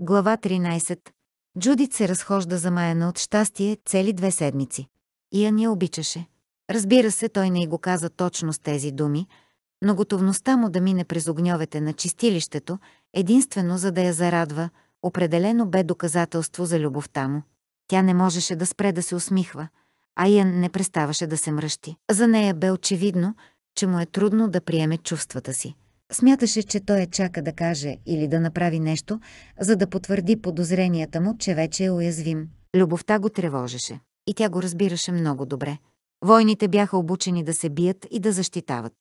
Глава 13. Джудит се разхожда замаяна от щастие цели две седмици. Иан я обичаше. Разбира се, той не й го каза точно с тези думи, но готовността му да мине през огньовете на чистилището, единствено за да я зарадва, определено бе доказателство за любовта му. Тя не можеше да спре да се усмихва, а Иан не преставаше да се мръщи. За нея бе очевидно, че му е трудно да приеме чувствата си. Смяташе, че той е чака да каже или да направи нещо, за да потвърди подозренията му, че вече е уязвим. Любовта го тревожеше. И тя го разбираше много добре. Войните бяха обучени да се бият и да защитават.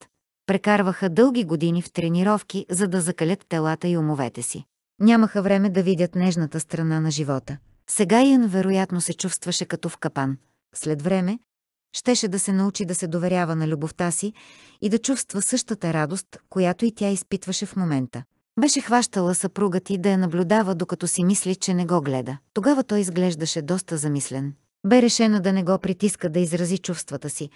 Прекарваха дълги години в тренировки, за да закалят телата и умовете си. Нямаха време да видят нежната страна на живота. Сега Ян вероятно се чувстваше като в капан. След време, щеше да се научи да се доверява на любовта си и да чувства същата радост, която и тя изпитваше в момента. Беше хващала съпругът и да я наблюдава, докато си мисли, че не го гледа. Тогава той изглеждаше доста замислен. Бе решена да не го притиска да изрази чувствата си,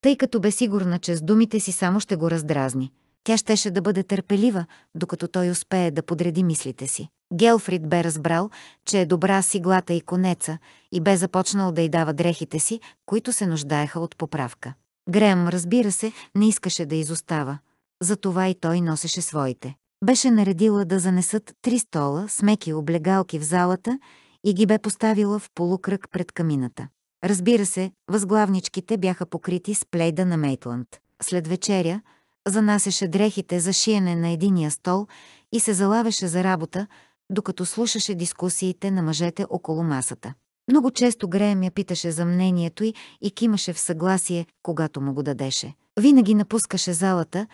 тъй като бе сигурна, че с думите си само ще го раздразни. Тя щеше да бъде търпелива, докато той успее да подреди мислите си. Гелфрид бе разбрал, че е добра сиглата и конеца и бе започнал да й дава дрехите си, които се нуждаеха от поправка. Грем, разбира се, не искаше да изостава. Затова и той носеше своите. Беше наредила да занесат три стола с меки облегалки в залата и ги бе поставила в полукръг пред камината. Разбира се, възглавничките бяха покрити с плейда на Мейтланд. След вечеря занасяше дрехите за шиене на единия стол и се залавеше за работа, докато слушаше дискусиите на мъжете около масата. Много често Греем я питаше за мнението й и кимаше в съгласие, когато му го дадеше. Винаги напускаше залата,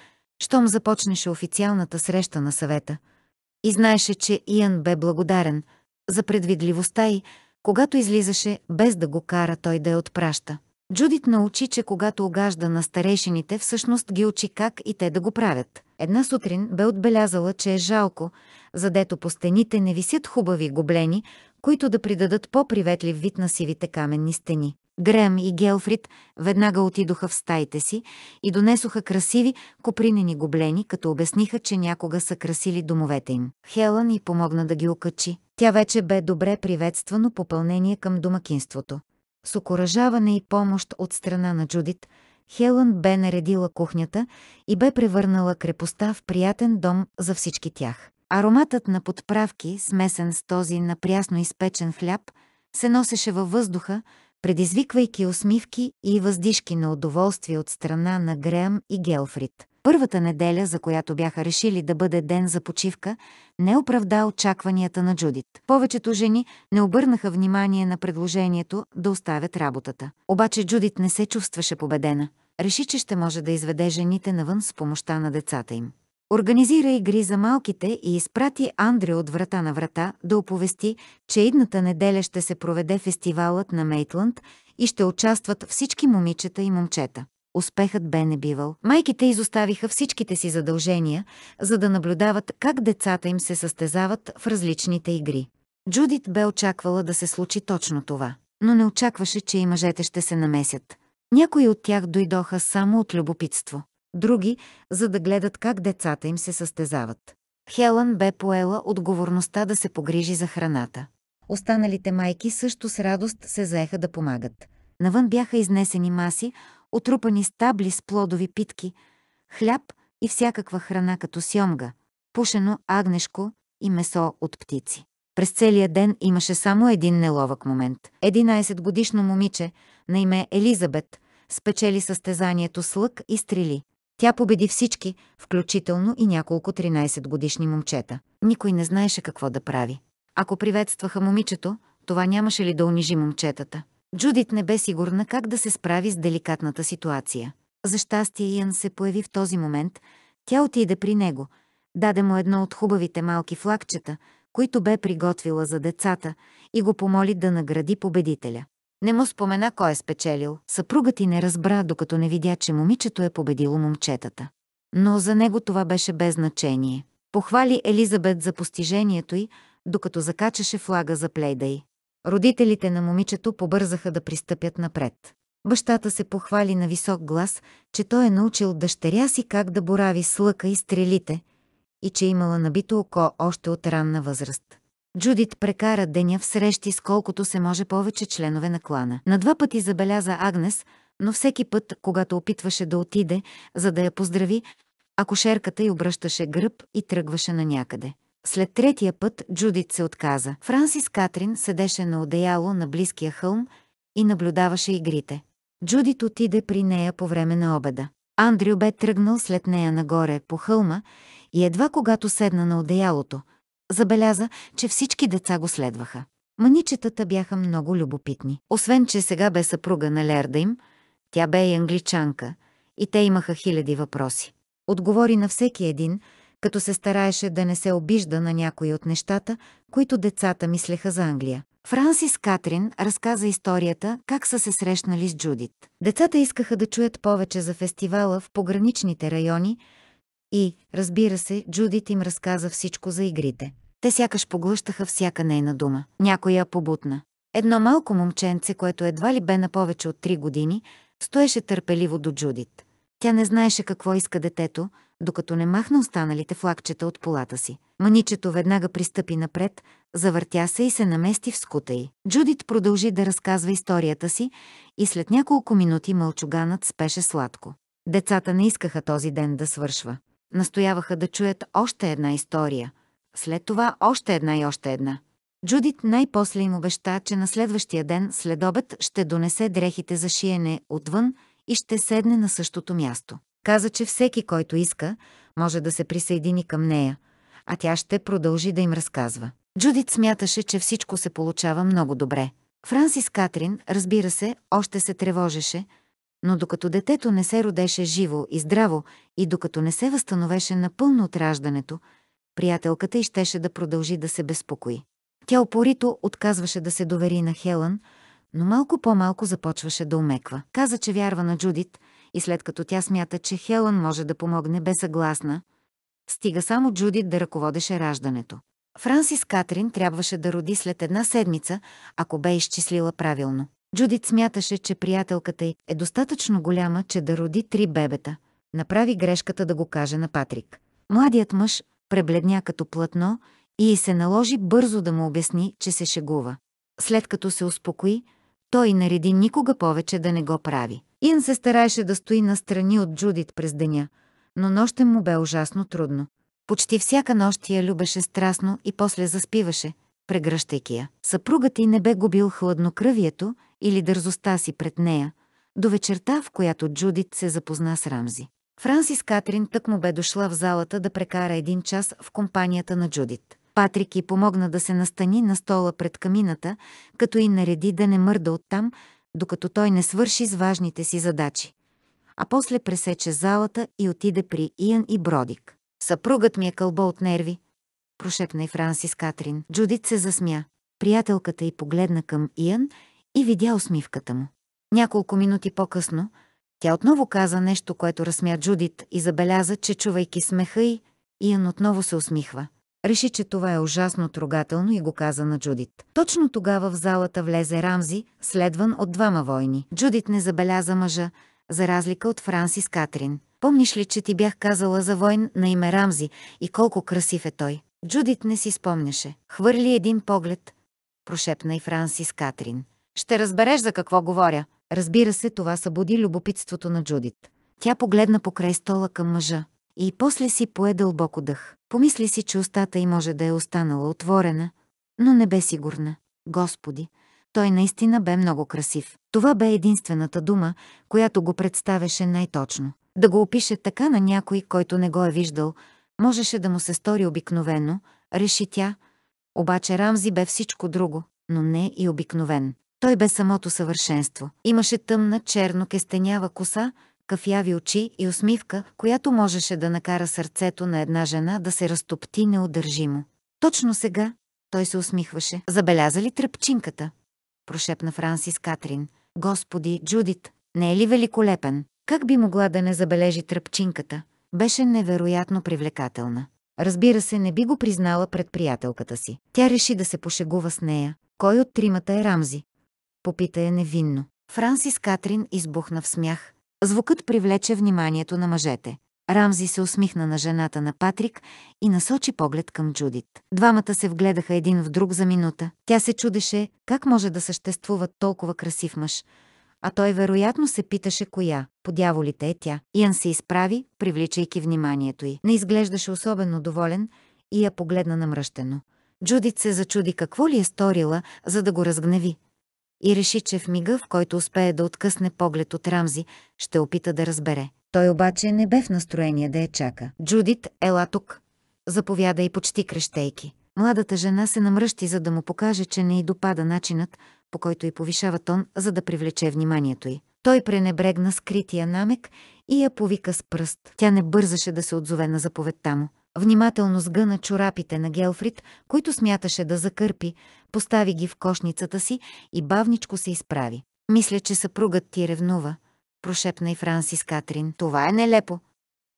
щом започнеше официалната среща на съвета. И знаеше, че Иан бе благодарен за предвидливостта й, когато излизаше, без да го кара той да я отпраща. Джудит научи, че когато огажда на старейшините, всъщност ги учи как и те да го правят. Една сутрин бе отбелязала, че е жалко, задето по стените не висят хубави гоблени, които да придадат по-приветлив вид на сивите каменни стени. Грем и Гелфрид веднага отидоха в стаите си и донесоха красиви копринени гоблени, като обясниха, че някога са красили домовете им. Хелън и помогна да ги окачи. Тя вече бе добре приветствано попълнение към домакинството. С окоръжаване и помощ от страна на Джудит, Хелън бе наредила кухнята и бе превърнала крепостта в приятен дом за всички тях. Ароматът на подправки, смесен с този на прясно изпечен хляб, се носеше във въздуха, предизвиквайки усмивки и въздишки на удоволствие от страна на Греъм и Гелфрид. Първата неделя, за която бяха решили да бъде ден за почивка, не оправда очакванията на Джудит. Повечето жени не обърнаха внимание на предложението да оставят работата. Обаче Джудит не се чувстваше победена. Реши, че ще може да изведе жените навън с помощта на децата им. Организира игри за малките и изпрати Андре от врата на врата да оповести, че идната неделя ще се проведе фестивалът на Мейтланд и ще участват всички момичета и момчета. Успехът бе не бивал. Майките изоставиха всичките си задължения, за да наблюдават как децата им се състезават в различните игри. Джудит бе очаквала да се случи точно това, но не очакваше, че и мъжете ще се намесят. Някои от тях дойдоха само от любопитство, други, за да гледат как децата им се състезават. Хелън бе поела отговорността да се погрижи за храната. Останалите майки също с радост се заеха да помагат. Навън бяха изнесени маси, отрупани стабли с плодови питки, хляб и всякаква храна като сьомга, пушено агнешко и месо от птици. През целия ден имаше само един неловък момент. 11-годишно момиче, на име Елизабет, спечели състезанието с лък и стрели. Тя победи всички, включително и няколко 13-годишни момчета. Никой не знаеше какво да прави. Ако приветстваха момичето, това нямаше ли да унижи момчетата? Джудит не бе сигурна как да се справи с деликатната ситуация. За щастие Иан се появи в този момент. Тя отиде при него. Даде му едно от хубавите малки флагчета, които бе приготвила за децата, и го помоли да награди победителя. Не му спомена кой е спечелил. Съпругът и не разбра, докато не видя, че момичето е победило момчетата. Но за него това беше без значение. Похвали Елизабет за постижението й, докато закачаше флага за плейда й. Родителите на момичето побързаха да пристъпят напред. Бащата се похвали на висок глас, че той е научил дъщеря си как да борави с лъка и стрелите и че имала набито око още от ранна възраст. Джудит прекара деня в срещи с колкото се може повече членове на клана. На два пъти забеляза Агнес, но всеки път, когато опитваше да отиде, за да я поздрави, шерката й обръщаше гръб и тръгваше на някъде. След третия път Джудит се отказа. Франсис Катрин седеше на одеяло на близкия хълм и наблюдаваше игрите. Джудит отиде при нея по време на обеда. Андрю бе тръгнал след нея нагоре по хълма и едва когато седна на одеялото, забеляза, че всички деца го следваха. Маничетата бяха много любопитни. Освен, че сега бе съпруга на Лерда им, тя бе и англичанка, и те имаха хиляди въпроси. Отговори на всеки един – като се стараеше да не се обижда на някои от нещата, които децата мислеха за Англия. Франсис Катрин разказа историята как са се срещнали с Джудит. Децата искаха да чуят повече за фестивала в пограничните райони и, разбира се, Джудит им разказа всичко за игрите. Те сякаш поглъщаха всяка нейна дума. Някой я побутна. Едно малко момченце, което едва ли бе на повече от три години, стоеше търпеливо до Джудит. Тя не знаеше какво иска детето, докато не махна останалите флагчета от полата си. Маничето веднага пристъпи напред, завъртя се и се намести в скута й. Джудит продължи да разказва историята си и след няколко минути мълчуганът спеше сладко. Децата не искаха този ден да свършва. Настояваха да чуят още една история. След това още една и още една. Джудит най-после им обеща, че на следващия ден след обед ще донесе дрехите за шиене отвън и ще седне на същото място. Каза, че всеки, който иска, може да се присъедини към нея, а тя ще продължи да им разказва. Джудит смяташе, че всичко се получава много добре. Франсис Катрин, разбира се, още се тревожеше, но докато детето не се родеше живо и здраво и докато не се възстановеше напълно от раждането, приятелката й щеше да продължи да се безпокои. Тя опорито отказваше да се довери на Хелън, но малко по-малко започваше да умеква. Каза, че вярва на Джудит – и след като тя смята, че Хелън може да помогне, бе съгласна. Стига само Джудит да ръководеше раждането. Франсис Катрин трябваше да роди след една седмица, ако бе изчислила правилно. Джудит смяташе, че приятелката й е достатъчно голяма, че да роди три бебета. Направи грешката да го каже на Патрик. Младият мъж пребледня като платно и се наложи бързо да му обясни, че се шегува. След като се успокои, той нареди никога повече да не го прави. Ин се стараеше да стои настрани от Джудит през деня, но нощем му бе ужасно трудно. Почти всяка нощ я любеше страстно и после заспиваше, прегръщайки я. Съпругът й не бе губил хладнокръвието или дързостта си пред нея, до вечерта, в която Джудит се запозна с Рамзи. Франсис Катрин тък му бе дошла в залата да прекара един час в компанията на Джудит. Патрик й помогна да се настани на стола пред камината, като й нареди да не мърда оттам, докато той не свърши с важните си задачи. А после пресече залата и отиде при Иан и Бродик. Съпругът ми е кълбо от нерви, прошепна и Франсис Катрин. Джудит се засмя. Приятелката й погледна към Иан и видя усмивката му. Няколко минути по-късно тя отново каза нещо, което разсмя Джудит и забеляза, че чувайки смеха й, Иан отново се усмихва. Реши, че това е ужасно трогателно и го каза на Джудит. Точно тогава в залата влезе Рамзи, следван от двама войни. Джудит не забеляза мъжа, за разлика от Франсис Катрин. Помниш ли, че ти бях казала за войн на име Рамзи и колко красив е той? Джудит не си спомняше. Хвърли един поглед, прошепна и Франсис Катрин. Ще разбереш за какво говоря. Разбира се, това събуди любопитството на Джудит. Тя погледна покрай стола към мъжа. И после си пое дълбоко дъх. Помисли си, че устата й може да е останала отворена, но не бе сигурна. Господи, той наистина бе много красив. Това бе единствената дума, която го представяше най-точно. Да го опише така на някой, който не го е виждал, можеше да му се стори обикновено, реши тя. Обаче Рамзи бе всичко друго, но не и обикновен. Той бе самото съвършенство. Имаше тъмна, черно-кестенява коса, кафяви очи и усмивка, която можеше да накара сърцето на една жена да се разтопти неудържимо. Точно сега той се усмихваше. Забеляза ли тръпчинката? Прошепна Франсис Катрин. Господи, Джудит, не е ли великолепен? Как би могла да не забележи тръпчинката? Беше невероятно привлекателна. Разбира се, не би го признала пред приятелката си. Тя реши да се пошегува с нея. Кой от тримата е Рамзи? Попита я невинно. Франсис Катрин избухна в смях. Звукът привлече вниманието на мъжете. Рамзи се усмихна на жената на Патрик и насочи поглед към Джудит. Двамата се вгледаха един в друг за минута. Тя се чудеше как може да съществува толкова красив мъж, а той вероятно се питаше коя, по дяволите е тя. Иан се изправи, привличайки вниманието й. Не изглеждаше особено доволен и я погледна намръщено. Джудит се зачуди какво ли е сторила, за да го разгневи и реши, че в мига, в който успее да откъсне поглед от Рамзи, ще опита да разбере. Той обаче не бе в настроение да я чака. «Джудит, ела тук!» Заповяда и почти крещейки. Младата жена се намръщи, за да му покаже, че не й допада начинът, по който й повишава тон, за да привлече вниманието й. Той пренебрегна скрития намек и я повика с пръст. Тя не бързаше да се отзове на заповедта му. Внимателно сгъна чорапите на Гелфрид, които смяташе да закърпи, постави ги в кошницата си и бавничко се изправи. «Мисля, че съпругът ти ревнува», прошепна и Франсис Катрин. «Това е нелепо»,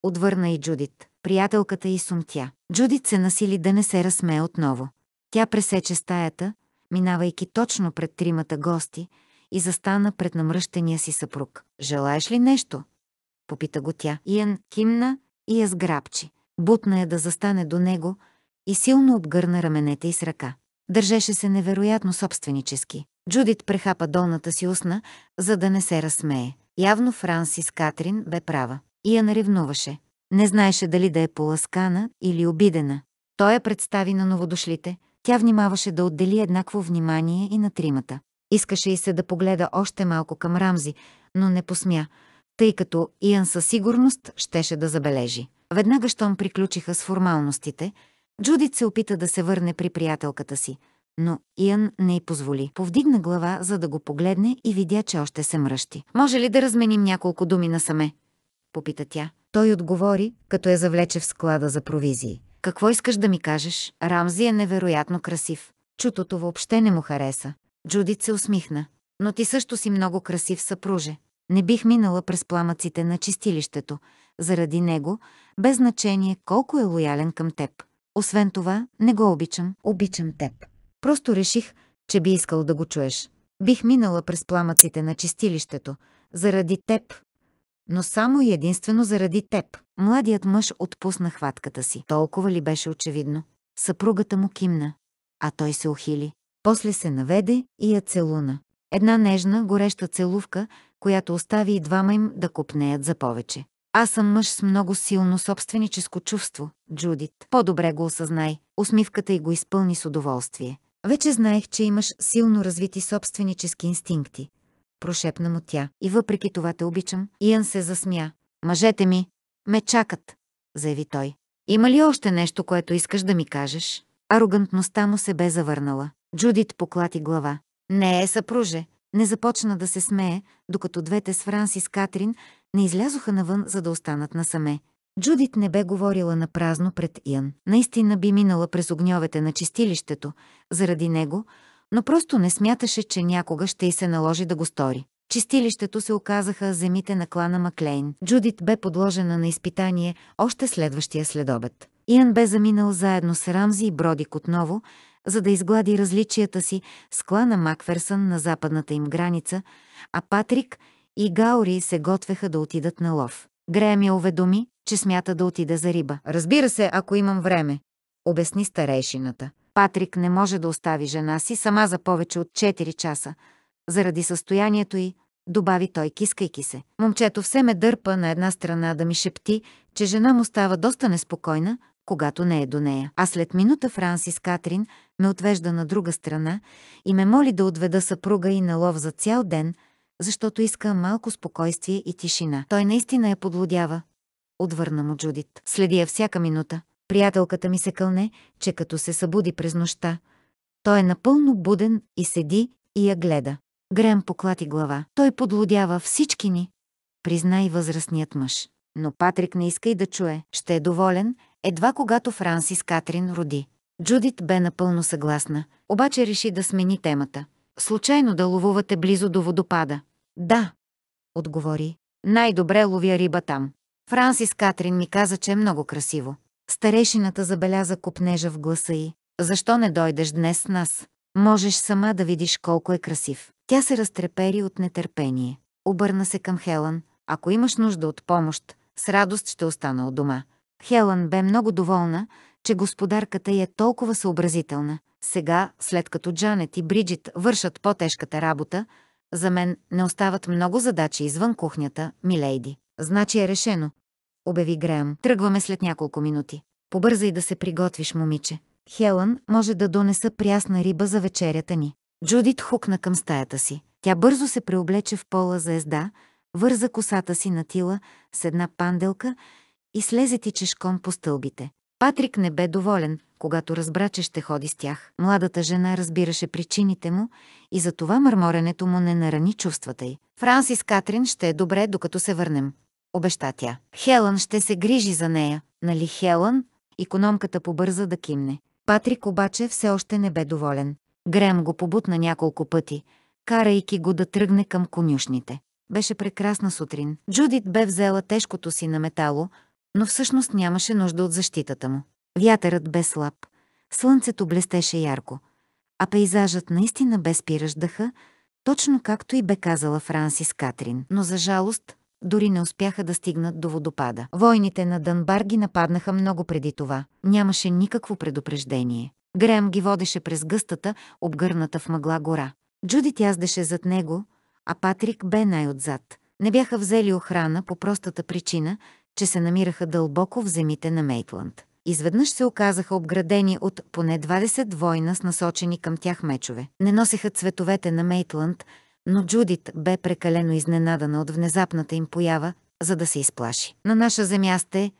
отвърна и Джудит. Приятелката и сумтя. Джудит се насили да не се разсмее отново. Тя пресече стаята, минавайки точно пред тримата гости, и застана пред намръщения си съпруг. «Желаеш ли нещо?» Попита го тя. Иен кимна и я сграбчи. Бутна я е да застане до него и силно обгърна раменете и с ръка. Държеше се невероятно собственически. Джудит прехапа долната си устна, за да не се разсмее. Явно Франсис Катрин бе права. И я наревнуваше. Не знаеше дали да е поласкана или обидена. Той я представи на новодошлите. Тя внимаваше да отдели еднакво внимание и на тримата. Искаше и се да погледа още малко към Рамзи, но не посмя, тъй като Иан със сигурност щеше да забележи. Веднага щом приключиха с формалностите, Джудит се опита да се върне при приятелката си, но Иан не й позволи. Повдигна глава, за да го погледне и видя, че още се мръщи. «Може ли да разменим няколко думи насаме?» попита тя. Той отговори, като я завлече в склада за провизии. «Какво искаш да ми кажеш? Рамзи е невероятно красив. Чутото въобще не му хареса». Джудит се усмихна. «Но ти също си много красив съпруже. Не бих минала през пламъците на чистилището, заради него, без значение колко е лоялен към теб. Освен това, не го обичам, обичам теб. Просто реших, че би искал да го чуеш. Бих минала през пламъците на чистилището, заради теб. Но само и единствено заради теб. Младият мъж отпусна хватката си. Толкова ли беше очевидно? Съпругата му кимна, а той се ухили. После се наведе и я целуна. Една нежна, гореща целувка, която остави и двама им да купнеят за повече. Аз съм мъж с много силно собственическо чувство, Джудит. По-добре го осъзнай. Усмивката й го изпълни с удоволствие. Вече знаех, че имаш силно развити собственически инстинкти. Прошепна му тя. И въпреки това те обичам. Иан се засмя. Мъжете ми, ме чакат, заяви той. Има ли още нещо, което искаш да ми кажеш? Арогантността му се бе завърнала. Джудит поклати глава. Не е съпруже. Не започна да се смее, докато двете с Франсис Катрин не излязоха навън, за да останат насаме. Джудит не бе говорила на празно пред Ян. Наистина би минала през огньовете на чистилището, заради него, но просто не смяташе, че някога ще й се наложи да го стори. Чистилището се оказаха земите на клана Маклейн. Джудит бе подложена на изпитание още следващия следобед. Иан бе заминал заедно с Рамзи и Бродик отново, за да изглади различията си с клана Макферсън на западната им граница, а Патрик – и Гаори се готвеха да отидат на лов. Грея ми уведоми, че смята да отида за риба. Разбира се, ако имам време, обясни старейшината. Патрик не може да остави жена си сама за повече от 4 часа. Заради състоянието й, добави той, кискайки се. Момчето все ме дърпа на една страна да ми шепти, че жена му става доста неспокойна, когато не е до нея. А след минута Франсис Катрин ме отвежда на друга страна и ме моли да отведа съпруга и на лов за цял ден – защото иска малко спокойствие и тишина. Той наистина я подлодява. Отвърна му Джудит. Следи я всяка минута. Приятелката ми се кълне, че като се събуди през нощта, той е напълно буден и седи и я гледа. Грем поклати глава. Той подлодява всички ни, призна и възрастният мъж. Но Патрик не иска и да чуе. Ще е доволен, едва когато Франсис Катрин роди. Джудит бе напълно съгласна, обаче реши да смени темата. Случайно да ловувате близо до водопада. Да, отговори. Най-добре ловя риба там. Франсис Катрин ми каза, че е много красиво. Старешината забеляза купнежа в гласа й. Защо не дойдеш днес с нас? Можеш сама да видиш колко е красив. Тя се разтрепери от нетърпение. Обърна се към Хелън. Ако имаш нужда от помощ, с радост ще остана от дома. Хелън бе много доволна, че господарката й е толкова съобразителна. Сега, след като Джанет и Бриджит вършат по-тежката работа, за мен не остават много задачи извън кухнята, милейди. Значи е решено. Обяви Греъм. Тръгваме след няколко минути. Побързай да се приготвиш, момиче. Хелън може да донеса прясна риба за вечерята ни. Джудит хукна към стаята си. Тя бързо се преоблече в пола за езда, върза косата си на тила с една панделка и слезе ти чешком по стълбите. Патрик не бе доволен, когато разбра, че ще ходи с тях. Младата жена разбираше причините му и за това мърморенето му не нарани чувствата й. Франсис Катрин ще е добре, докато се върнем. Обеща тя. Хелън ще се грижи за нея. Нали Хелън? Икономката побърза да кимне. Патрик обаче все още не бе доволен. Грем го побутна няколко пъти, карайки го да тръгне към конюшните. Беше прекрасна сутрин. Джудит бе взела тежкото си на метало, но всъщност нямаше нужда от защитата му. Вятърът бе слаб, слънцето блестеше ярко, а пейзажът наистина бе спиращ дъха, точно както и бе казала Франсис Катрин. Но за жалост, дори не успяха да стигнат до водопада. Войните на Дънбар ги нападнаха много преди това. Нямаше никакво предупреждение. Грем ги водеше през гъстата, обгърната в мъгла гора. Джуди тяздеше зад него, а Патрик бе най-отзад. Не бяха взели охрана по простата причина, че се намираха дълбоко в земите на Мейтланд. Изведнъж се оказаха обградени от поне 20 война с насочени към тях мечове. Не носеха цветовете на Мейтланд, но Джудит бе прекалено изненадана от внезапната им поява, за да се изплаши. На наша земя сте,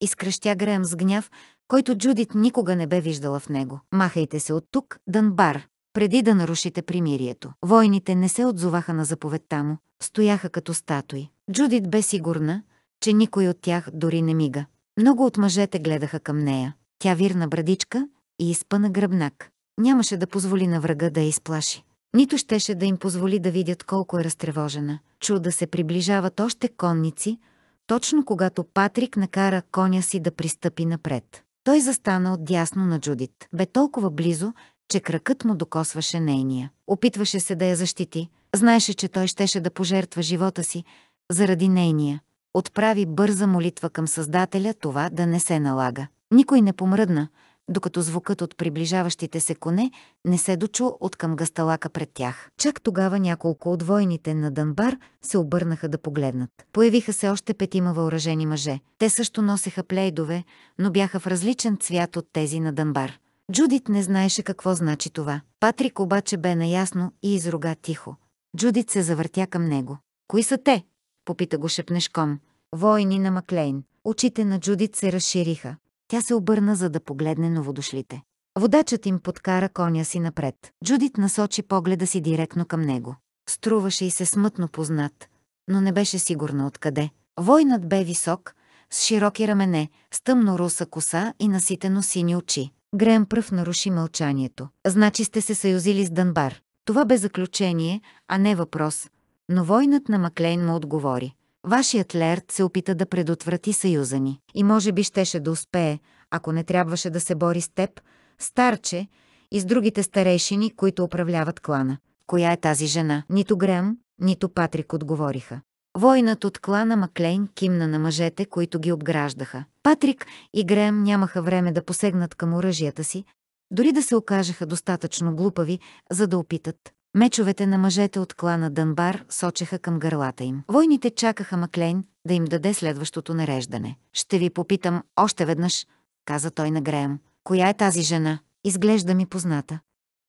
изкръщя Греем с гняв, който Джудит никога не бе виждала в него. Махайте се от тук, Дънбар, преди да нарушите примирието. Войните не се отзоваха на заповедта му, стояха като статуи. Джудит бе сигурна, че никой от тях дори не мига. Много от мъжете гледаха към нея. Тя вирна брадичка и изпъна гръбнак. Нямаше да позволи на врага да я изплаши. Нито щеше да им позволи да видят колко е разтревожена. Чу да се приближават още конници, точно когато Патрик накара коня си да пристъпи напред. Той застана отдясно на Джудит. Бе толкова близо, че кракът му докосваше нейния. Опитваше се да я защити. Знаеше, че той щеше да пожертва живота си заради нейния отправи бърза молитва към Създателя това да не се налага. Никой не помръдна, докато звукът от приближаващите се коне не се дочу от към гасталака пред тях. Чак тогава няколко от войните на Дънбар се обърнаха да погледнат. Появиха се още петима въоръжени мъже. Те също носеха плейдове, но бяха в различен цвят от тези на Дънбар. Джудит не знаеше какво значи това. Патрик обаче бе наясно и изруга тихо. Джудит се завъртя към него. Кои са те? попита го шепнешком. Войни на Маклейн. Очите на Джудит се разшириха. Тя се обърна, за да погледне новодошлите. Водачът им подкара коня си напред. Джудит насочи погледа си директно към него. Струваше и се смътно познат, но не беше сигурна откъде. Войнат бе висок, с широки рамене, с тъмно руса коса и наситено сини очи. Грем пръв наруши мълчанието. Значи сте се съюзили с Дънбар. Това бе заключение, а не въпрос, но войнат на Маклейн му отговори. Вашият Лерт се опита да предотврати съюза ни и може би щеше да успее, ако не трябваше да се бори с теб, старче и с другите старейшини, които управляват клана. Коя е тази жена? Нито Грем, нито Патрик отговориха. Войнат от клана Маклейн кимна на мъжете, които ги обграждаха. Патрик и Грем нямаха време да посегнат към оръжията си, дори да се окажеха достатъчно глупави, за да опитат. Мечовете на мъжете от клана Дънбар сочеха към гърлата им. Войните чакаха Маклейн да им даде следващото нареждане. «Ще ви попитам още веднъж», каза той на Греем. «Коя е тази жена? Изглежда ми позната».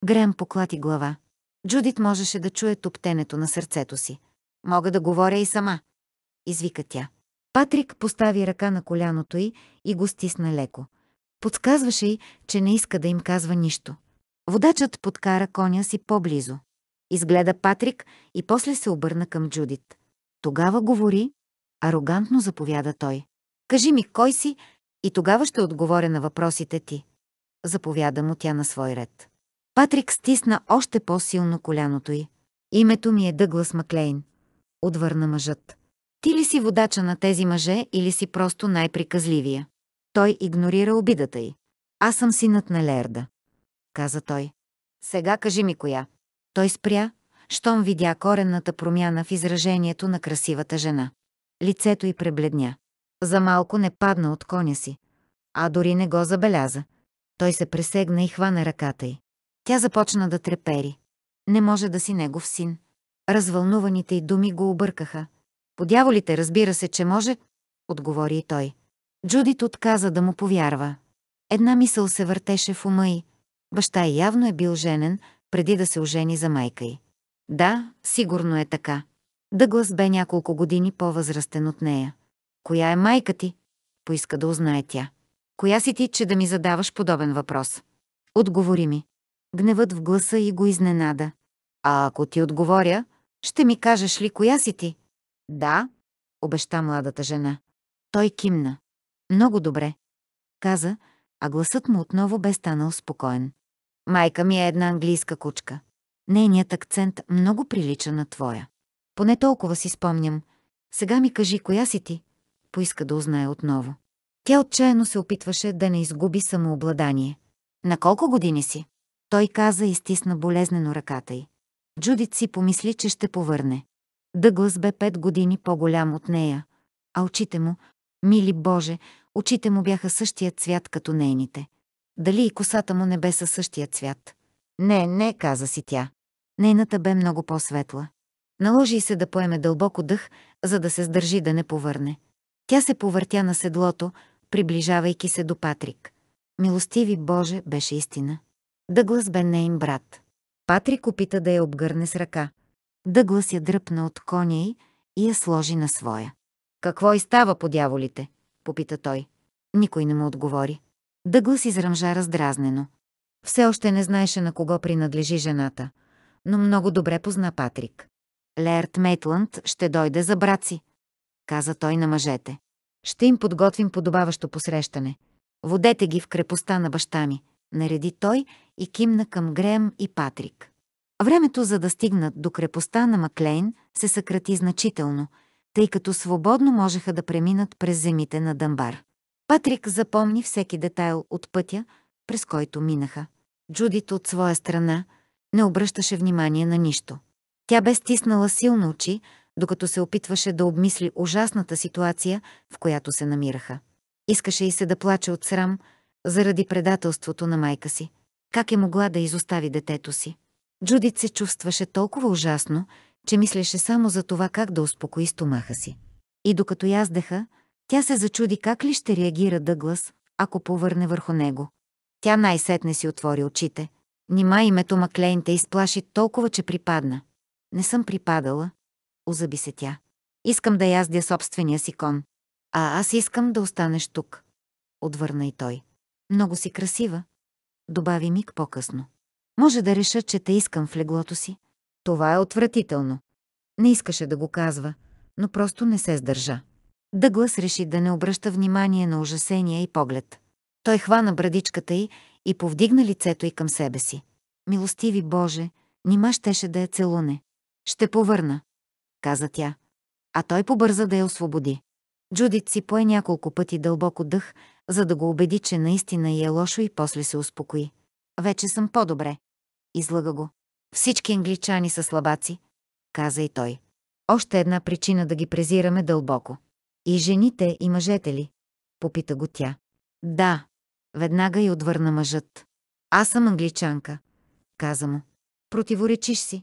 Греем поклати глава. Джудит можеше да чуе топтенето на сърцето си. «Мога да говоря и сама», извика тя. Патрик постави ръка на коляното й и го стисна леко. Подсказваше й, че не иска да им казва нищо. Водачът подкара коня си по-близо изгледа Патрик и после се обърна към Джудит. Тогава говори, арогантно заповяда той. Кажи ми кой си и тогава ще отговоря на въпросите ти. Заповяда му тя на свой ред. Патрик стисна още по-силно коляното й. Името ми е Дъглас Маклейн. Отвърна мъжът. Ти ли си водача на тези мъже или си просто най-приказливия? Той игнорира обидата й. Аз съм синът на Лерда, каза той. Сега кажи ми коя. Той спря, щом видя коренната промяна в изражението на красивата жена. Лицето й пребледня. За малко не падна от коня си, а дори не го забеляза. Той се пресегна и хвана ръката й. Тя започна да трепери. Не може да си негов син. Развълнуваните й думи го объркаха. Подяволите разбира се, че може, отговори и той. Джудит отказа да му повярва. Една мисъл се въртеше в ума й. Баща й явно е бил женен, преди да се ожени за майка й. Да, сигурно е така. Дъглас бе няколко години по-възрастен от нея. Коя е майка ти? Поиска да узнае тя. Коя си ти, че да ми задаваш подобен въпрос? Отговори ми. Гневът в гласа и го изненада. А ако ти отговоря, ще ми кажеш ли коя си ти? Да, обеща младата жена. Той кимна. Много добре, каза, а гласът му отново бе станал спокоен. Майка ми е една английска кучка. Нейният акцент много прилича на твоя. Поне толкова си спомням. Сега ми кажи, коя си ти? Поиска да узнае отново. Тя отчаяно се опитваше да не изгуби самообладание. На колко години си? Той каза и стисна болезнено ръката й. Джудит си помисли, че ще повърне. Дъглас бе пет години по-голям от нея, а очите му, мили Боже, очите му бяха същия цвят като нейните. Дали и косата му не бе със същия цвят? Не, не, каза си тя. Нейната бе много по-светла. Наложи се да поеме дълбоко дъх, за да се сдържи да не повърне. Тя се повъртя на седлото, приближавайки се до Патрик. Милостиви Боже беше истина. Дъглас бе нейн брат. Патрик опита да я обгърне с ръка. Дъглас я дръпна от коня й и я сложи на своя. «Какво и става по дяволите?» – попита той. Никой не му отговори. Дъглас изръмжа раздразнено. Все още не знаеше на кого принадлежи жената, но много добре позна Патрик. Лерт Мейтланд ще дойде за брат си, каза той на мъжете. Ще им подготвим подобаващо посрещане. Водете ги в крепостта на баща ми, нареди той и кимна към Греем и Патрик. Времето за да стигнат до крепостта на Маклейн се съкрати значително, тъй като свободно можеха да преминат през земите на Дъмбар. Патрик запомни всеки детайл от пътя, през който минаха. Джудит от своя страна не обръщаше внимание на нищо. Тя бе стиснала силно очи, докато се опитваше да обмисли ужасната ситуация, в която се намираха. Искаше и се да плаче от срам заради предателството на майка си. Как е могла да изостави детето си? Джудит се чувстваше толкова ужасно, че мислеше само за това как да успокои стомаха си. И докато яздеха, тя се зачуди как ли ще реагира Дъглас, ако повърне върху него. Тя най-сетне си отвори очите. Нима името Маклейн те изплаши толкова, че припадна. Не съм припадала, Озъби се тя. Искам да яздя собствения си кон. А аз искам да останеш тук, отвърна и той. Много си красива, добави миг по-късно. Може да реша, че те искам в леглото си. Това е отвратително. Не искаше да го казва, но просто не се сдържа. Дъглас реши да не обръща внимание на ужасения и поглед. Той хвана брадичката й и повдигна лицето й към себе си. Милостиви Боже, нима щеше да я целуне. Ще повърна, каза тя. А той побърза да я освободи. Джудит си пое няколко пъти дълбоко дъх, за да го убеди, че наистина й е лошо и после се успокои. Вече съм по-добре. Излъга го. Всички англичани са слабаци, каза и той. Още една причина да ги презираме дълбоко. И жените, и мъжете ли? Попита го тя. Да. Веднага и отвърна мъжът. Аз съм англичанка. Каза му. Противоречиш си.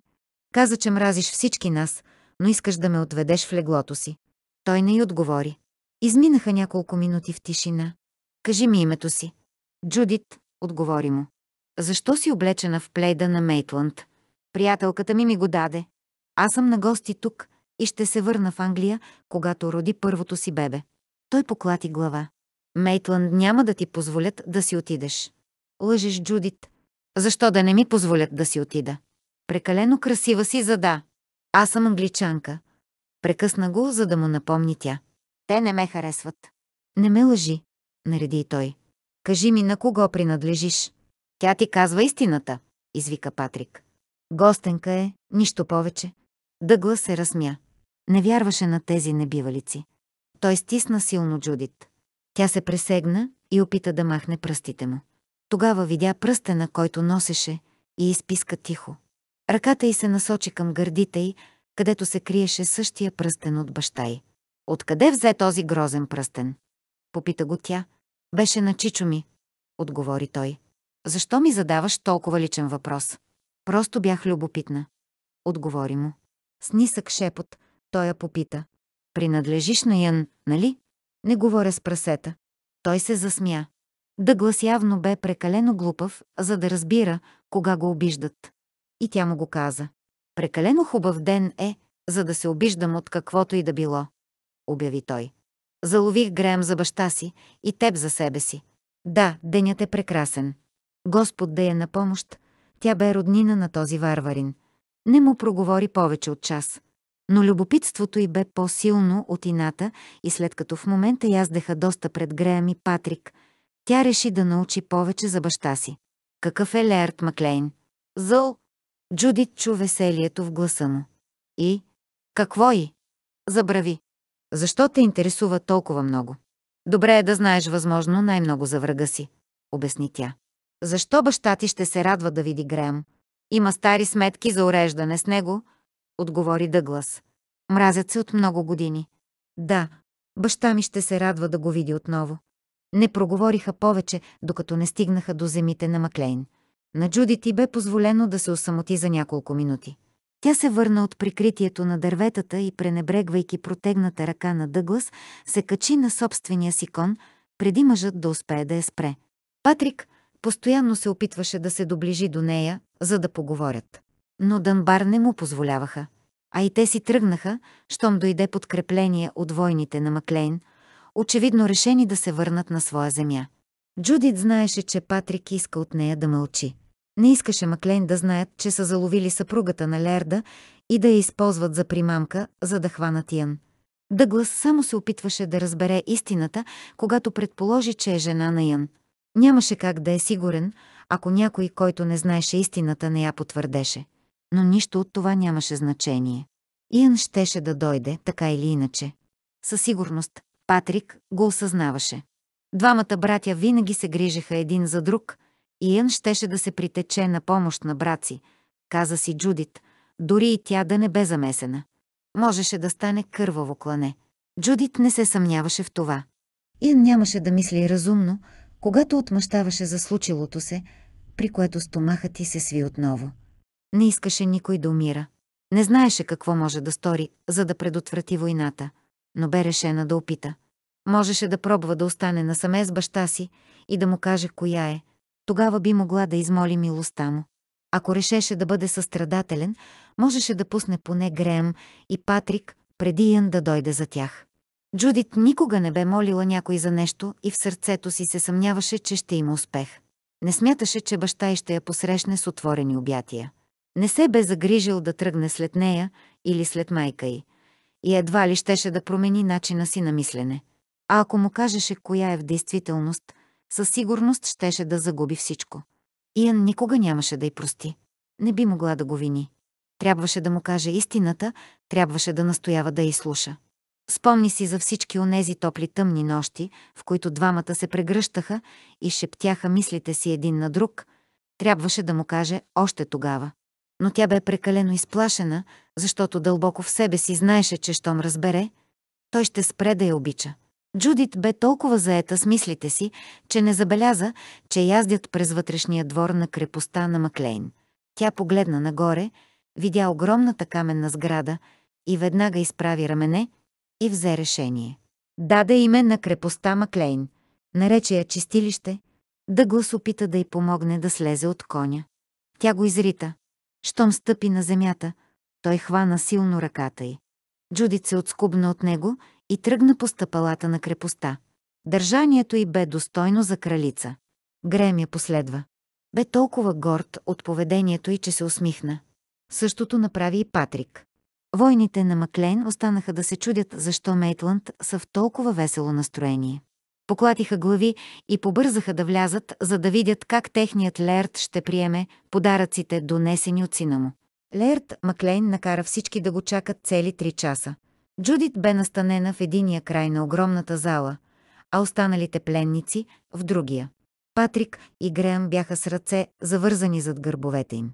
Каза, че мразиш всички нас, но искаш да ме отведеш в леглото си. Той не й отговори. Изминаха няколко минути в тишина. Кажи ми името си. Джудит, отговори му. Защо си облечена в плейда на Мейтланд? Приятелката ми ми го даде. Аз съм на гости тук, и ще се върна в Англия, когато роди първото си бебе. Той поклати глава. Мейтланд няма да ти позволят да си отидеш. Лъжиш, Джудит. Защо да не ми позволят да си отида? Прекалено красива си, за да. Аз съм англичанка. Прекъсна го, за да му напомни тя. Те не ме харесват. Не ме лъжи, нареди и той. Кажи ми на кого принадлежиш. Тя ти казва истината, извика Патрик. Гостенка е, нищо повече. Дъглас се разсмя. Не вярваше на тези небивалици. Той стисна силно Джудит. Тя се пресегна и опита да махне пръстите му. Тогава видя пръстена, който носеше, и изписка тихо. Ръката й се насочи към гърдите й, където се криеше същия пръстен от баща й. «Откъде взе този грозен пръстен?» Попита го тя. «Беше на чичо ми», отговори той. «Защо ми задаваш толкова личен въпрос?» «Просто бях любопитна», отговори му. С нисък шепот – той я попита. Принадлежиш на Ян, нали? Не говоря с прасета. Той се засмя. Дъглас явно бе прекалено глупав, за да разбира, кога го обиждат. И тя му го каза. Прекалено хубав ден е, за да се обиждам от каквото и да било. Обяви той. Залових Греем за баща си и теб за себе си. Да, денят е прекрасен. Господ да е на помощ. Тя бе роднина на този варварин. Не му проговори повече от час но любопитството й бе по-силно от ината и след като в момента яздеха доста пред Греъм и Патрик, тя реши да научи повече за баща си. Какъв е Леард Маклейн? Зъл! Джудит чу веселието в гласа му. И? Какво и? Забрави. Защо те интересува толкова много? Добре е да знаеш възможно най-много за врага си, обясни тя. Защо баща ти ще се радва да види Греъм? Има стари сметки за уреждане с него – отговори Дъглас. Мразят се от много години. Да, баща ми ще се радва да го види отново. Не проговориха повече, докато не стигнаха до земите на Маклейн. На Джуди ти бе позволено да се осамоти за няколко минути. Тя се върна от прикритието на дърветата и, пренебрегвайки протегната ръка на Дъглас, се качи на собствения си кон, преди мъжът да успее да я спре. Патрик постоянно се опитваше да се доближи до нея, за да поговорят но Дънбар не му позволяваха. А и те си тръгнаха, щом дойде подкрепление от войните на Маклейн, очевидно решени да се върнат на своя земя. Джудит знаеше, че Патрик иска от нея да мълчи. Не искаше Маклейн да знаят, че са заловили съпругата на Лерда и да я използват за примамка, за да хванат Ян. Дъглас само се опитваше да разбере истината, когато предположи, че е жена на Ян. Нямаше как да е сигурен, ако някой, който не знаеше истината, не я потвърдеше но нищо от това нямаше значение. Иан щеше да дойде, така или иначе. Със сигурност, Патрик го осъзнаваше. Двамата братя винаги се грижеха един за друг и щеше да се притече на помощ на брат си, каза си Джудит, дори и тя да не бе замесена. Можеше да стане кърваво клане. Джудит не се съмняваше в това. Иън нямаше да мисли разумно, когато отмъщаваше за случилото се, при което стомахът ти се сви отново. Не искаше никой да умира. Не знаеше какво може да стори, за да предотврати войната, но бе решена да опита. Можеше да пробва да остане насаме с баща си и да му каже коя е. Тогава би могла да измоли милостта му. Ако решеше да бъде състрадателен, можеше да пусне поне Греем и Патрик, преди Ян да дойде за тях. Джудит никога не бе молила някой за нещо и в сърцето си се съмняваше, че ще има успех. Не смяташе, че баща й ще я посрещне с отворени обятия. Не се бе загрижил да тръгне след нея или след майка й. И едва ли щеше да промени начина си на мислене. А ако му кажеше коя е в действителност, със сигурност щеше да загуби всичко. Иан никога нямаше да й прости. Не би могла да го вини. Трябваше да му каже истината, трябваше да настоява да й слуша. Спомни си за всички онези топли тъмни нощи, в които двамата се прегръщаха и шептяха мислите си един на друг. Трябваше да му каже още тогава но тя бе прекалено изплашена, защото дълбоко в себе си знаеше, че щом разбере, той ще спре да я обича. Джудит бе толкова заета с мислите си, че не забеляза, че яздят през вътрешния двор на крепостта на Маклейн. Тя погледна нагоре, видя огромната каменна сграда и веднага изправи рамене и взе решение. Даде име на крепостта Маклейн, нарече я чистилище, Дъглас опита да й помогне да слезе от коня. Тя го изрита. Щом стъпи на земята, той хвана силно ръката й. Джудит се отскубна от него и тръгна по стъпалата на крепостта. Държанието й бе достойно за кралица. Грем я последва. Бе толкова горд от поведението й, че се усмихна. Същото направи и Патрик. Войните на Маклейн останаха да се чудят защо Мейтланд са в толкова весело настроение поклатиха глави и побързаха да влязат, за да видят как техният Лерт ще приеме подаръците, донесени от сина му. Лерт Маклейн накара всички да го чакат цели три часа. Джудит бе настанена в единия край на огромната зала, а останалите пленници – в другия. Патрик и Греъм бяха с ръце, завързани зад гърбовете им.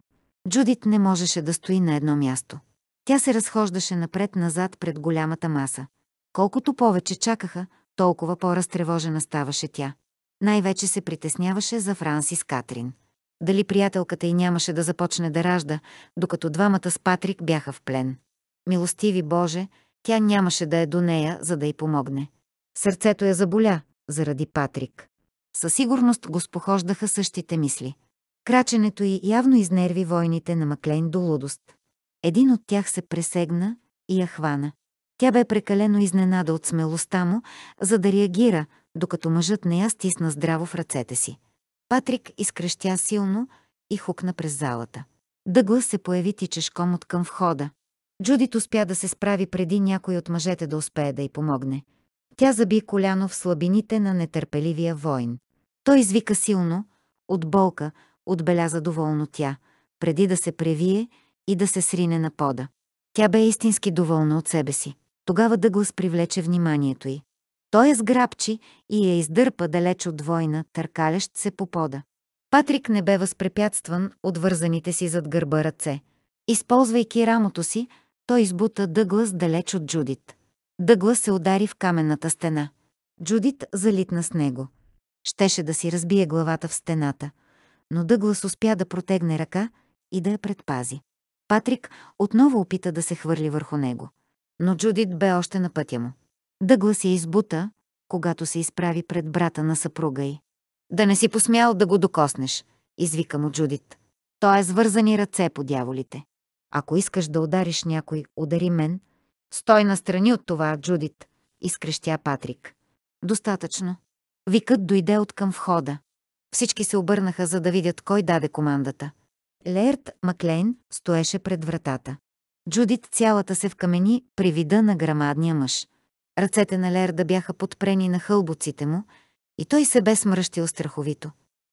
Джудит не можеше да стои на едно място. Тя се разхождаше напред-назад пред голямата маса. Колкото повече чакаха, толкова по-разтревожена ставаше тя. Най-вече се притесняваше за Франсис Катрин. Дали приятелката й нямаше да започне да ражда, докато двамата с Патрик бяха в плен. Милостиви Боже, тя нямаше да е до нея, за да й помогне. Сърцето я заболя, заради Патрик. Със сигурност го спохождаха същите мисли. Краченето й явно изнерви войните на Маклейн до лудост. Един от тях се пресегна и я хвана. Тя бе прекалено изненада от смелостта му, за да реагира, докато мъжът не я стисна здраво в ръцете си. Патрик изкръщя силно и хукна през залата. Дъглас се появи тичешком от към входа. Джудит успя да се справи преди някой от мъжете да успее да й помогне. Тя заби коляно в слабините на нетърпеливия войн. Той извика силно, от болка, отбеляза доволно тя, преди да се превие и да се срине на пода. Тя бе истински доволна от себе си. Тогава Дъглас привлече вниманието й. Той е сграбчи и я издърпа далеч от двойна, търкалящ се по пода. Патрик не бе възпрепятстван от вързаните си зад гърба ръце. Използвайки рамото си, той избута Дъглас далеч от Джудит. Дъглас се удари в каменната стена. Джудит залитна с него. Щеше да си разбие главата в стената, но Дъглас успя да протегне ръка и да я предпази. Патрик отново опита да се хвърли върху него но Джудит бе още на пътя му. Дъглас я избута, когато се изправи пред брата на съпруга й. «Да не си посмял да го докоснеш», извика му Джудит. Той е свързани ръце по дяволите. Ако искаш да удариш някой, удари мен. Стой настрани от това, Джудит, изкрещя Патрик. Достатъчно. Викът дойде от към входа. Всички се обърнаха, за да видят кой даде командата. Лерт Маклейн стоеше пред вратата. Джудит цялата се вкамени при вида на грамадния мъж. Ръцете на Лерда бяха подпрени на хълбоците му и той се бе смръщил страховито.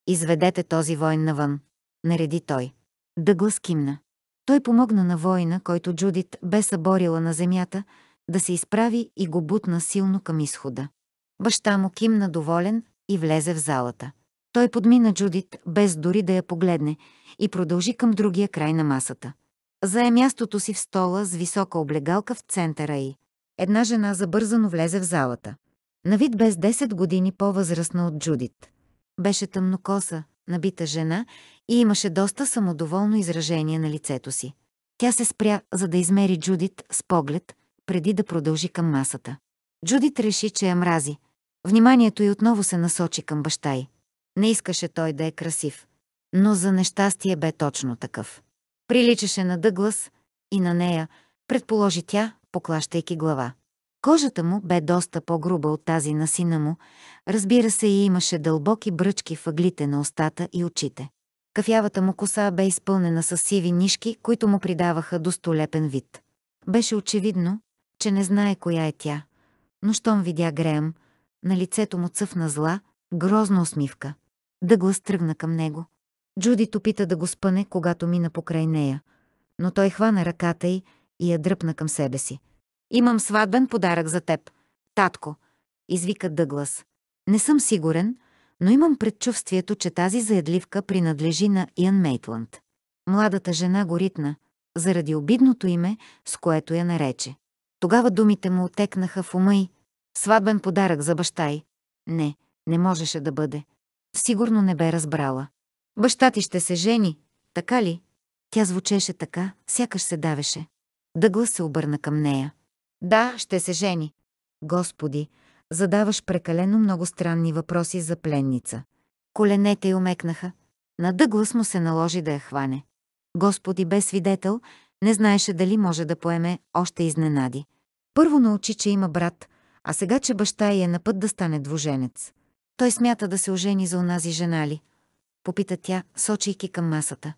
«Изведете този войн навън», нареди той. Дъглас кимна. Той помогна на воина, който Джудит бе съборила на земята, да се изправи и го бутна силно към изхода. Баща му кимна доволен и влезе в залата. Той подмина Джудит, без дори да я погледне, и продължи към другия край на масата. Зае мястото си в стола с висока облегалка в центъра й. Една жена забързано влезе в залата. На вид без 10 години по-възрастна от Джудит. Беше тъмнокоса, набита жена и имаше доста самодоволно изражение на лицето си. Тя се спря, за да измери Джудит с поглед, преди да продължи към масата. Джудит реши, че я мрази. Вниманието й отново се насочи към баща й. Не искаше той да е красив, но за нещастие бе точно такъв. Приличаше на Дъглас и на нея, предположи тя, поклащайки глава. Кожата му бе доста по-груба от тази на сина му, разбира се и имаше дълбоки бръчки в ъглите на устата и очите. Кафявата му коса бе изпълнена с сиви нишки, които му придаваха достолепен вид. Беше очевидно, че не знае коя е тя, но щом видя Греъм, на лицето му цъфна зла, грозна усмивка. Дъглас тръгна към него. Джудит опита да го спъне, когато мина покрай нея, но той хвана ръката й и я дръпна към себе си. «Имам сватбен подарък за теб. Татко!» извика Дъглас. «Не съм сигурен, но имам предчувствието, че тази заедливка принадлежи на Иан Мейтланд». Младата жена го ритна, заради обидното име, с което я нарече. Тогава думите му отекнаха в ума й. Сватбен подарък за баща й. Не, не можеше да бъде. Сигурно не бе разбрала. Баща ти ще се жени, така ли? Тя звучеше така, сякаш се давеше. Дъгла се обърна към нея. Да, ще се жени. Господи, задаваш прекалено много странни въпроси за пленница. Коленете й омекнаха. На Дъглас му се наложи да я хване. Господи без свидетел не знаеше дали може да поеме още изненади. Първо научи, че има брат, а сега, че баща й е на път да стане двуженец. Той смята да се ожени за онази жена ли – Попита тя, сочейки към масата.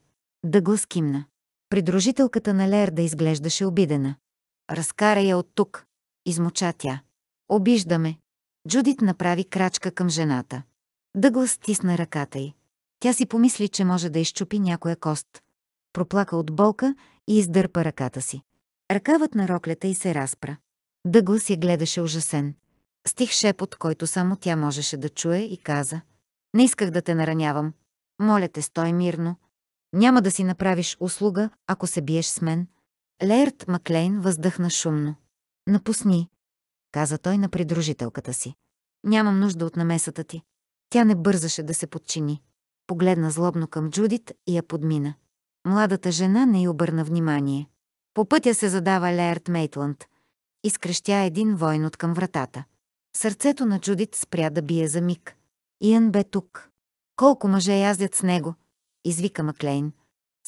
Дъглас кимна. Придружителката на Лерда изглеждаше обидена. Разкара я от тук, измоча тя. Обиждаме. Джудит направи крачка към жената. Дъглас стисна ръката й. Тя си помисли, че може да изчупи някоя кост. Проплака от болка и издърпа ръката си. Ръкавът на роклята й се разпра. Дъглас я гледаше ужасен. Стих шепот, който само тя можеше да чуе и каза. Не исках да те наранявам. Моля те, стой мирно. Няма да си направиш услуга, ако се биеш с мен. Лейрт Маклейн въздъхна шумно. Напусни, каза той на придружителката си. Нямам нужда от намесата ти. Тя не бързаше да се подчини. Погледна злобно към Джудит и я подмина. Младата жена не й обърна внимание. По пътя се задава Лейрт Мейтланд. Изкрещя един войн от към вратата. Сърцето на Джудит спря да бие за миг. Иън бе тук. Колко мъже яздят с него? Извика Маклейн.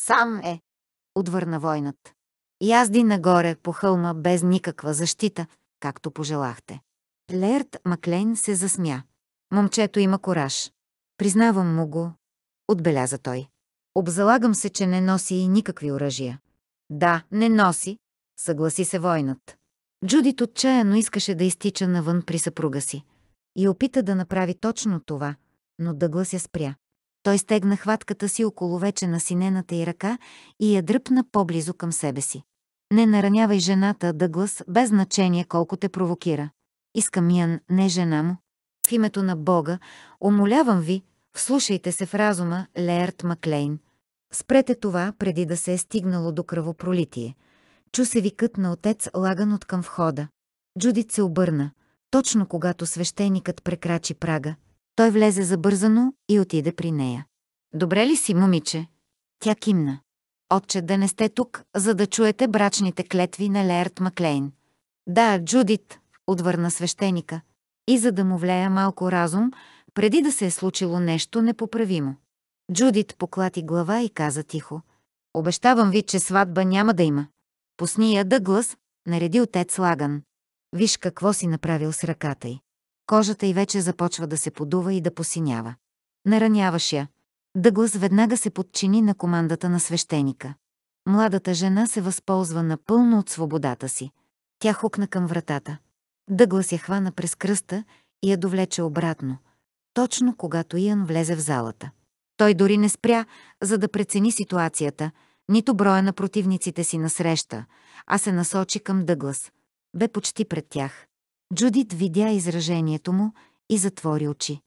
Сам е, отвърна войнат. Язди нагоре по хълма без никаква защита, както пожелахте. Лерт Маклейн се засмя. Момчето има кораж. Признавам му го, отбеляза той. Обзалагам се, че не носи и никакви оръжия. Да, не носи, съгласи се войнат. Джудит отчаяно искаше да изтича навън при съпруга си и опита да направи точно това – но Дъглас я спря. Той стегна хватката си около вече на синената й ръка и я дръпна по-близо към себе си. Не наранявай жената, Дъглас, без значение колко те провокира. Искам Ян, не жена му. В името на Бога, умолявам ви, вслушайте се в разума, Леерт Маклейн. Спрете това, преди да се е стигнало до кръвопролитие. Чу се викът на отец лаган от към входа. Джудит се обърна, точно когато свещеникът прекрачи прага – той влезе забързано и отиде при нея. Добре ли си, момиче? Тя кимна. Отче, да не сте тук, за да чуете брачните клетви на Леерт Маклейн. Да, Джудит, отвърна свещеника. И за да му влея малко разум, преди да се е случило нещо непоправимо. Джудит поклати глава и каза тихо. Обещавам ви, че сватба няма да има. Пусни я Дъглас, нареди отец Лаган. Виж какво си направил с ръката й. Кожата й вече започва да се подува и да посинява. Нараняваш я. Дъглас веднага се подчини на командата на свещеника. Младата жена се възползва напълно от свободата си. Тя хукна към вратата. Дъглас я хвана през кръста и я довлече обратно, точно когато Иан влезе в залата. Той дори не спря, за да прецени ситуацията, нито броя на противниците си насреща, а се насочи към Дъглас. Бе почти пред тях. Джудит видя изражението му и затвори очи.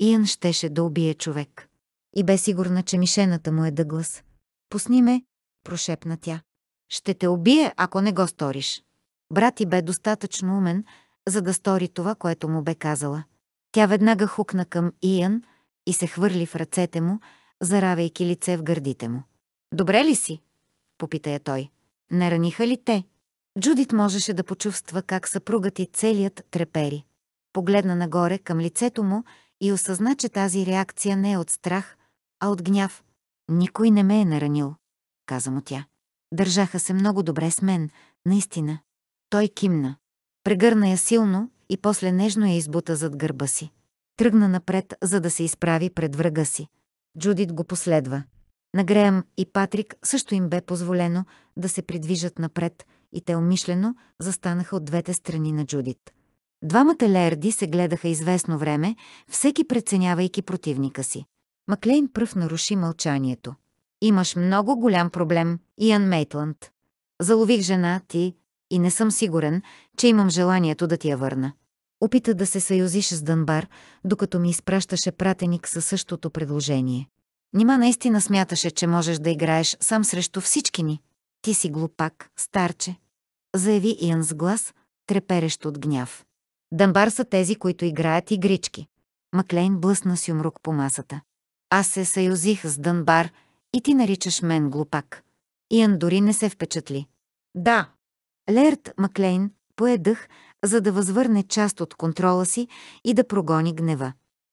Иан щеше да убие човек. И бе сигурна, че мишената му е Дъглас. «Пусни ме!» – прошепна тя. «Ще те убие, ако не го сториш». Брат и бе достатъчно умен, за да стори това, което му бе казала. Тя веднага хукна към Иан и се хвърли в ръцете му, заравяйки лице в гърдите му. «Добре ли си?» – попита я той. «Не раниха ли те?» Джудит можеше да почувства как съпругът и целият трепери. Погледна нагоре към лицето му и осъзна, че тази реакция не е от страх, а от гняв. «Никой не ме е наранил», каза му тя. Държаха се много добре с мен, наистина. Той кимна. Прегърна я силно и после нежно я избута зад гърба си. Тръгна напред, за да се изправи пред врага си. Джудит го последва. Нагреем и Патрик също им бе позволено да се придвижат напред – и те умишлено застанаха от двете страни на Джудит. Двамата лерди се гледаха известно време, всеки преценявайки противника си. Маклейн пръв наруши мълчанието. «Имаш много голям проблем, Иан Мейтланд. Залових жена ти и не съм сигурен, че имам желанието да ти я върна». Опита да се съюзиш с Дънбар, докато ми изпращаше пратеник със същото предложение. Нима наистина смяташе, че можеш да играеш сам срещу всички ни. Ти си глупак, старче заяви Иан с глас, треперещ от гняв. Дъмбар са тези, които играят игрички. Маклейн блъсна с юмрук по масата. Аз се съюзих с Дънбар и ти наричаш мен глупак. Иан дори не се впечатли. Да. Лерт Маклейн пое дъх, за да възвърне част от контрола си и да прогони гнева.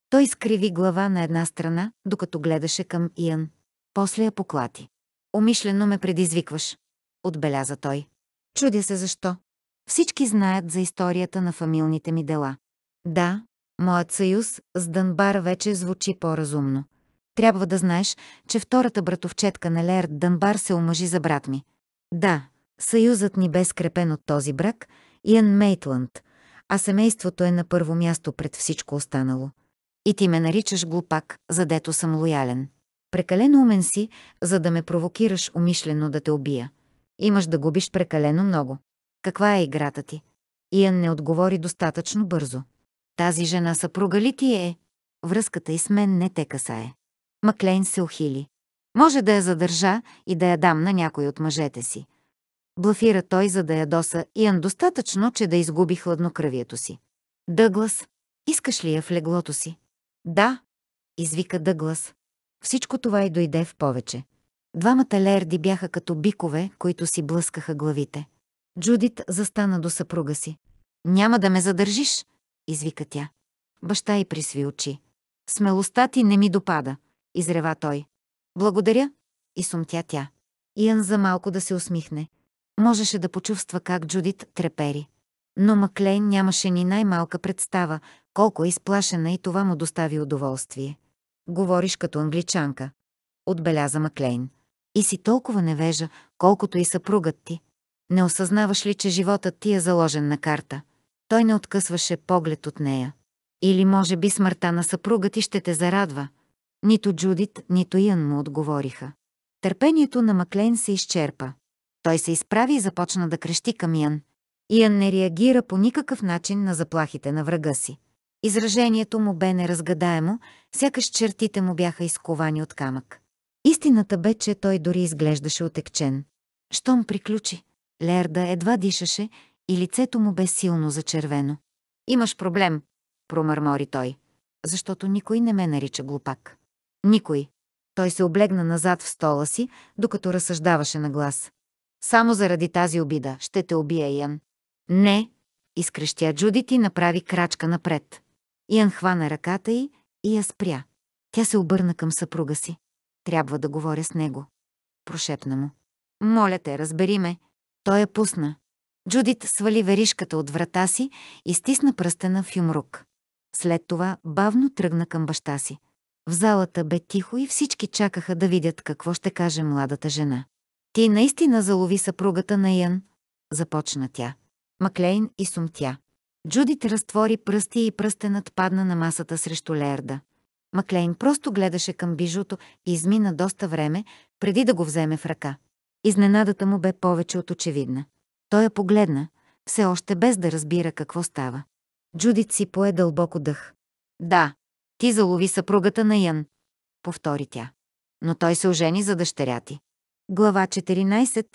Той скриви глава на една страна, докато гледаше към Иан. После я поклати. Умишлено ме предизвикваш, отбеляза той. Чудя се защо. Всички знаят за историята на фамилните ми дела. Да, моят съюз с Дънбар вече звучи по-разумно. Трябва да знаеш, че втората братовчетка на Лерд Дънбар се омъжи за брат ми. Да, съюзът ни бе скрепен от този брак, Иан Мейтланд, а семейството е на първо място пред всичко останало. И ти ме наричаш глупак, задето съм лоялен. Прекалено умен си, за да ме провокираш умишлено да те убия. Имаш да губиш прекалено много. Каква е играта ти? Иан не отговори достатъчно бързо. Тази жена съпруга ли ти е? Връзката и с мен не те касае. Маклейн се ухили. Може да я задържа и да я дам на някой от мъжете си. Блафира той, за да я доса, Иан достатъчно, че да изгуби хладнокръвието си. Дъглас, искаш ли я в леглото си? Да, извика Дъглас. Всичко това и дойде в повече. Двамата лерди бяха като бикове, които си блъскаха главите. Джудит застана до съпруга си. «Няма да ме задържиш!» извика тя. Баща й присви очи. «Смелостта ти не ми допада», изрева той. «Благодаря», и сумтя тя. Иан за малко да се усмихне. Можеше да почувства как Джудит трепери. Но Маклейн нямаше ни най-малка представа, колко е изплашена и това му достави удоволствие. «Говориш като англичанка», отбеляза Маклейн. И си толкова невежа, колкото и съпругът ти. Не осъзнаваш ли, че животът ти е заложен на карта? Той не откъсваше поглед от нея. Или може би смъртта на съпруга ти ще те зарадва. Нито Джудит, нито Ян му отговориха. Търпението на Маклейн се изчерпа. Той се изправи и започна да крещи към Ян. Ян не реагира по никакъв начин на заплахите на врага си. Изражението му бе неразгадаемо, сякаш чертите му бяха изковани от камък. Истината бе, че той дори изглеждаше отекчен. Щом приключи, Лерда едва дишаше и лицето му бе силно зачервено. «Имаш проблем», промърмори той, «защото никой не ме нарича глупак». «Никой». Той се облегна назад в стола си, докато разсъждаваше на глас. «Само заради тази обида ще те убия, Ян». «Не», изкрещя Джудит и направи крачка напред. Ян хвана ръката й и я спря. Тя се обърна към съпруга си. Трябва да говоря с него. Прошепна му. Моля те, разбери ме. Той я е пусна. Джудит свали веришката от врата си и стисна пръстена в юмрук. След това бавно тръгна към баща си. В залата бе тихо и всички чакаха да видят какво ще каже младата жена. Ти наистина залови съпругата на Ян, започна тя. Маклейн и сумтя. Джудит разтвори пръсти и пръстенът падна на масата срещу Лерда. Маклейн просто гледаше към бижуто и измина доста време, преди да го вземе в ръка. Изненадата му бе повече от очевидна. Той я погледна, все още без да разбира какво става. Джудит си пое дълбоко дъх. «Да, ти залови съпругата на Ян», повтори тя. «Но той се ожени за дъщеря ти». Глава 14.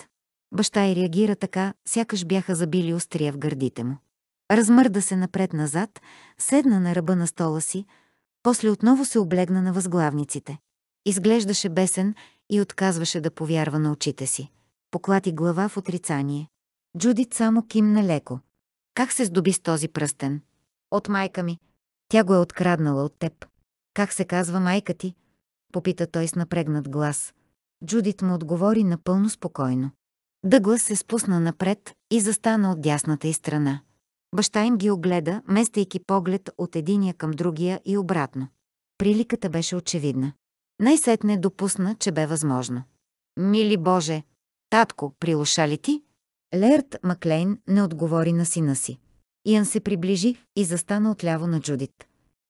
Баща й реагира така, сякаш бяха забили острия в гърдите му. Размърда се напред-назад, седна на ръба на стола си, после отново се облегна на възглавниците. Изглеждаше бесен и отказваше да повярва на очите си. Поклати глава в отрицание. Джудит само кимна леко. Как се здоби с този пръстен? От майка ми. Тя го е откраднала от теб. Как се казва майка ти? Попита той с напрегнат глас. Джудит му отговори напълно спокойно. Дъглас се спусна напред и застана от дясната й страна. Баща им ги огледа, местейки поглед от единия към другия и обратно. Приликата беше очевидна. Най-сетне допусна, че бе възможно. Мили Боже! Татко, прилуша ли ти? Лерт Маклейн не отговори на сина си. Иан се приближи и застана отляво на Джудит.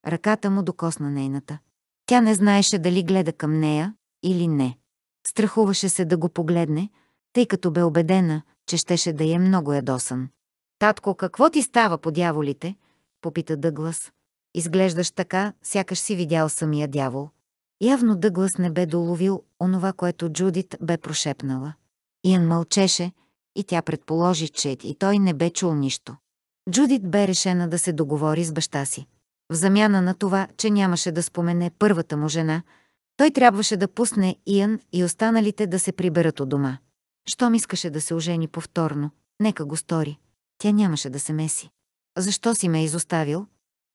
Ръката му докосна нейната. Тя не знаеше дали гледа към нея или не. Страхуваше се да го погледне, тъй като бе убедена, че щеше да е много ядосан. Татко, какво ти става по дяволите? Попита Дъглас. Изглеждаш така, сякаш си видял самия дявол. Явно Дъглас не бе доловил онова, което Джудит бе прошепнала. Иан мълчеше и тя предположи, че и той не бе чул нищо. Джудит бе решена да се договори с баща си. В замяна на това, че нямаше да спомене първата му жена, той трябваше да пусне Иан и останалите да се приберат от дома. Щом искаше да се ожени повторно, нека го стори. Тя нямаше да се меси. Защо си ме е изоставил?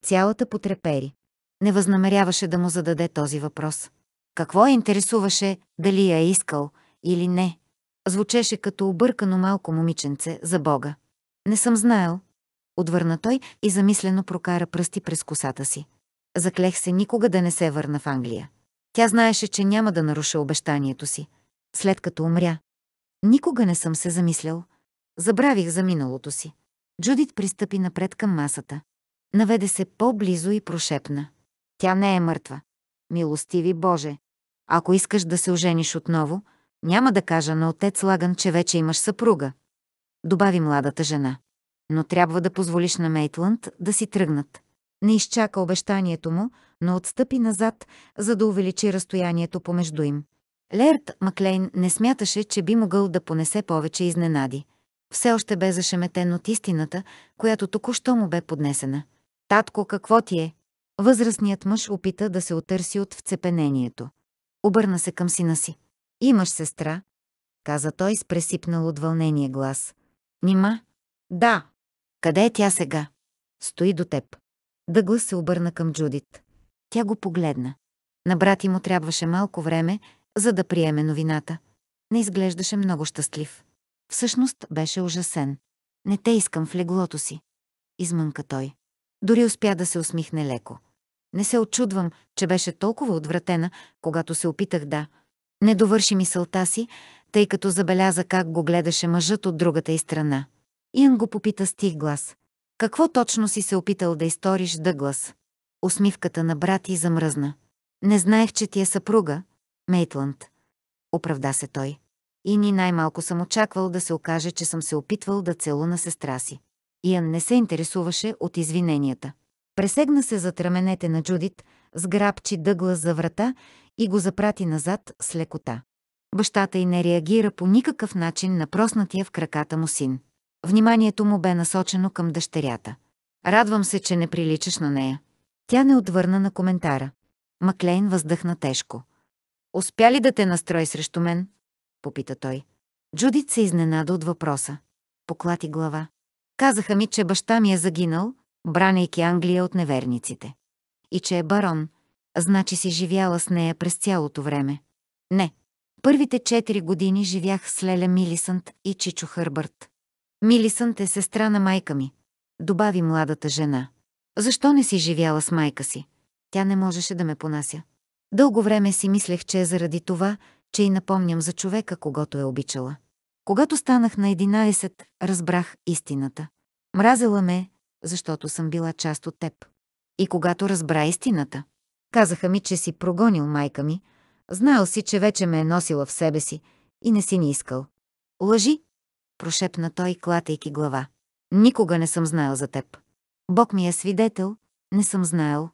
Цялата потрепери. Не възнамеряваше да му зададе този въпрос. Какво я интересуваше, дали я е искал или не? Звучеше като объркано малко момиченце за Бога. Не съм знаел. Отвърна той и замислено прокара пръсти през косата си. Заклех се никога да не се върна в Англия. Тя знаеше, че няма да наруша обещанието си. След като умря. Никога не съм се замислял, Забравих за миналото си. Джудит пристъпи напред към масата. Наведе се по-близо и прошепна. Тя не е мъртва. Милостиви Боже! Ако искаш да се ожениш отново, няма да кажа на отец Лаган, че вече имаш съпруга. Добави младата жена. Но трябва да позволиш на Мейтланд да си тръгнат. Не изчака обещанието му, но отстъпи назад, за да увеличи разстоянието помежду им. Лерт Маклейн не смяташе, че би могъл да понесе повече изненади. Все още бе зашеметен от истината, която току-що му бе поднесена. «Татко, какво ти е?» Възрастният мъж опита да се отърси от вцепенението. Обърна се към сина си. «Имаш сестра?» каза той с пресипнал от вълнение глас. «Нима?» «Да». «Къде е тя сега?» «Стои до теб». Дъглас се обърна към Джудит. Тя го погледна. На брати му трябваше малко време, за да приеме новината. Не изглеждаше много щастлив. Всъщност беше ужасен. Не те искам в леглото си. Измънка той. Дори успя да се усмихне леко. Не се очудвам, че беше толкова отвратена, когато се опитах да. Не довърши мисълта си, тъй като забеляза как го гледаше мъжът от другата и страна. Иан го попита с тих глас. Какво точно си се опитал да изториш, Дъглас? Усмивката на брат и замръзна. Не знаех, че ти е съпруга, Мейтланд. Оправда се той. И ни най-малко съм очаквал да се окаже, че съм се опитвал да целу на сестра си. Иан не се интересуваше от извиненията. Пресегна се зад раменете на Джудит, сграбчи дъгла за врата и го запрати назад с лекота. Бащата й не реагира по никакъв начин на проснатия в краката му син. Вниманието му бе насочено към дъщерята. Радвам се, че не приличаш на нея. Тя не отвърна на коментара. Маклейн въздъхна тежко. Успя ли да те настрои срещу мен? попита той. Джудит се изненада от въпроса. Поклати глава. Казаха ми, че баща ми е загинал, бранейки Англия от неверниците. И че е барон, значи си живяла с нея през цялото време. Не. Първите четири години живях с Леля Милисънт и Чичо Хърбърт. Милисънт е сестра на майка ми, добави младата жена. Защо не си живяла с майка си? Тя не можеше да ме понася. Дълго време си мислех, че е заради това, че и напомням за човека, когато е обичала. Когато станах на 11, разбрах истината. Мразела ме, защото съм била част от теб. И когато разбра истината, казаха ми, че си прогонил майка ми, знаел си, че вече ме е носила в себе си и не си ни искал. Лъжи, прошепна той, клатейки глава. Никога не съм знаел за теб. Бог ми е свидетел, не съм знаел.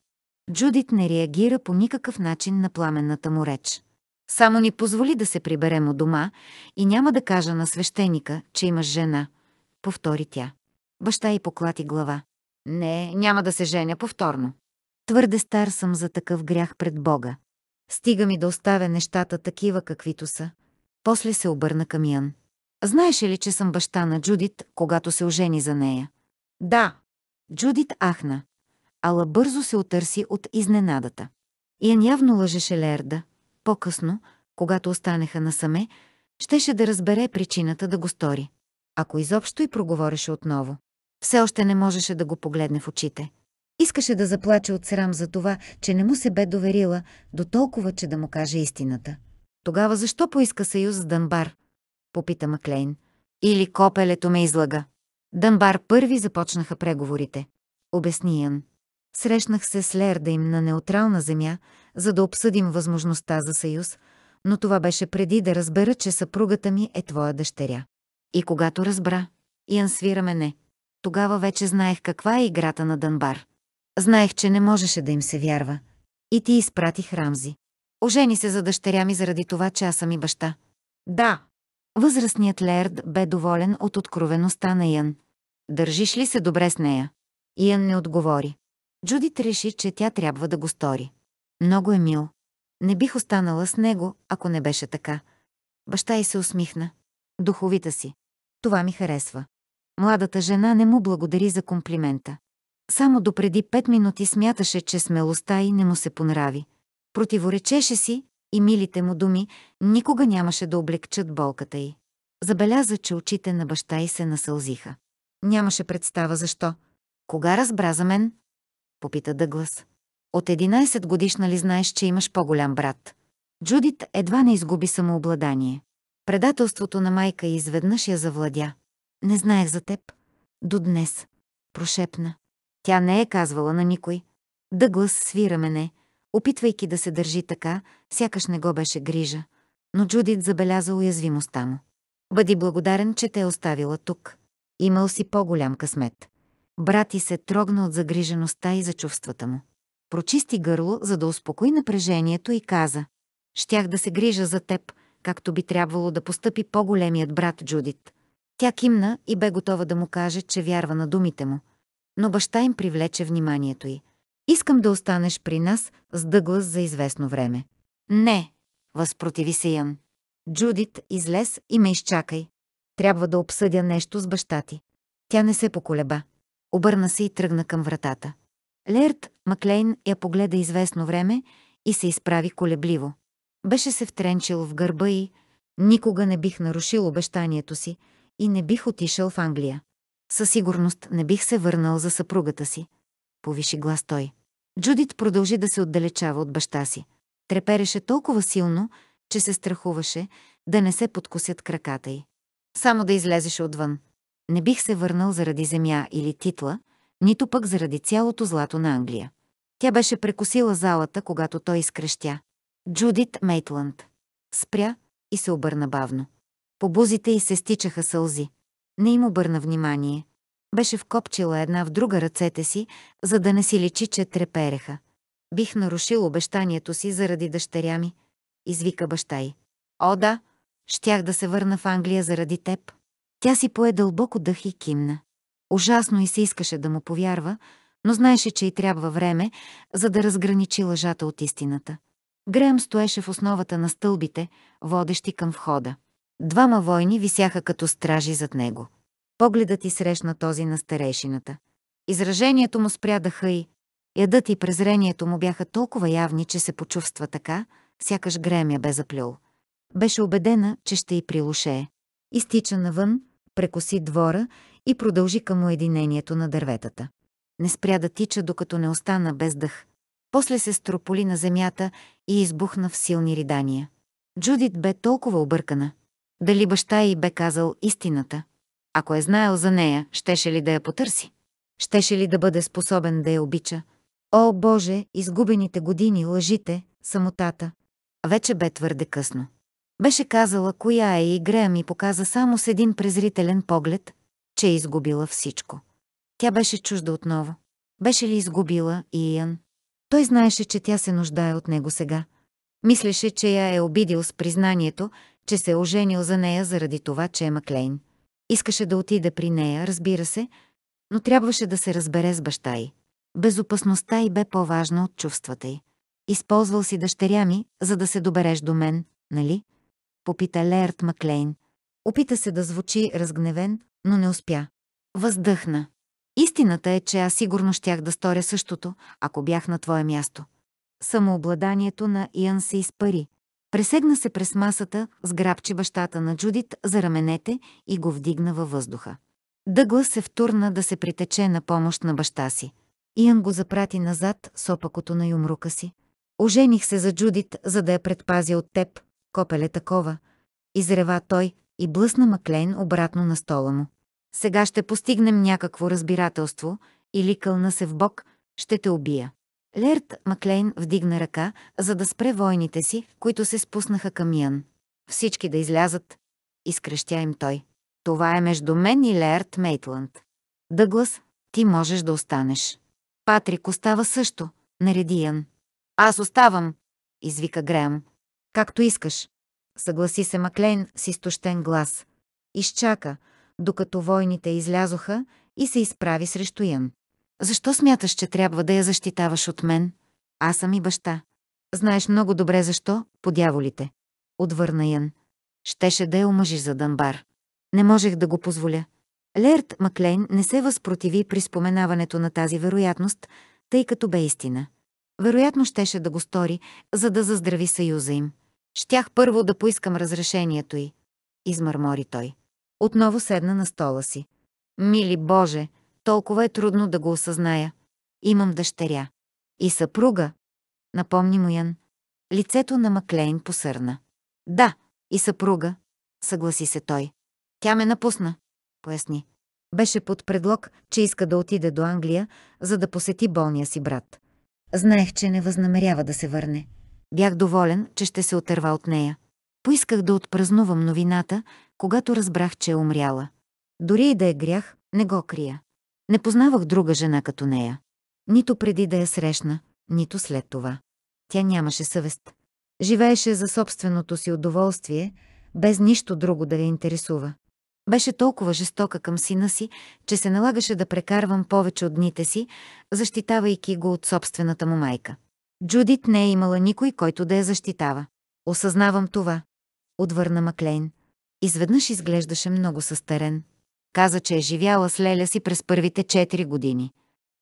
Джудит не реагира по никакъв начин на пламенната му реч. Само ни позволи да се приберем от дома и няма да кажа на свещеника, че имаш жена, повтори тя. Баща й поклати глава. Не, няма да се женя повторно. Твърде стар съм за такъв грях пред Бога. Стига ми да оставя нещата такива, каквито са. После се обърна към Ян. Знаеше ли, че съм баща на Джудит, когато се ожени за нея? Да. Джудит ахна. Ала бързо се отърси от изненадата. Ян явно лъжеше Лерда, по-късно, когато останеха насаме, щеше да разбере причината да го стори. Ако изобщо и проговореше отново. Все още не можеше да го погледне в очите. Искаше да заплаче от срам за това, че не му се бе доверила, до толкова, че да му каже истината. Тогава защо поиска съюз с Дънбар? Попита Маклейн. Или копелето ме излага. Дънбар първи започнаха преговорите. Обясни Ян. Срещнах се с Лерда им на неутрална земя, за да обсъдим възможността за съюз, но това беше преди да разбера, че съпругата ми е твоя дъщеря. И когато разбра, Ян свира мене, тогава вече знаех каква е играта на Дънбар. Знаех, че не можеше да им се вярва. И ти изпратих Рамзи. Ожени се за дъщеря ми заради това, че аз съм и баща. Да. Възрастният Лерд бе доволен от откровеността на Ян. Държиш ли се добре с нея? Ян не отговори. Джудит реши, че тя трябва да го стори. Много е мил. Не бих останала с него, ако не беше така. Баща й се усмихна. Духовита си. Това ми харесва. Младата жена не му благодари за комплимента. Само допреди пет минути смяташе, че смелостта й не му се понрави. Противоречеше си и милите му думи никога нямаше да облегчат болката й. Забеляза, че очите на баща й се насълзиха. Нямаше представа защо. Кога разбра за мен? Попита Дъглас. От 11 годишна ли знаеш, че имаш по-голям брат? Джудит едва не изгуби самообладание. Предателството на майка изведнъж я завладя. Не знаех за теб. До днес. Прошепна. Тя не е казвала на никой. Дъглас свира мене, опитвайки да се държи така, сякаш не го беше грижа. Но Джудит забеляза уязвимостта му. Бъди благодарен, че те е оставила тук. Имал си по-голям късмет. Брат и се трогна от загрижеността и за чувствата му прочисти гърло, за да успокои напрежението и каза «Щях да се грижа за теб, както би трябвало да постъпи по-големият брат Джудит». Тя кимна и бе готова да му каже, че вярва на думите му. Но баща им привлече вниманието й. «Искам да останеш при нас с Дъглас за известно време». «Не!» – възпротиви се Ян. Джудит, излез и ме изчакай. Трябва да обсъдя нещо с баща ти. Тя не се поколеба. Обърна се и тръгна към вратата. Лерт Маклейн я погледа известно време и се изправи колебливо. Беше се втренчил в гърба и никога не бих нарушил обещанието си и не бих отишъл в Англия. Със сигурност не бих се върнал за съпругата си. Повиши глас той. Джудит продължи да се отдалечава от баща си. Трепереше толкова силно, че се страхуваше да не се подкосят краката й. Само да излезеше отвън. Не бих се върнал заради земя или титла, нито пък заради цялото злато на Англия. Тя беше прекусила залата, когато той изкрещя. Джудит Мейтланд. Спря и се обърна бавно. По бузите й се стичаха сълзи. Не им обърна внимание. Беше вкопчила една в друга ръцете си, за да не си личи, че трепереха. Бих нарушил обещанието си заради дъщеря ми, извика баща й. О, да, щях да се върна в Англия заради теб. Тя си пое дълбоко дъх и кимна. Ужасно и се искаше да му повярва, но знаеше, че и трябва време, за да разграничи лъжата от истината. Грем стоеше в основата на стълбите, водещи към входа. Двама войни висяха като стражи зад него. Погледът и срещна този на старейшината. Изражението му спря да хъй. Ядът и презрението му бяха толкова явни, че се почувства така, сякаш Грем я бе заплюл. Беше убедена, че ще й прилушее. Изтича навън, прекоси двора и продължи към уединението на дърветата. Не спря да тича, докато не остана без дъх. После се строполи на земята и избухна в силни ридания. Джудит бе толкова объркана. Дали баща й бе казал истината? Ако е знаел за нея, щеше ли да я потърси? Щеше ли да бъде способен да я обича? О, Боже, изгубените години, лъжите, самотата. Вече бе твърде късно. Беше казала коя е и Греъм и показа само с един презрителен поглед, че е изгубила всичко. Тя беше чужда отново. Беше ли изгубила и Иан? Той знаеше, че тя се нуждае от него сега. Мислеше, че я е обидил с признанието, че се е оженил за нея заради това, че е Маклейн. Искаше да отида при нея, разбира се, но трябваше да се разбере с баща й. Безопасността й бе по-важна от чувствата й. Използвал си дъщеря ми, за да се добереш до мен, нали? Попита Лерт Маклейн. Опита се да звучи разгневен, но не успя. Въздъхна. Истината е, че аз сигурно щях да сторя същото, ако бях на твое място. Самообладанието на Иан се изпари. Пресегна се през масата, сграбчи бащата на Джудит за раменете и го вдигна във въздуха. Дъглас се втурна да се притече на помощ на баща си. Иан го запрати назад с опакото на юмрука си. Ожених се за Джудит, за да я предпазя от теб. Копеле такова. Изрева той, и блъсна Маклейн обратно на стола му. Сега ще постигнем някакво разбирателство или кълна се в бок, ще те убия. Лерт Маклейн вдигна ръка, за да спре войните си, които се спуснаха към Ян. Всички да излязат, изкрещя им той. Това е между мен и Лерт Мейтланд. Дъглас, ти можеш да останеш. Патрик остава също, нареди Ян. Аз оставам, извика Грем. Както искаш съгласи се Маклейн с изтощен глас. Изчака, докато войните излязоха и се изправи срещу Ян. Защо смяташ, че трябва да я защитаваш от мен? Аз съм и баща. Знаеш много добре защо, подяволите. Отвърна Ян. Щеше да я омъжи за Дънбар. Не можех да го позволя. Лерт Маклейн не се възпротиви при споменаването на тази вероятност, тъй като бе истина. Вероятно щеше да го стори, за да заздрави съюза им. Щях първо да поискам разрешението й. Измърмори той. Отново седна на стола си. Мили Боже, толкова е трудно да го осъзная. Имам дъщеря. И съпруга. Напомни му Ян. Лицето на Маклейн посърна. Да, и съпруга. Съгласи се той. Тя ме напусна. Поясни. Беше под предлог, че иска да отиде до Англия, за да посети болния си брат. Знаех, че не възнамерява да се върне. Бях доволен, че ще се отърва от нея. Поисках да отпразнувам новината, когато разбрах, че е умряла. Дори и да е грях, не го крия. Не познавах друга жена като нея. Нито преди да я срещна, нито след това. Тя нямаше съвест. Живееше за собственото си удоволствие, без нищо друго да я интересува. Беше толкова жестока към сина си, че се налагаше да прекарвам повече от дните си, защитавайки го от собствената му майка. Джудит не е имала никой, който да я защитава. Осъзнавам това. Отвърна Маклейн. Изведнъж изглеждаше много състарен. Каза, че е живяла с Леля си през първите 4 години.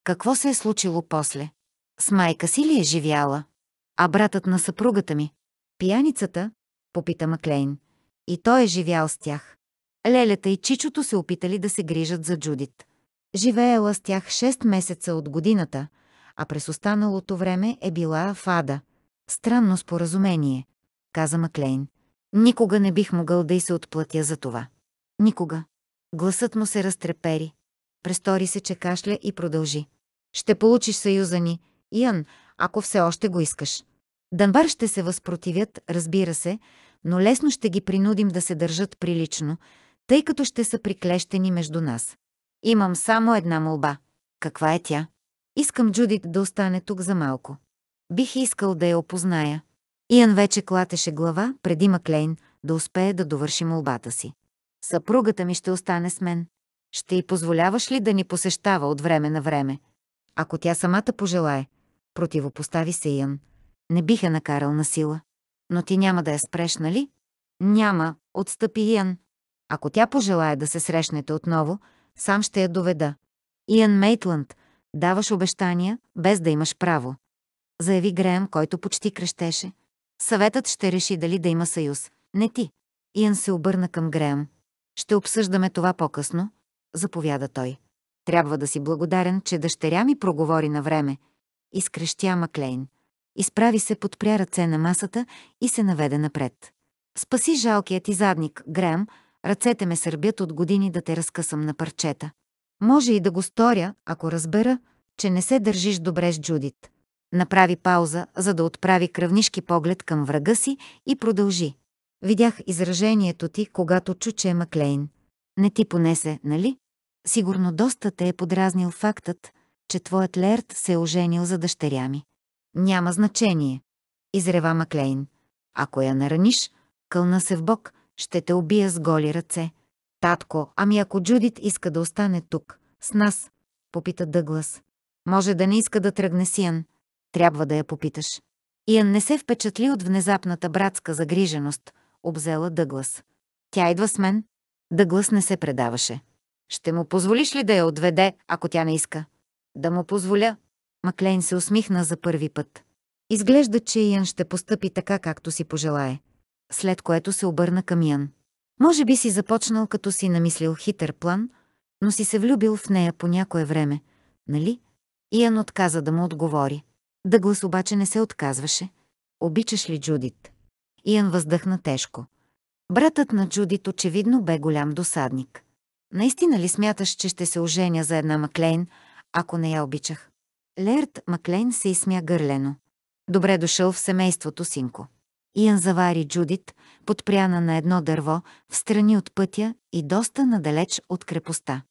Какво се е случило после? С майка си ли е живяла? А братът на съпругата ми? Пияницата? Попита Маклейн. И той е живял с тях. Лелята и Чичото се опитали да се грижат за Джудит. Живеела с тях 6 месеца от годината – а през останалото време е била в ада. Странно споразумение, каза Маклейн. Никога не бих могъл да и се отплатя за това. Никога. Гласът му се разтрепери. Престори се, че кашля и продължи. Ще получиш съюза ни, Ян, ако все още го искаш. Данбар ще се възпротивят, разбира се, но лесно ще ги принудим да се държат прилично, тъй като ще са приклещени между нас. Имам само една молба. Каква е тя? Искам Джудит да остане тук за малко. Бих искал да я опозная. Иан вече клатеше глава, преди Маклейн да успее да довърши молбата си. Съпругата ми ще остане с мен. Ще й позволяваш ли да ни посещава от време на време? Ако тя самата пожелае, противопостави се Иан. Не бих я накарал на сила. Но ти няма да я спреш, нали? Няма, отстъпи Иан. Ако тя пожелае да се срещнете отново, сам ще я доведа. Иан Мейтланд – Даваш обещания, без да имаш право. Заяви Греем, който почти крещеше. Съветът ще реши дали да има съюз. Не ти. Иан се обърна към Греем. Ще обсъждаме това по-късно, заповяда той. Трябва да си благодарен, че дъщеря ми проговори на време. Изкрещя Маклейн. Изправи се, подпря ръце на масата и се наведе напред. Спаси жалкият ти задник, Грем, ръцете ме сърбят от години да те разкъсам на парчета. Може и да го сторя, ако разбера, че не се държиш добре с Джудит. Направи пауза, за да отправи кръвнишки поглед към врага си и продължи. Видях изражението ти, когато чу, че е Маклейн. Не ти понесе, нали? Сигурно доста те е подразнил фактът, че твоят Лерт се е оженил за дъщеря ми. Няма значение. Изрева Маклейн. Ако я нараниш, кълна се в бок, ще те убия с голи ръце. Татко, ами ако Джудит иска да остане тук, с нас, попита Дъглас. Може да не иска да тръгне с Иан. Трябва да я попиташ. Иан не се впечатли от внезапната братска загриженост, обзела Дъглас. Тя идва с мен. Дъглас не се предаваше. Ще му позволиш ли да я отведе, ако тя не иска? Да му позволя. Маклейн се усмихна за първи път. Изглежда, че Иан ще постъпи така, както си пожелае. След което се обърна към Иан. Може би си започнал като си намислил хитър план, но си се влюбил в нея по някое време, нали? Иан отказа да му отговори. Дъглас обаче не се отказваше. Обичаш ли Джудит? Иан въздъхна тежко. Братът на Джудит очевидно бе голям досадник. Наистина ли смяташ, че ще се оженя за една Маклейн, ако не я обичах? Лерт Маклейн се изсмя гърлено. Добре дошъл в семейството, синко. Иан завари Джудит, подпряна на едно дърво, встрани от пътя и доста надалеч от крепостта.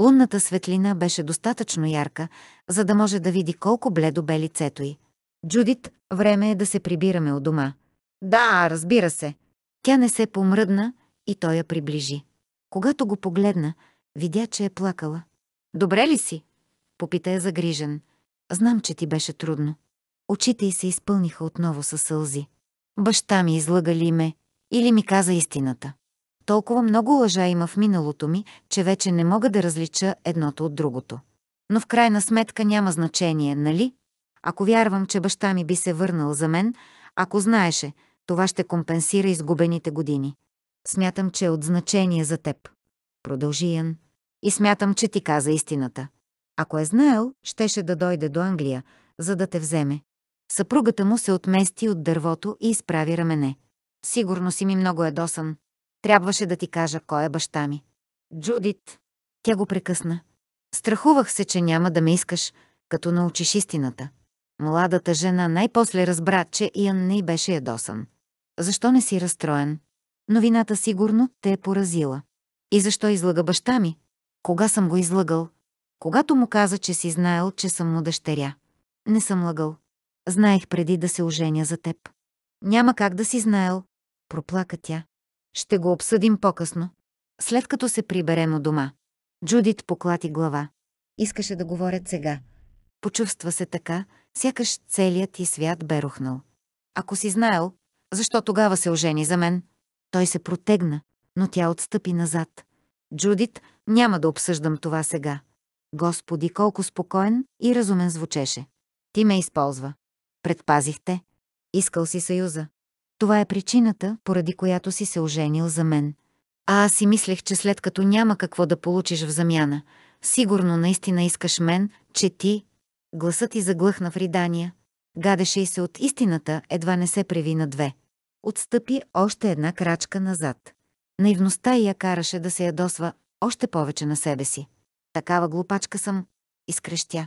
Лунната светлина беше достатъчно ярка, за да може да види колко бледо бе лицето й. Джудит, време е да се прибираме от дома. Да, разбира се. Тя не се помръдна и той я приближи. Когато го погледна, видя, че е плакала. Добре ли си? Попита е загрижен. Знам, че ти беше трудно. Очите й се изпълниха отново със сълзи. Баща ми излъга ли ме или ми каза истината? Толкова много лъжа има в миналото ми, че вече не мога да различа едното от другото. Но в крайна сметка няма значение, нали? Ако вярвам, че баща ми би се върнал за мен, ако знаеше, това ще компенсира изгубените години. Смятам, че е от значение за теб. Продължи Ян. И смятам, че ти каза истината. Ако е знаел, щеше да дойде до Англия, за да те вземе. Съпругата му се отмести от дървото и изправи рамене. Сигурно си ми много едосан. Трябваше да ти кажа кой е баща ми. Джудит. Тя го прекъсна. Страхувах се, че няма да ме искаш, като научиш истината. Младата жена най-после разбра, че Иан не й беше ядосан. Защо не си разстроен? Новината сигурно те е поразила. И защо излага баща ми? Кога съм го излъгал? Когато му каза, че си знаел, че съм му дъщеря. Не съм лъгал. Знаех преди да се оженя за теб. Няма как да си знаел, проплака тя. Ще го обсъдим по-късно, след като се приберем у дома. Джудит поклати глава. Искаше да говорят сега. Почувства се така, сякаш целият ти свят бе рухнал. Ако си знаел, защо тогава се ожени за мен? Той се протегна, но тя отстъпи назад. Джудит, няма да обсъждам това сега. Господи, колко спокоен и разумен звучеше. Ти ме използва предпазихте, искал си съюза. Това е причината, поради която си се оженил за мен. А аз си мислех, че след като няма какво да получиш в замяна, сигурно наистина искаш мен, че ти... Гласът ти заглъхна в ридания. Гадеше и се от истината, едва не се преви на две. Отстъпи още една крачка назад. Наивността я караше да се ядосва още повече на себе си. Такава глупачка съм, изкрещя.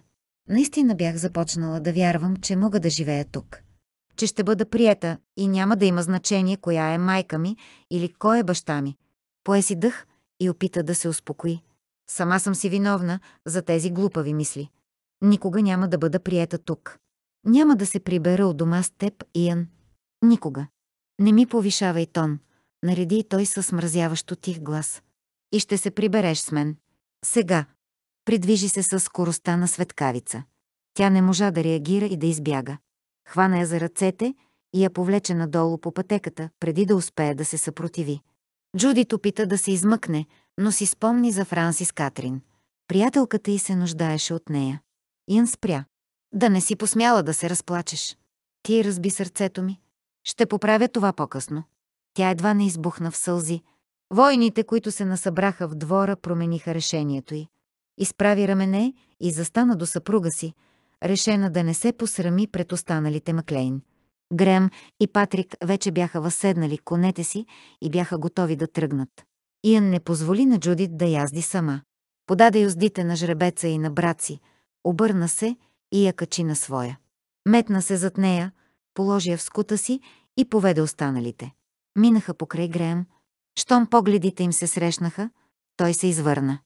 Наистина бях започнала да вярвам, че мога да живея тук. Че ще бъда приета и няма да има значение коя е майка ми или кой е баща ми. Пое си дъх и опита да се успокои. Сама съм си виновна за тези глупави мисли. Никога няма да бъда приета тук. Няма да се прибера от дома с теб, Иан. Никога. Не ми повишавай тон, нареди и той със мразяващо тих глас. И ще се прибереш с мен. Сега, Придвижи се със скоростта на светкавица. Тя не можа да реагира и да избяга. Хвана я за ръцете и я повлече надолу по пътеката, преди да успее да се съпротиви. Джудит опита да се измъкне, но си спомни за Франсис Катрин. Приятелката й се нуждаеше от нея. Ян спря. Да не си посмяла да се разплачеш. Ти разби сърцето ми. Ще поправя това по-късно. Тя едва не избухна в сълзи. Войните, които се насъбраха в двора, промениха решението й. Изправи рамене и застана до съпруга си, решена да не се посрами пред останалите Маклейн. Грем и Патрик вече бяха възседнали конете си и бяха готови да тръгнат. Иан не позволи на Джудит да язди сама. Подаде юздите на жребеца и на брат си, обърна се и я качи на своя. Метна се зад нея, положи я в скута си и поведе останалите. Минаха покрай Грем. Щом погледите им се срещнаха, той се извърна.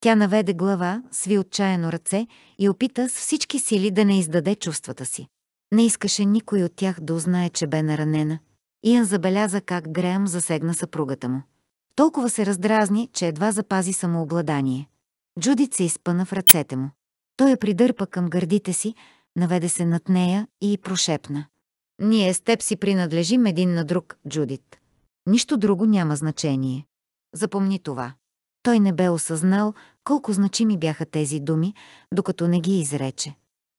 Тя наведе глава, сви отчаяно ръце и опита с всички сили да не издаде чувствата си. Не искаше никой от тях да узнае, че бе наранена. Иан забеляза как Греъм засегна съпругата му. Толкова се раздразни, че едва запази самообладание. Джудит се изпъна в ръцете му. Той я придърпа към гърдите си, наведе се над нея и прошепна. Ние с теб си принадлежим един на друг, Джудит. Нищо друго няма значение. Запомни това. Той не бе осъзнал колко значими бяха тези думи, докато не ги изрече.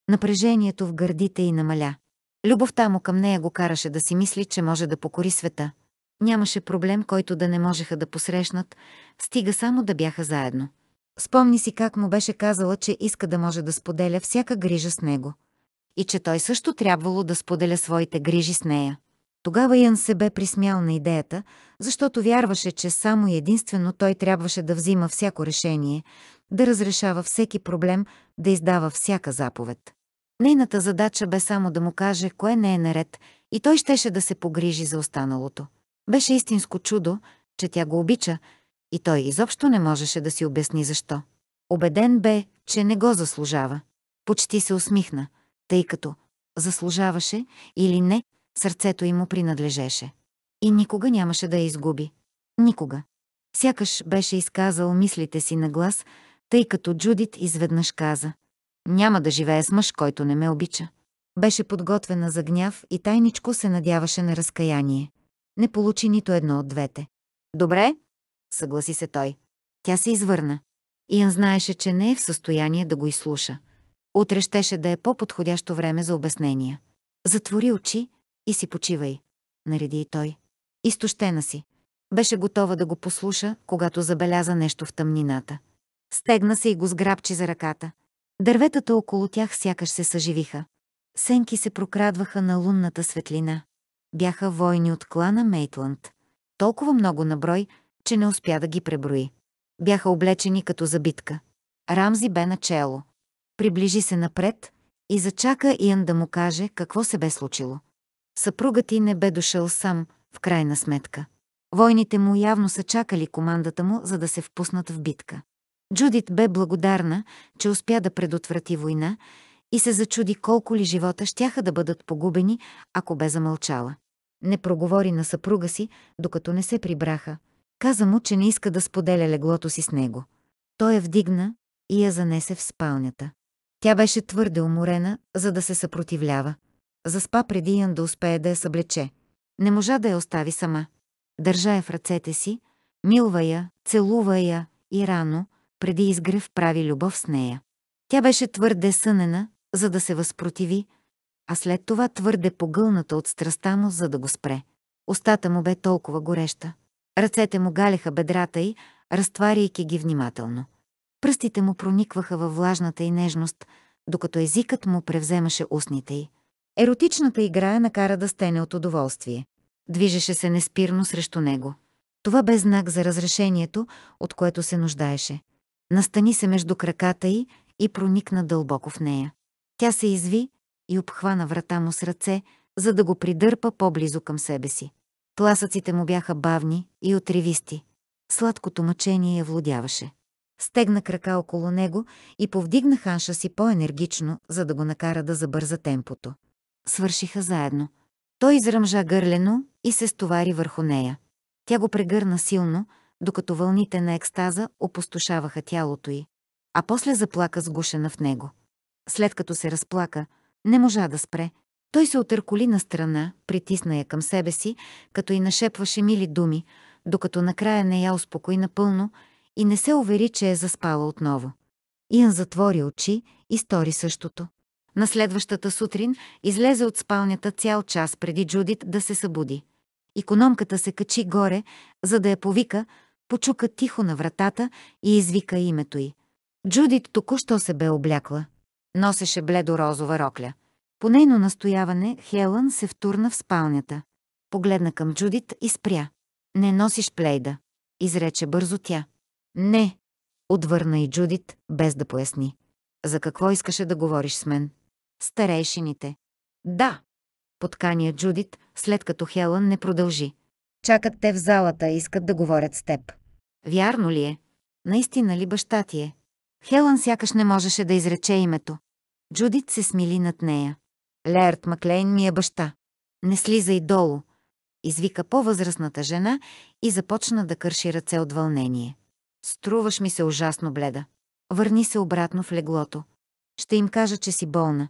Напрежението в гърдите й намаля. Любовта му към нея го караше да си мисли, че може да покори света. Нямаше проблем, който да не можеха да посрещнат, стига само да бяха заедно. Спомни си как му беше казала, че иска да може да споделя всяка грижа с него. И че той също трябвало да споделя своите грижи с нея. Тогава Ян се бе присмял на идеята, защото вярваше, че само и единствено той трябваше да взима всяко решение, да разрешава всеки проблем, да издава всяка заповед. Нейната задача бе само да му каже кое не е наред и той щеше да се погрижи за останалото. Беше истинско чудо, че тя го обича и той изобщо не можеше да си обясни защо. Обеден бе, че не го заслужава. Почти се усмихна, тъй като заслужаваше или не, сърцето й му принадлежеше. И никога нямаше да я изгуби. Никога. Сякаш беше изказал мислите си на глас, тъй като Джудит изведнъж каза «Няма да живее с мъж, който не ме обича». Беше подготвена за гняв и тайничко се надяваше на разкаяние. Не получи нито едно от двете. «Добре», съгласи се той. Тя се извърна. Иан знаеше, че не е в състояние да го изслуша. Утре щеше да е по-подходящо време за обяснения. Затвори очи, и си почивай, нареди и той. Изтощена си. Беше готова да го послуша, когато забеляза нещо в тъмнината. Стегна се и го сграбчи за ръката. Дърветата около тях сякаш се съживиха. Сенки се прокрадваха на лунната светлина. Бяха войни от клана Мейтланд. Толкова много наброй, че не успя да ги преброи. Бяха облечени като за битка. Рамзи бе начело. Приближи се напред и зачака Иан да му каже какво се бе случило. Съпругът ти не бе дошъл сам, в крайна сметка. Войните му явно са чакали командата му, за да се впуснат в битка. Джудит бе благодарна, че успя да предотврати война и се зачуди колко ли живота щяха да бъдат погубени, ако бе замълчала. Не проговори на съпруга си, докато не се прибраха. Каза му, че не иска да споделя леглото си с него. Той я вдигна и я занесе в спалнята. Тя беше твърде уморена, за да се съпротивлява. Заспа преди Ян да успее да я съблече. Не можа да я остави сама. Държа я в ръцете си, милва я, целува я и рано, преди изгрев прави любов с нея. Тя беше твърде сънена, за да се възпротиви, а след това твърде погълната от страста му, за да го спре. Остата му бе толкова гореща. Ръцете му галеха бедрата й, разтваряйки ги внимателно. Пръстите му проникваха във влажната й нежност, докато езикът му превземаше устните й. Еротичната игра я накара да стене от удоволствие. Движеше се неспирно срещу него. Това бе знак за разрешението, от което се нуждаеше. Настани се между краката й и проникна дълбоко в нея. Тя се изви и обхвана врата му с ръце, за да го придърпа по-близо към себе си. Тласъците му бяха бавни и отривисти. Сладкото мъчение я владяваше. Стегна крака около него и повдигна ханша си по-енергично, за да го накара да забърза темпото свършиха заедно. Той изръмжа гърлено и се стовари върху нея. Тя го прегърна силно, докато вълните на екстаза опустошаваха тялото й, а после заплака сгушена в него. След като се разплака, не можа да спре. Той се отърколи на страна, притисна я към себе си, като й нашепваше мили думи, докато накрая не я успокои напълно и не се увери, че е заспала отново. Иан затвори очи и стори същото. На следващата сутрин излезе от спалнята цял час преди Джудит да се събуди. Икономката се качи горе, за да я повика, почука тихо на вратата и извика името й. Джудит току-що се бе облякла. Носеше бледо-розова рокля. По нейно настояване Хелън се втурна в спалнята. Погледна към Джудит и спря. «Не носиш плейда», изрече бързо тя. «Не», отвърна и Джудит, без да поясни. «За какво искаше да говориш с мен?» старейшините. Да, подканя Джудит, след като Хелън не продължи. Чакат те в залата, искат да говорят с теб. Вярно ли е? Наистина ли баща ти е? Хелън сякаш не можеше да изрече името. Джудит се смили над нея. Лерт Маклейн ми е баща. Не слизай долу. Извика по-възрастната жена и започна да кърши ръце от вълнение. Струваш ми се ужасно бледа. Върни се обратно в леглото. Ще им кажа, че си болна.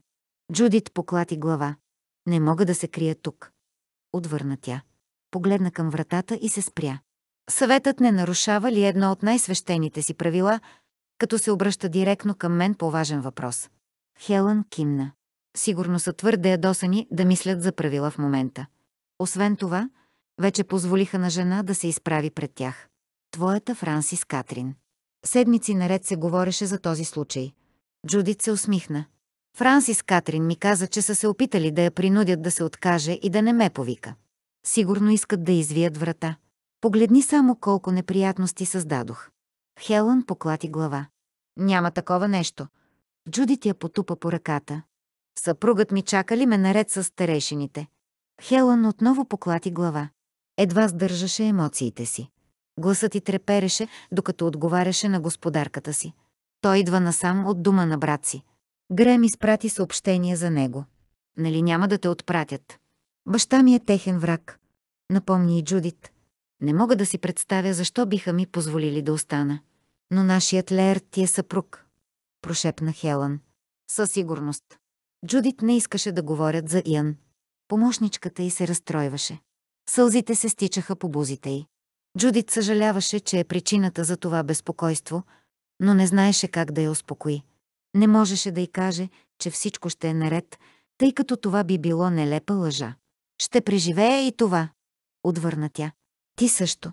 Джудит поклати глава. Не мога да се крия тук. Отвърна тя. Погледна към вратата и се спря. Съветът не нарушава ли едно от най-свещените си правила, като се обръща директно към мен по важен въпрос? Хелън кимна. Сигурно са твърде ядосани да мислят за правила в момента. Освен това, вече позволиха на жена да се изправи пред тях. Твоята Франсис Катрин. Седмици наред се говореше за този случай. Джудит се усмихна. Франсис Катрин ми каза, че са се опитали да я принудят да се откаже и да не ме повика. Сигурно искат да извият врата. Погледни само колко неприятности създадох. Хелън поклати глава. Няма такова нещо. Джудит я потупа по ръката. Съпругът ми чака ли ме наред с старешините? Хелън отново поклати глава. Едва сдържаше емоциите си. Гласът ти трепереше, докато отговаряше на господарката си. Той идва насам от дума на брат си. Грем изпрати съобщение за него. Нали няма да те отпратят? Баща ми е техен враг, напомни и Джудит. Не мога да си представя защо биха ми позволили да остана. Но нашият Леер ти е съпруг, прошепна Хелън. Със сигурност. Джудит не искаше да говорят за Иан. Помощничката й се разстройваше. Сълзите се стичаха по бузите й. Джудит съжаляваше, че е причината за това безпокойство, но не знаеше как да я успокои. Не можеше да й каже, че всичко ще е наред, тъй като това би било нелепа лъжа. Ще преживея и това, отвърна тя. Ти също.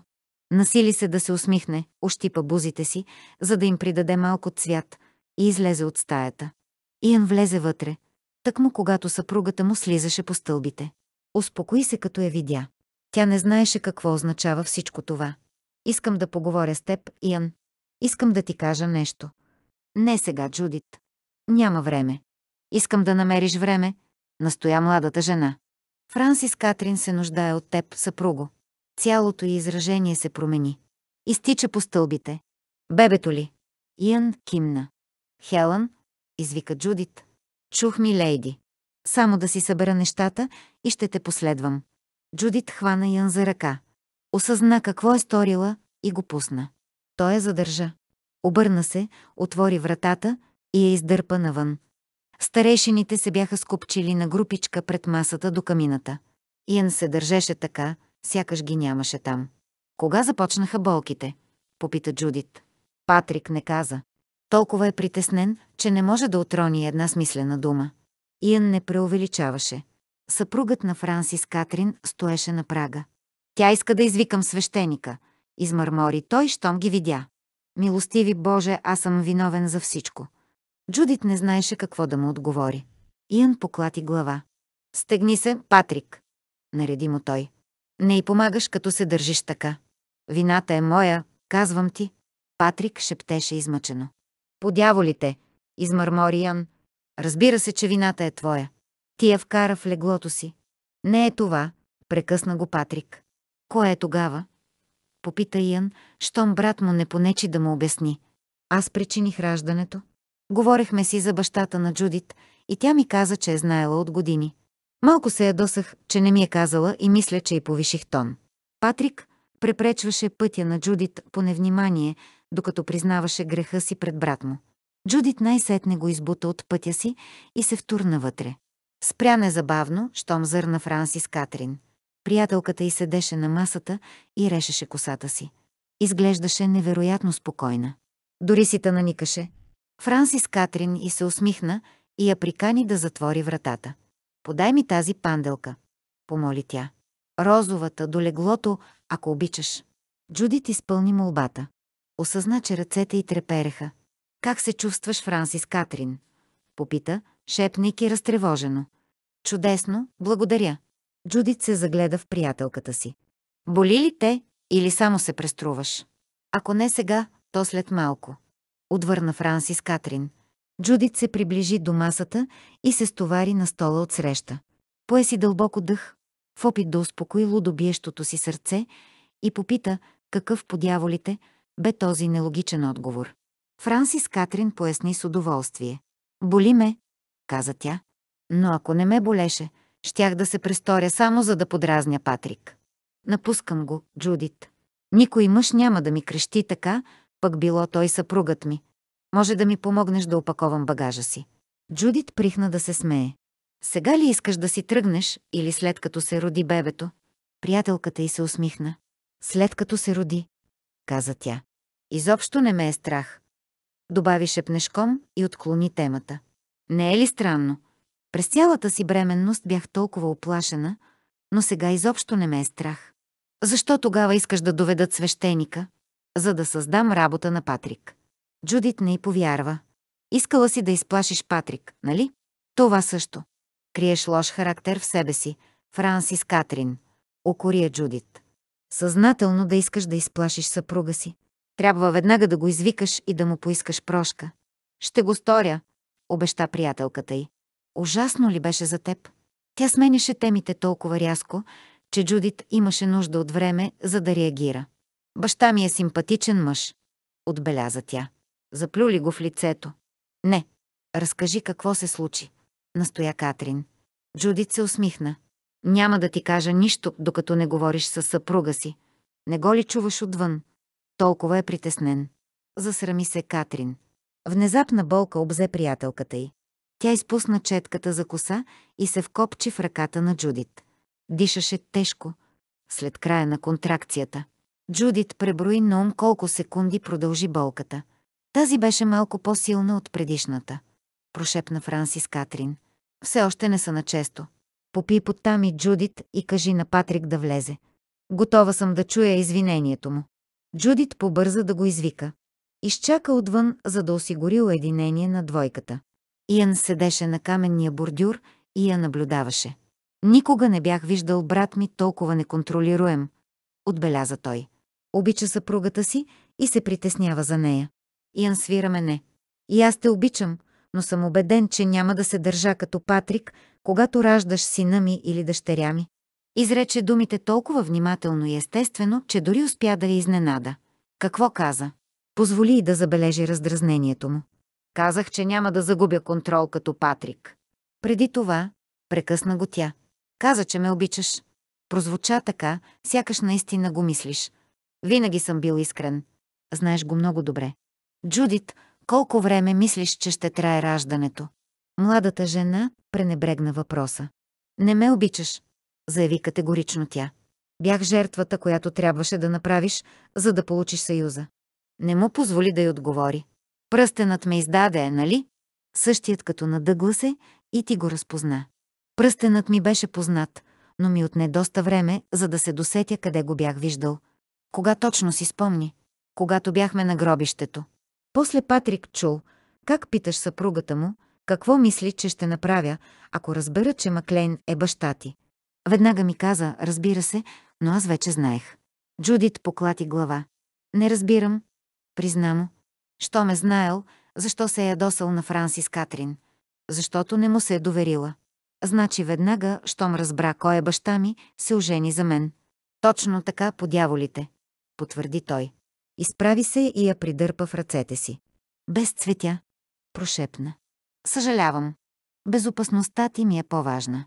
Насили се да се усмихне, ощипа бузите си, за да им придаде малко цвят и излезе от стаята. Иан влезе вътре, тъкмо когато съпругата му слизаше по стълбите. Успокои се, като я видя. Тя не знаеше какво означава всичко това. Искам да поговоря с теб, Иан. Искам да ти кажа нещо. Не сега, Джудит. Няма време. Искам да намериш време, настоя младата жена. Франсис Катрин се нуждае от теб, съпруго. Цялото й изражение се промени. Изтича по стълбите. Бебето ли? Иън кимна. Хелън, извика Джудит. Чух ми, лейди. Само да си събера нещата и ще те последвам. Джудит хвана Ян за ръка. Осъзна какво е сторила и го пусна. Той я задържа. Обърна се, отвори вратата и я издърпа навън. Старейшините се бяха скупчили на групичка пред масата до камината. Иен се държеше така, сякаш ги нямаше там. Кога започнаха болките? Попита Джудит. Патрик не каза. Толкова е притеснен, че не може да отрони една смислена дума. Иен не преувеличаваше. Съпругът на Франсис Катрин стоеше на прага. Тя иска да извикам свещеника, измърмори той, щом ги видя. Милостиви Боже, аз съм виновен за всичко. Джудит не знаеше какво да му отговори. Иан поклати глава. Стегни се, Патрик, нареди му той. Не й помагаш, като се държиш така. Вината е моя, казвам ти. Патрик шептеше измъчено. Подяволите, измърмори Ян. Разбира се, че вината е твоя. Ти я вкара в леглото си. Не е това, прекъсна го Патрик. Кое е тогава? Попита Ян, щом брат му не понечи да му обясни. Аз причиних раждането. Говорехме си за бащата на Джудит и тя ми каза, че е знаела от години. Малко се ядосах, че не ми е казала и мисля, че и повиших тон. Патрик препречваше пътя на Джудит по невнимание, докато признаваше греха си пред брат му. Джудит най-сетне го избута от пътя си и се втурна вътре. Спря незабавно, щом зърна Франсис Катрин. Приятелката й седеше на масата и решеше косата си. Изглеждаше невероятно спокойна. Дори си та наникаше. Франсис Катрин и се усмихна и я прикани да затвори вратата. «Подай ми тази панделка», помоли тя. «Розовата, до леглото, ако обичаш». Джудит изпълни молбата. Осъзна, че ръцете й трепереха. «Как се чувстваш, Франсис Катрин?» Попита, шепнейки разтревожено. «Чудесно, благодаря. Джудит се загледа в приятелката си. Боли ли те или само се преструваш? Ако не сега, то след малко. Отвърна Франсис Катрин. Джудит се приближи до масата и се стовари на стола от среща. Пое си дълбоко дъх, в опит да успокои лудобиещото си сърце и попита какъв по дяволите бе този нелогичен отговор. Франсис Катрин поясни с удоволствие. Боли ме, каза тя. Но ако не ме болеше, Щях да се престоря само за да подразня Патрик. Напускам го, Джудит. Никой мъж няма да ми крещи така, пък било той съпругът ми. Може да ми помогнеш да опаковам багажа си. Джудит прихна да се смее. Сега ли искаш да си тръгнеш или след като се роди бебето? Приятелката й се усмихна. След като се роди, каза тя. Изобщо не ме е страх. Добави шепнешком и отклони темата. Не е ли странно? През цялата си бременност бях толкова оплашена, но сега изобщо не ме е страх. Защо тогава искаш да доведат свещеника? За да създам работа на Патрик. Джудит не й повярва. Искала си да изплашиш Патрик, нали? Това също. Криеш лош характер в себе си. Франсис Катрин. Окория Джудит. Съзнателно да искаш да изплашиш съпруга си. Трябва веднага да го извикаш и да му поискаш прошка. Ще го сторя, обеща приятелката й. Ужасно ли беше за теб? Тя сменеше темите толкова рязко, че Джудит имаше нужда от време, за да реагира. Баща ми е симпатичен мъж, отбеляза тя. Заплюли го в лицето. Не, разкажи какво се случи, настоя Катрин. Джудит се усмихна. Няма да ти кажа нищо, докато не говориш със съпруга си. Не го ли чуваш отвън? Толкова е притеснен. Засрами се Катрин. Внезапна болка обзе приятелката й. Тя изпусна четката за коса и се вкопчи в ръката на Джудит. Дишаше тежко. След края на контракцията. Джудит преброи на ум колко секунди продължи болката. Тази беше малко по-силна от предишната. Прошепна Франсис Катрин. Все още не са на често. Попи там и Джудит и кажи на Патрик да влезе. Готова съм да чуя извинението му. Джудит побърза да го извика. Изчака отвън, за да осигури уединение на двойката. Иан седеше на каменния бордюр и я наблюдаваше. Никога не бях виждал брат ми толкова неконтролируем, отбеляза той. Обича съпругата си и се притеснява за нея. Иан свира мене. И аз те обичам, но съм убеден, че няма да се държа като Патрик, когато раждаш сина ми или дъщеря ми. Изрече думите толкова внимателно и естествено, че дори успя да я изненада. Какво каза? Позволи и да забележи раздразнението му. Казах, че няма да загубя контрол като Патрик. Преди това, прекъсна го тя. Каза, че ме обичаш. Прозвуча така, сякаш наистина го мислиш. Винаги съм бил искрен. Знаеш го много добре. Джудит, колко време мислиш, че ще трае раждането? Младата жена пренебрегна въпроса. Не ме обичаш, заяви категорично тя. Бях жертвата, която трябваше да направиш, за да получиш съюза. Не му позволи да й отговори. Пръстенът ме издаде, нали? Същият като надъгла се и ти го разпозна. Пръстенът ми беше познат, но ми отне доста време, за да се досетя къде го бях виждал. Кога точно си спомни? Когато бяхме на гробището. После Патрик чул, как питаш съпругата му, какво мисли, че ще направя, ако разбера, че Маклейн е баща ти. Веднага ми каза, разбира се, но аз вече знаех. Джудит поклати глава. Не разбирам, призна му. Що ме знаел, защо се е ядосал на Франсис Катрин? Защото не му се е доверила. Значи веднага, щом разбра кой е баща ми, се ожени за мен. Точно така по дяволите, потвърди той. Изправи се и я придърпа в ръцете си. Без цветя, прошепна. Съжалявам. Безопасността ти ми е по-важна.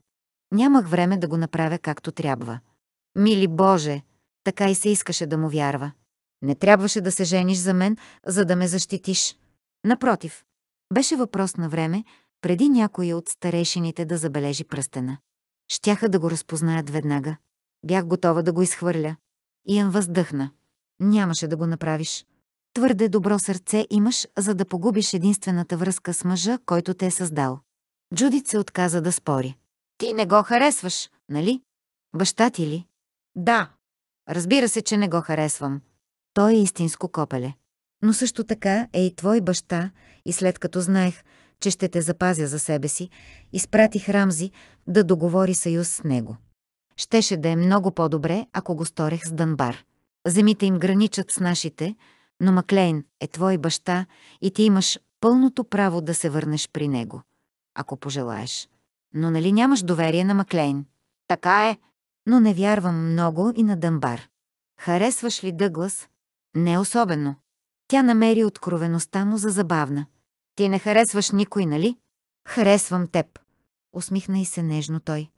Нямах време да го направя както трябва. Мили Боже, така и се искаше да му вярва. Не трябваше да се жениш за мен, за да ме защитиш. Напротив, беше въпрос на време, преди някой от старейшините да забележи пръстена. Щяха да го разпознаят веднага. Бях готова да го изхвърля. Иен въздъхна. Нямаше да го направиш. Твърде добро сърце имаш, за да погубиш единствената връзка с мъжа, който те е създал. Джудит се отказа да спори. Ти не го харесваш, нали? Баща ти ли? Да. Разбира се, че не го харесвам. Той е истинско копеле. Но също така е и твой баща, и след като знаех, че ще те запазя за себе си, изпратих Рамзи да договори съюз с него. Щеше да е много по-добре, ако го сторех с Дънбар. Земите им граничат с нашите, но Маклейн е твой баща и ти имаш пълното право да се върнеш при него, ако пожелаеш. Но нали нямаш доверие на Маклейн? Така е. Но не вярвам много и на Дънбар. Харесваш ли Дъглас, не особено. Тя намери откровеността му за забавна. Ти не харесваш никой, нали? Харесвам теб. Усмихна и се нежно той.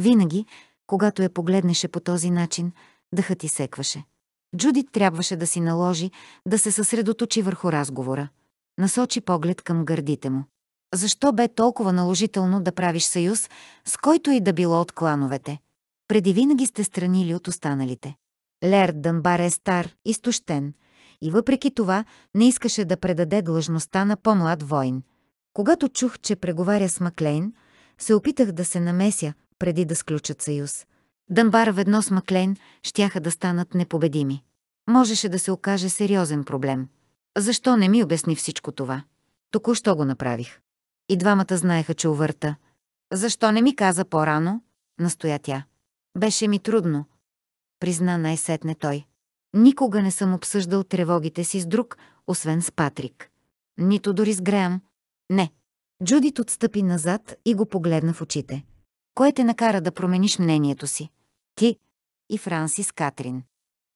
Винаги, когато я погледнеше по този начин, дъхът ти секваше. Джудит трябваше да си наложи да се съсредоточи върху разговора. Насочи поглед към гърдите му. Защо бе толкова наложително да правиш съюз, с който и да било от клановете? Преди винаги сте странили от останалите. Лерд Дънбар е стар, изтощен и въпреки това не искаше да предаде длъжността на по-млад войн. Когато чух, че преговаря с Маклейн, се опитах да се намеся преди да сключат съюз. Дънбар ведно с Маклейн щяха да станат непобедими. Можеше да се окаже сериозен проблем. Защо не ми обясни всичко това? Току-що го направих. И двамата знаеха, че увърта. Защо не ми каза по-рано? Настоя тя. Беше ми трудно, призна най-сетне той. Никога не съм обсъждал тревогите си с друг, освен с Патрик. Нито дори с Греъм. Не. Джудит отстъпи назад и го погледна в очите. Кое те накара да промениш мнението си? Ти и Франсис Катрин.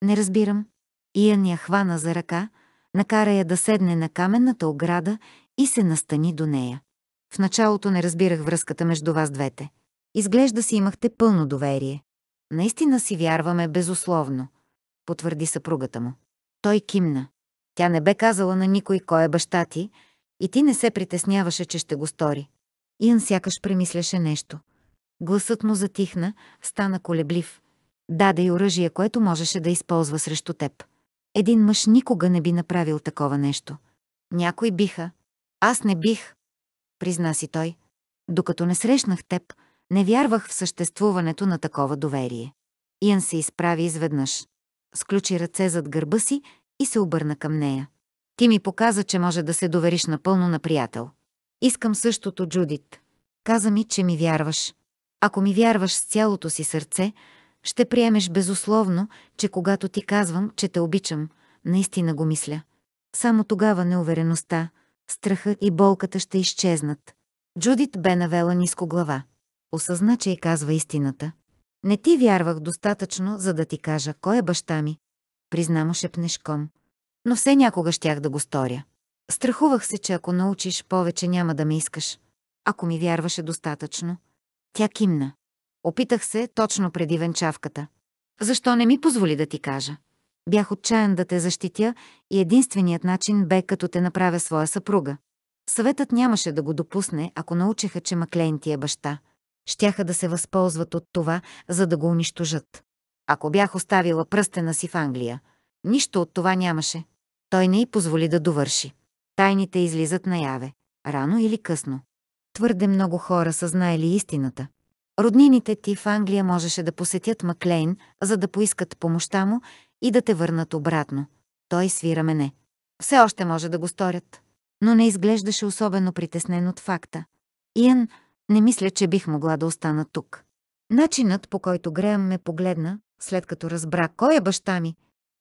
Не разбирам. Иан я хвана за ръка, накара я да седне на каменната ограда и се настани до нея. В началото не разбирах връзката между вас двете. Изглежда си имахте пълно доверие. Наистина си вярваме безусловно, потвърди съпругата му. Той кимна. Тя не бе казала на никой кой е баща ти и ти не се притесняваше, че ще го стори. Иан сякаш премисляше нещо. Гласът му затихна, стана колеблив. Даде и оръжие, което можеше да използва срещу теб. Един мъж никога не би направил такова нещо. Някои биха. Аз не бих, призна си той. Докато не срещнах теб, не вярвах в съществуването на такова доверие. Иан се изправи изведнъж. Сключи ръце зад гърба си и се обърна към нея. Ти ми показа, че може да се довериш напълно на приятел. Искам същото, Джудит. Каза ми, че ми вярваш. Ако ми вярваш с цялото си сърце, ще приемеш безусловно, че когато ти казвам, че те обичам, наистина го мисля. Само тогава неувереността, страха и болката ще изчезнат. Джудит бе навела ниско глава осъзна, че и казва истината. Не ти вярвах достатъчно, за да ти кажа кой е баща ми, признамо шепнешком. Но все някога щях да го сторя. Страхувах се, че ако научиш, повече няма да ме искаш. Ако ми вярваше достатъчно. Тя кимна. Опитах се точно преди венчавката. Защо не ми позволи да ти кажа? Бях отчаян да те защитя и единственият начин бе като те направя своя съпруга. Съветът нямаше да го допусне, ако научиха, че Маклейн ти е баща щяха да се възползват от това, за да го унищожат. Ако бях оставила пръстена си в Англия, нищо от това нямаше. Той не й позволи да довърши. Тайните излизат наяве, рано или късно. Твърде много хора са знаели истината. Роднините ти в Англия можеше да посетят Маклейн, за да поискат помощта му и да те върнат обратно. Той свира мене. Все още може да го сторят. Но не изглеждаше особено притеснен от факта. Иан не мисля, че бих могла да остана тук. Начинът, по който Греъм ме погледна, след като разбра кой е баща ми,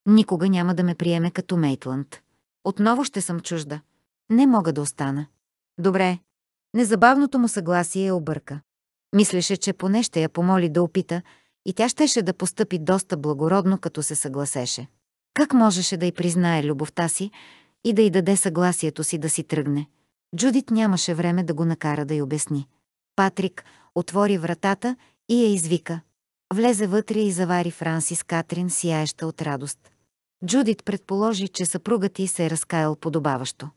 никога няма да ме приеме като Мейтланд. Отново ще съм чужда. Не мога да остана. Добре. Незабавното му съгласие я е обърка. Мислеше, че поне ще я помоли да опита и тя щеше да постъпи доста благородно, като се съгласеше. Как можеше да й признае любовта си и да й даде съгласието си да си тръгне? Джудит нямаше време да го накара да й обясни. Патрик отвори вратата и я извика. Влезе вътре и завари Франсис Катрин, сияеща от радост. Джудит предположи, че съпругът ти се е разкаял подобаващо.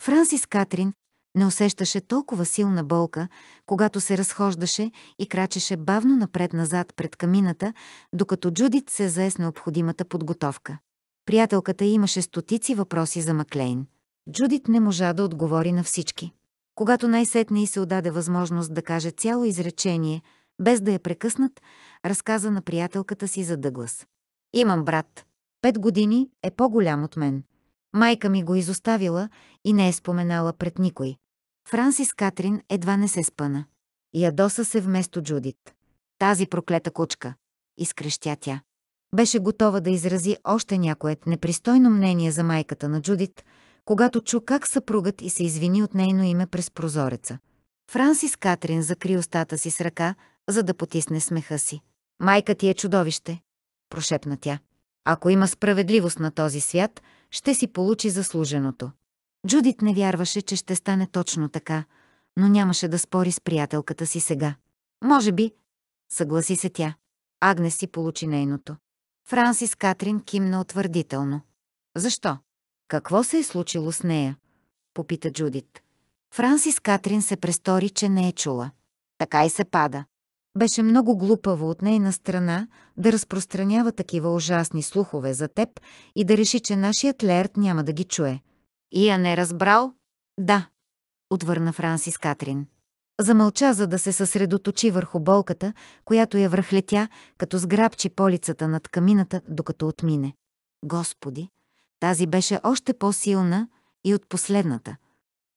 Франсис Катрин не усещаше толкова силна болка, когато се разхождаше и крачеше бавно напред-назад пред камината, докато Джудит се зае с необходимата подготовка. Приятелката имаше стотици въпроси за Маклейн. Джудит не можа да отговори на всички. Когато най-сетне и се отдаде възможност да каже цяло изречение, без да я прекъснат, разказа на приятелката си за Дъглас. Имам брат. Пет години е по-голям от мен. Майка ми го изоставила и не е споменала пред никой. Франсис Катрин едва не се спъна. Ядоса се вместо Джудит. Тази проклета кучка! Изкрещя тя. Беше готова да изрази още някое непристойно мнение за майката на Джудит, когато чу как съпругът и се извини от нейно име през прозореца. Франсис Катрин закри устата си с ръка, за да потисне смеха си. «Майка ти е чудовище!» – прошепна тя. «Ако има справедливост на този свят, ще си получи заслуженото». Джудит не вярваше, че ще стане точно така, но нямаше да спори с приятелката си сега. «Може би», съгласи се тя. Агнес си получи нейното. Франсис Катрин кимна утвърдително. «Защо?» Какво се е случило с нея? Попита Джудит. Франсис Катрин се престори, че не е чула. Така и се пада. Беше много глупаво от нейна страна да разпространява такива ужасни слухове за теб и да реши, че нашият Лерт няма да ги чуе. И я не разбрал? Да, отвърна Франсис Катрин. Замълча, за да се съсредоточи върху болката, която я връхлетя, като сграбчи полицата над камината, докато отмине. Господи, тази беше още по-силна и от последната,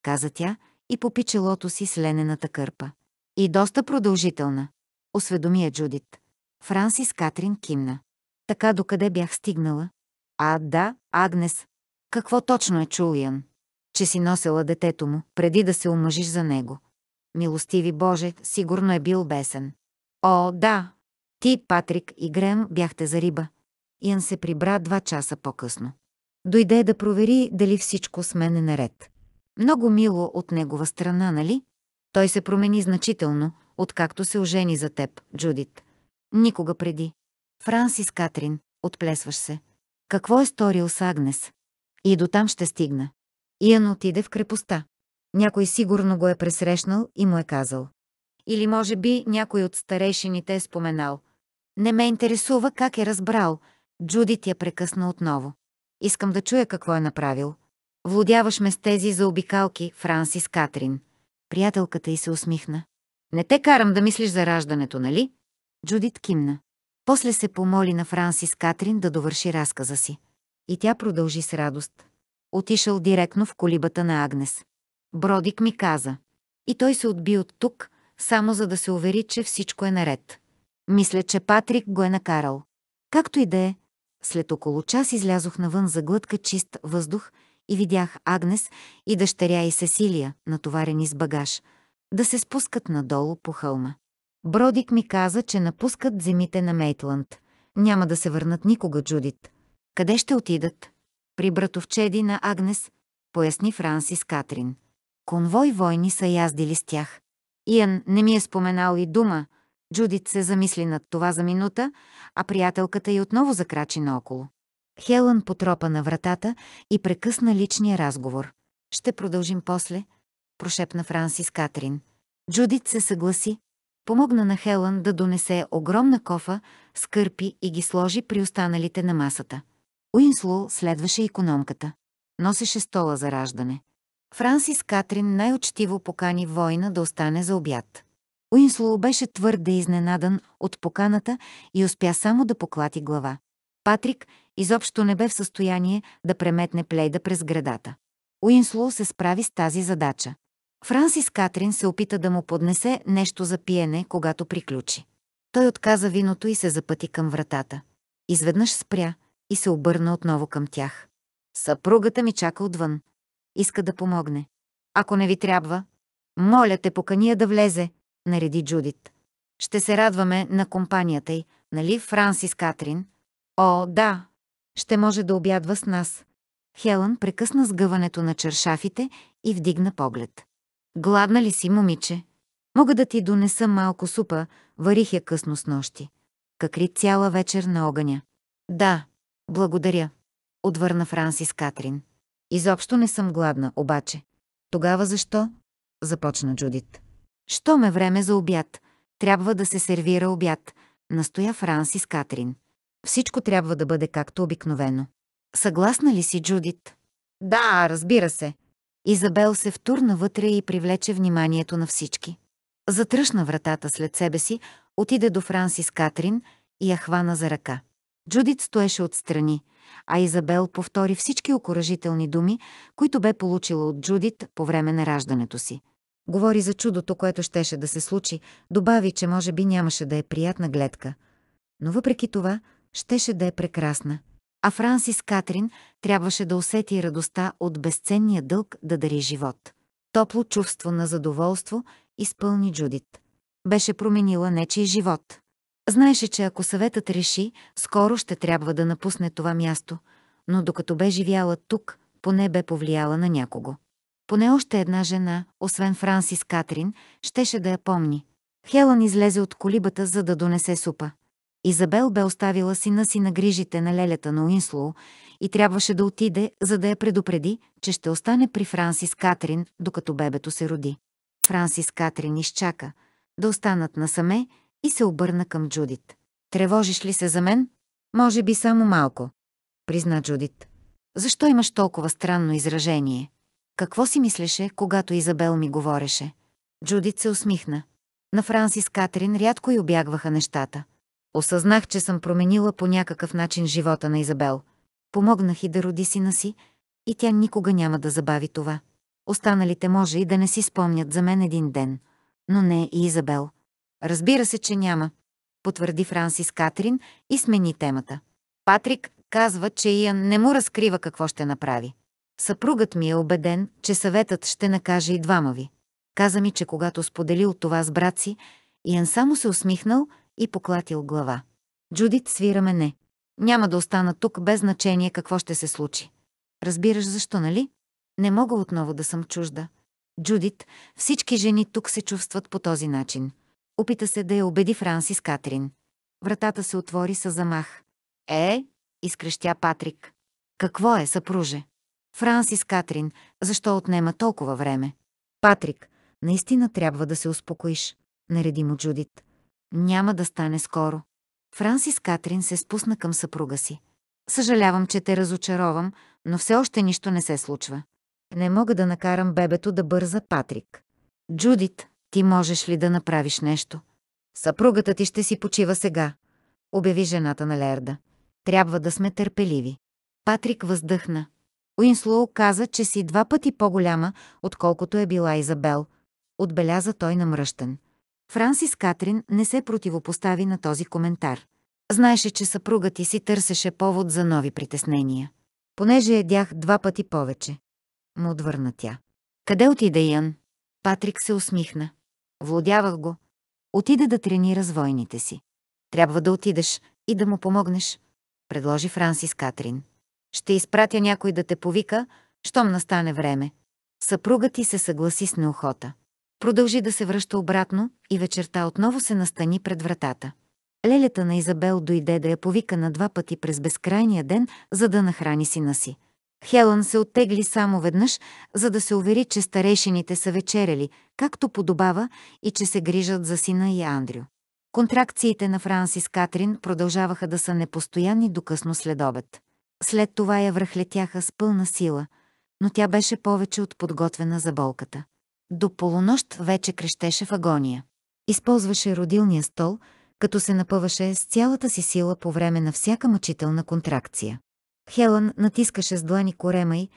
каза тя и попи челото си с ленената кърпа. И доста продължителна, осведоми я Джудит. Франсис Катрин кимна. Така докъде бях стигнала? А, да, Агнес. Какво точно е Чулиан? Че си носела детето му, преди да се омъжиш за него. Милостиви Боже, сигурно е бил бесен. О, да. Ти, Патрик и Грем бяхте за риба. Ян се прибра два часа по-късно. Дойде да провери дали всичко с мен е наред. Много мило от негова страна, нали? Той се промени значително, откакто се ожени за теб, Джудит. Никога преди. Франсис Катрин, отплесваш се. Какво е сторил с Агнес? И до там ще стигна. Иан отиде в крепостта. Някой сигурно го е пресрещнал и му е казал. Или може би някой от старейшините е споменал. Не ме интересува как е разбрал. Джудит я прекъсна отново. Искам да чуя какво е направил. Владяваш ме с тези заобикалки, Франсис Катрин. Приятелката й се усмихна. Не те карам да мислиш за раждането, нали? Джудит кимна. После се помоли на Франсис Катрин да довърши разказа си. И тя продължи с радост. Отишъл директно в колибата на Агнес. Бродик ми каза. И той се отби от тук, само за да се увери, че всичко е наред. Мисля, че Патрик го е накарал. Както и да е, след около час излязох навън за глътка чист въздух и видях Агнес и дъщеря и Сесилия, натоварени с багаж, да се спускат надолу по хълма. Бродик ми каза, че напускат земите на Мейтланд. Няма да се върнат никога, Джудит. Къде ще отидат? При братовчеди на Агнес, поясни Франсис Катрин. Конвой войни са яздили с тях. Иан не ми е споменал и дума, Джудит се замисли над това за минута, а приятелката й отново закрачи наоколо. Хелън потропа на вратата и прекъсна личния разговор. «Ще продължим после», прошепна Франсис Катрин. Джудит се съгласи. Помогна на Хелън да донесе огромна кофа, скърпи и ги сложи при останалите на масата. Уинслоу следваше икономката. Носеше стола за раждане. Франсис Катрин най-очтиво покани Война да остане за обяд. Уинслоу беше твърде изненадан от поканата и успя само да поклати глава. Патрик изобщо не бе в състояние да преметне плейда през градата. Уинслоу се справи с тази задача. Франсис Катрин се опита да му поднесе нещо за пиене, когато приключи. Той отказа виното и се запъти към вратата. Изведнъж спря и се обърна отново към тях. Съпругата ми чака отвън. Иска да помогне. Ако не ви трябва, моля те покания да влезе, нареди Джудит. Ще се радваме на компанията й, нали, Франсис Катрин? О, да! Ще може да обядва с нас. Хелън прекъсна сгъването на чершафите и вдигна поглед. Гладна ли си, момиче? Мога да ти донеса малко супа, варих я късно с нощи. Какри цяла вечер на огъня. Да, благодаря, отвърна Франсис Катрин. Изобщо не съм гладна, обаче. Тогава защо? Започна Джудит. Щом е време за обяд, трябва да се сервира обяд, настоя Франсис Катрин. Всичко трябва да бъде както обикновено. Съгласна ли си, Джудит? Да, разбира се. Изабел се втурна вътре и привлече вниманието на всички. Затръшна вратата след себе си, отиде до Франсис Катрин и я хвана за ръка. Джудит стоеше отстрани, а Изабел повтори всички окоръжителни думи, които бе получила от Джудит по време на раждането си. Говори за чудото, което щеше да се случи, добави, че може би нямаше да е приятна гледка. Но въпреки това, щеше да е прекрасна. А Франсис Катрин трябваше да усети радостта от безценния дълг да дари живот. Топло чувство на задоволство изпълни Джудит. Беше променила нечий живот. Знаеше, че ако съветът реши, скоро ще трябва да напусне това място, но докато бе живяла тук, поне бе повлияла на някого. Поне още една жена, освен Франсис Катрин, щеше да я помни. Хелън излезе от колибата, за да донесе супа. Изабел бе оставила сина си на грижите на лелята на Уинслоу и трябваше да отиде, за да я предупреди, че ще остане при Франсис Катрин, докато бебето се роди. Франсис Катрин изчака да останат насаме и се обърна към Джудит. Тревожиш ли се за мен? Може би само малко, призна Джудит. Защо имаш толкова странно изражение? Какво си мислеше, когато Изабел ми говореше? Джудит се усмихна. На Франсис Катрин рядко й обягваха нещата. Осъзнах, че съм променила по някакъв начин живота на Изабел. Помогнах и да роди сина си, и тя никога няма да забави това. Останалите може и да не си спомнят за мен един ден. Но не и Изабел. Разбира се, че няма, потвърди Франсис Катрин и смени темата. Патрик казва, че Иан не му разкрива какво ще направи. Съпругът ми е убеден, че съветът ще накаже и двама ви. Каза ми, че когато споделил това с брат си, Иен само се усмихнал и поклатил глава. Джудит свира мене. Няма да остана тук без значение какво ще се случи. Разбираш защо, нали? Не мога отново да съм чужда. Джудит, всички жени тук се чувстват по този начин. Опита се да я убеди Франсис Катрин. Вратата се отвори с замах. Е, изкрещя Патрик. Какво е, съпруже? Франсис Катрин, защо отнема толкова време? Патрик, наистина трябва да се успокоиш. Нареди му Джудит. Няма да стане скоро. Франсис Катрин се спусна към съпруга си. Съжалявам, че те разочаровам, но все още нищо не се случва. Не мога да накарам бебето да бърза Патрик. Джудит, ти можеш ли да направиш нещо? Съпругата ти ще си почива сега, обяви жената на Лерда. Трябва да сме търпеливи. Патрик въздъхна. Уинслоу каза, че си два пъти по-голяма, отколкото е била Изабел. Отбеляза той намръщен. Франсис Катрин не се противопостави на този коментар. Знаеше, че съпругът ти си търсеше повод за нови притеснения. Понеже ядях два пъти повече. Му отвърна тя. Къде отида Ян? Патрик се усмихна. Владявах го. Отида да тренира с войните си. Трябва да отидеш и да му помогнеш, предложи Франсис Катрин. Ще изпратя някой да те повика, щом настане време. Съпругът ти се съгласи с неохота. Продължи да се връща обратно и вечерта отново се настани пред вратата. Лелята на Изабел дойде да я повика на два пъти през безкрайния ден, за да нахрани сина си. Хелън се оттегли само веднъж, за да се увери, че старейшините са вечеряли, както подобава и че се грижат за сина и Андрю. Контракциите на Франсис Катрин продължаваха да са непостоянни до късно следобед. След това я връхлетяха с пълна сила, но тя беше повече от подготвена за болката. До полунощ вече крещеше в агония. Използваше родилния стол, като се напъваше с цялата си сила по време на всяка мъчителна контракция. Хелън натискаше с длани корема й,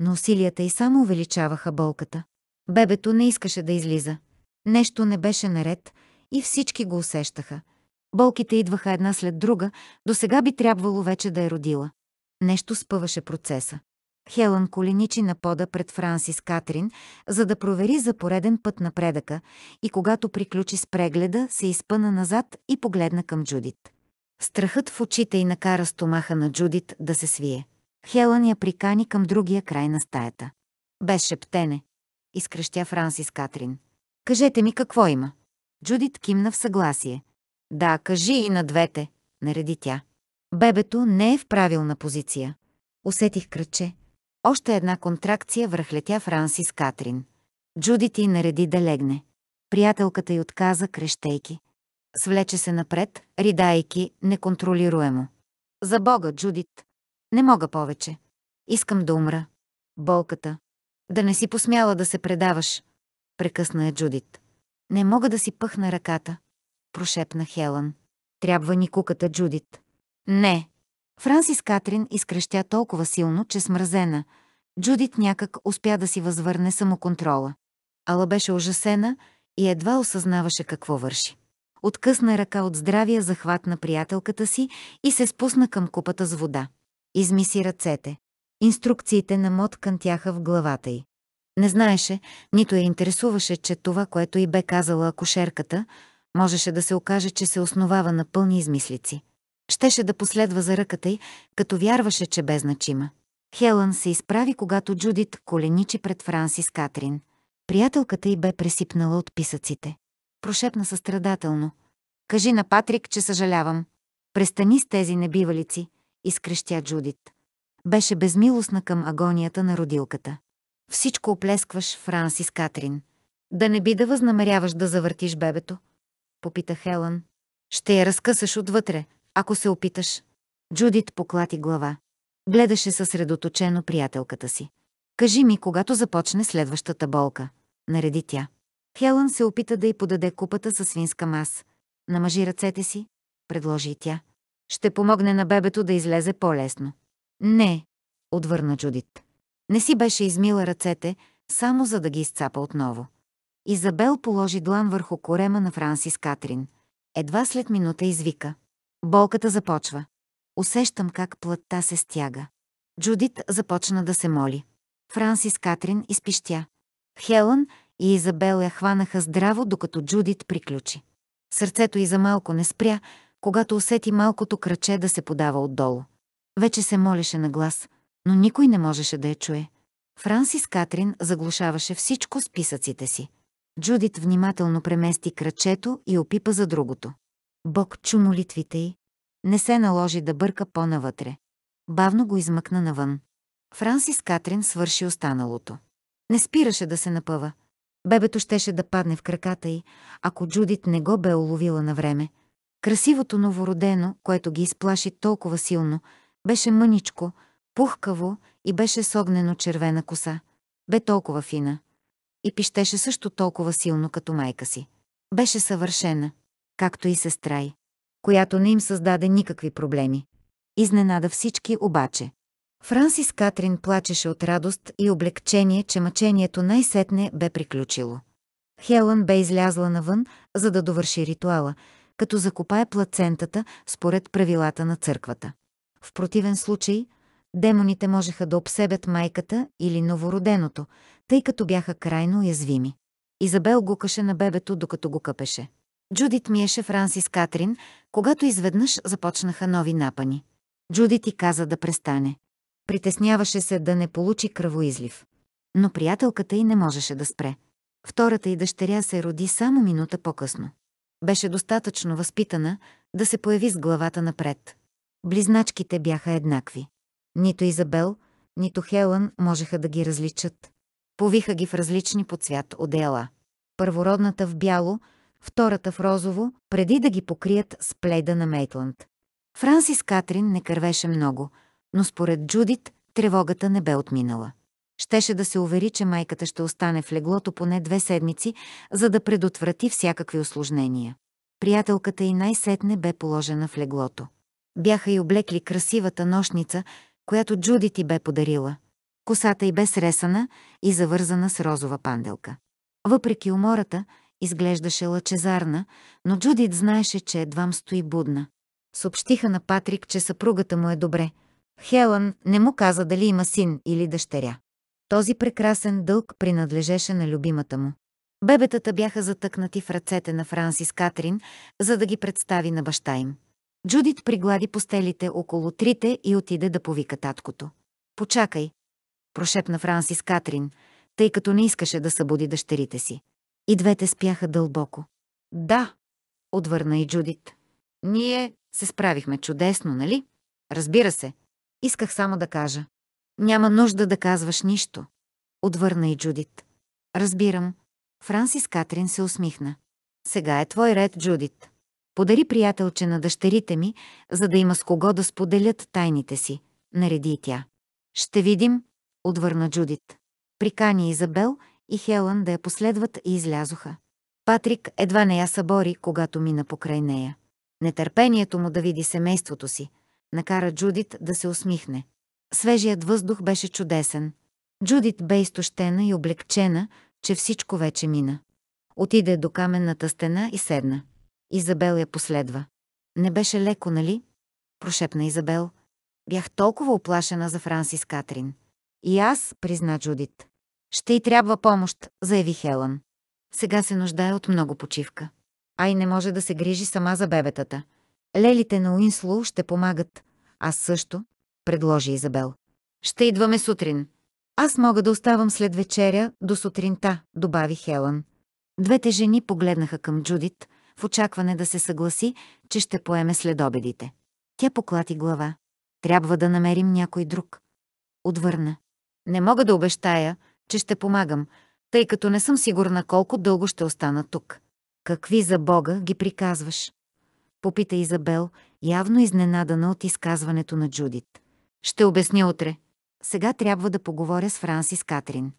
но усилията й само увеличаваха болката. Бебето не искаше да излиза. Нещо не беше наред и всички го усещаха. Болките идваха една след друга, до сега би трябвало вече да е родила. Нещо спъваше процеса. Хелън коленичи на пода пред Франсис Катрин, за да провери за пореден път напредъка и когато приключи с прегледа, се изпъна назад и погледна към Джудит. Страхът в очите й накара стомаха на Джудит да се свие. Хелън я прикани към другия край на стаята. Без шептене, изкръщя Франсис Катрин. Кажете ми какво има. Джудит кимна в съгласие. Да, кажи и на двете, нареди тя. Бебето не е в правилна позиция. Усетих кръче. Още една контракция връхлетя Франсис Катрин. Джуди ти нареди да легне. Приятелката й отказа, крещейки. Свлече се напред, ридайки неконтролируемо. За Бога, Джудит! Не мога повече. Искам да умра. Болката. Да не си посмяла да се предаваш. Прекъсна е Джудит. Не мога да си пъхна ръката. Прошепна Хелън. Трябва ни куката, Джудит. Не. Франсис Катрин изкръщя толкова силно, че смразена. Джудит някак успя да си възвърне самоконтрола. Ала беше ужасена и едва осъзнаваше какво върши. Откъсна ръка от здравия захват на приятелката си и се спусна към купата с вода. Измиси ръцете. Инструкциите на Мод кънтяха в главата й. Не знаеше, нито я интересуваше, че това, което й бе казала акушерката, можеше да се окаже, че се основава на пълни измислици. Щеше да последва за ръката й, като вярваше, че бе значима. Хелън се изправи, когато Джудит коленичи пред Франсис Катрин. Приятелката й бе пресипнала от писъците. Прошепна състрадателно. «Кажи на Патрик, че съжалявам. Престани с тези небивалици», изкрещя Джудит. Беше безмилостна към агонията на родилката. Всичко оплескваш, Франсис Катрин. Да не би да възнамеряваш да завъртиш бебето? Попита Хелън. Ще я разкъсаш отвътре, ако се опиташ. Джудит поклати глава. Гледаше съсредоточено приятелката си. Кажи ми, когато започне следващата болка. Нареди тя. Хелън се опита да й подаде купата със свинска мас. Намажи ръцете си, предложи и тя. Ще помогне на бебето да излезе по-лесно. Не, отвърна Джудит. Не си беше измила ръцете, само за да ги изцапа отново. Изабел положи длан върху корема на Франсис Катрин. Едва след минута извика. Болката започва. Усещам как плътта се стяга. Джудит започна да се моли. Франсис Катрин изпищя. Хелън и Изабел я хванаха здраво, докато Джудит приключи. Сърцето й за малко не спря, когато усети малкото краче да се подава отдолу. Вече се молеше на глас, но никой не можеше да я чуе. Франсис Катрин заглушаваше всичко с писъците си. Джудит внимателно премести крачето и опипа за другото. Бог чу молитвите й. Не се наложи да бърка по-навътре. Бавно го измъкна навън. Франсис Катрин свърши останалото. Не спираше да се напъва. Бебето щеше да падне в краката й, ако Джудит не го бе уловила на време. Красивото новородено, което ги изплаши толкова силно, беше мъничко, пухкаво и беше с огнено червена коса. Бе толкова фина. И пищеше също толкова силно като майка си. Беше съвършена както и сестра й, която не им създаде никакви проблеми. Изненада всички обаче. Франсис Катрин плачеше от радост и облегчение, че мъчението най-сетне бе приключило. Хелън бе излязла навън, за да довърши ритуала, като закопае плацентата според правилата на църквата. В противен случай, демоните можеха да обсебят майката или новороденото, тъй като бяха крайно уязвими. Изабел гукаше на бебето, докато го къпеше. Джудит миеше Франсис Катрин, когато изведнъж започнаха нови напани. Джудит и каза да престане. Притесняваше се да не получи кръвоизлив. Но приятелката й не можеше да спре. Втората й дъщеря се роди само минута по-късно. Беше достатъчно възпитана да се появи с главата напред. Близначките бяха еднакви. Нито Изабел, нито Хелън можеха да ги различат. Повиха ги в различни по цвят одела. Първородната в бяло – втората в розово, преди да ги покрият с пледа на Мейтланд. Франсис Катрин не кървеше много, но според Джудит тревогата не бе отминала. Щеше да се увери, че майката ще остане в леглото поне две седмици, за да предотврати всякакви осложнения. Приятелката и най-сетне бе положена в леглото. Бяха й облекли красивата нощница, която Джудит ти бе подарила. Косата й бе сресана и завързана с розова панделка. Въпреки умората, изглеждаше лъчезарна, но Джудит знаеше, че едвам стои будна. Съобщиха на Патрик, че съпругата му е добре. Хелън не му каза дали има син или дъщеря. Този прекрасен дълг принадлежеше на любимата му. Бебетата бяха затъкнати в ръцете на Франсис Катрин, за да ги представи на баща им. Джудит приглади постелите около трите и отиде да повика таткото. «Почакай», прошепна Франсис Катрин, тъй като не искаше да събуди дъщерите си. И двете спяха дълбоко. Да, отвърна и Джудит. Ние се справихме чудесно, нали? Разбира се. Исках само да кажа. Няма нужда да казваш нищо. Отвърна и Джудит. Разбирам. Франсис Катрин се усмихна. Сега е твой ред, Джудит. Подари приятелче на дъщерите ми, за да има с кого да споделят тайните си, нареди и тя. Ще видим, отвърна Джудит. Прикани Изабел и Хелън да я последват и излязоха. Патрик едва не я събори, когато мина покрай нея. Нетърпението му да види семейството си, накара Джудит да се усмихне. Свежият въздух беше чудесен. Джудит бе изтощена и облегчена, че всичко вече мина. Отиде до каменната стена и седна. Изабел я последва. Не беше леко, нали? Прошепна Изабел. Бях толкова оплашена за Франсис Катрин. И аз, призна Джудит. Ще й трябва помощ, заяви Хелън. Сега се нуждае от много почивка. Ай не може да се грижи сама за бебетата. Лелите на Уинслоу ще помагат. Аз също, предложи Изабел. Ще идваме сутрин. Аз мога да оставам след вечеря до сутринта, добави Хелън. Двете жени погледнаха към Джудит, в очакване да се съгласи, че ще поеме след обедите. Тя поклати глава. Трябва да намерим някой друг. Отвърна. Не мога да обещая, че ще помагам, тъй като не съм сигурна колко дълго ще остана тук. Какви за Бога ги приказваш? Попита Изабел, явно изненадана от изказването на Джудит. Ще обясня утре. Сега трябва да поговоря с Франсис Катрин.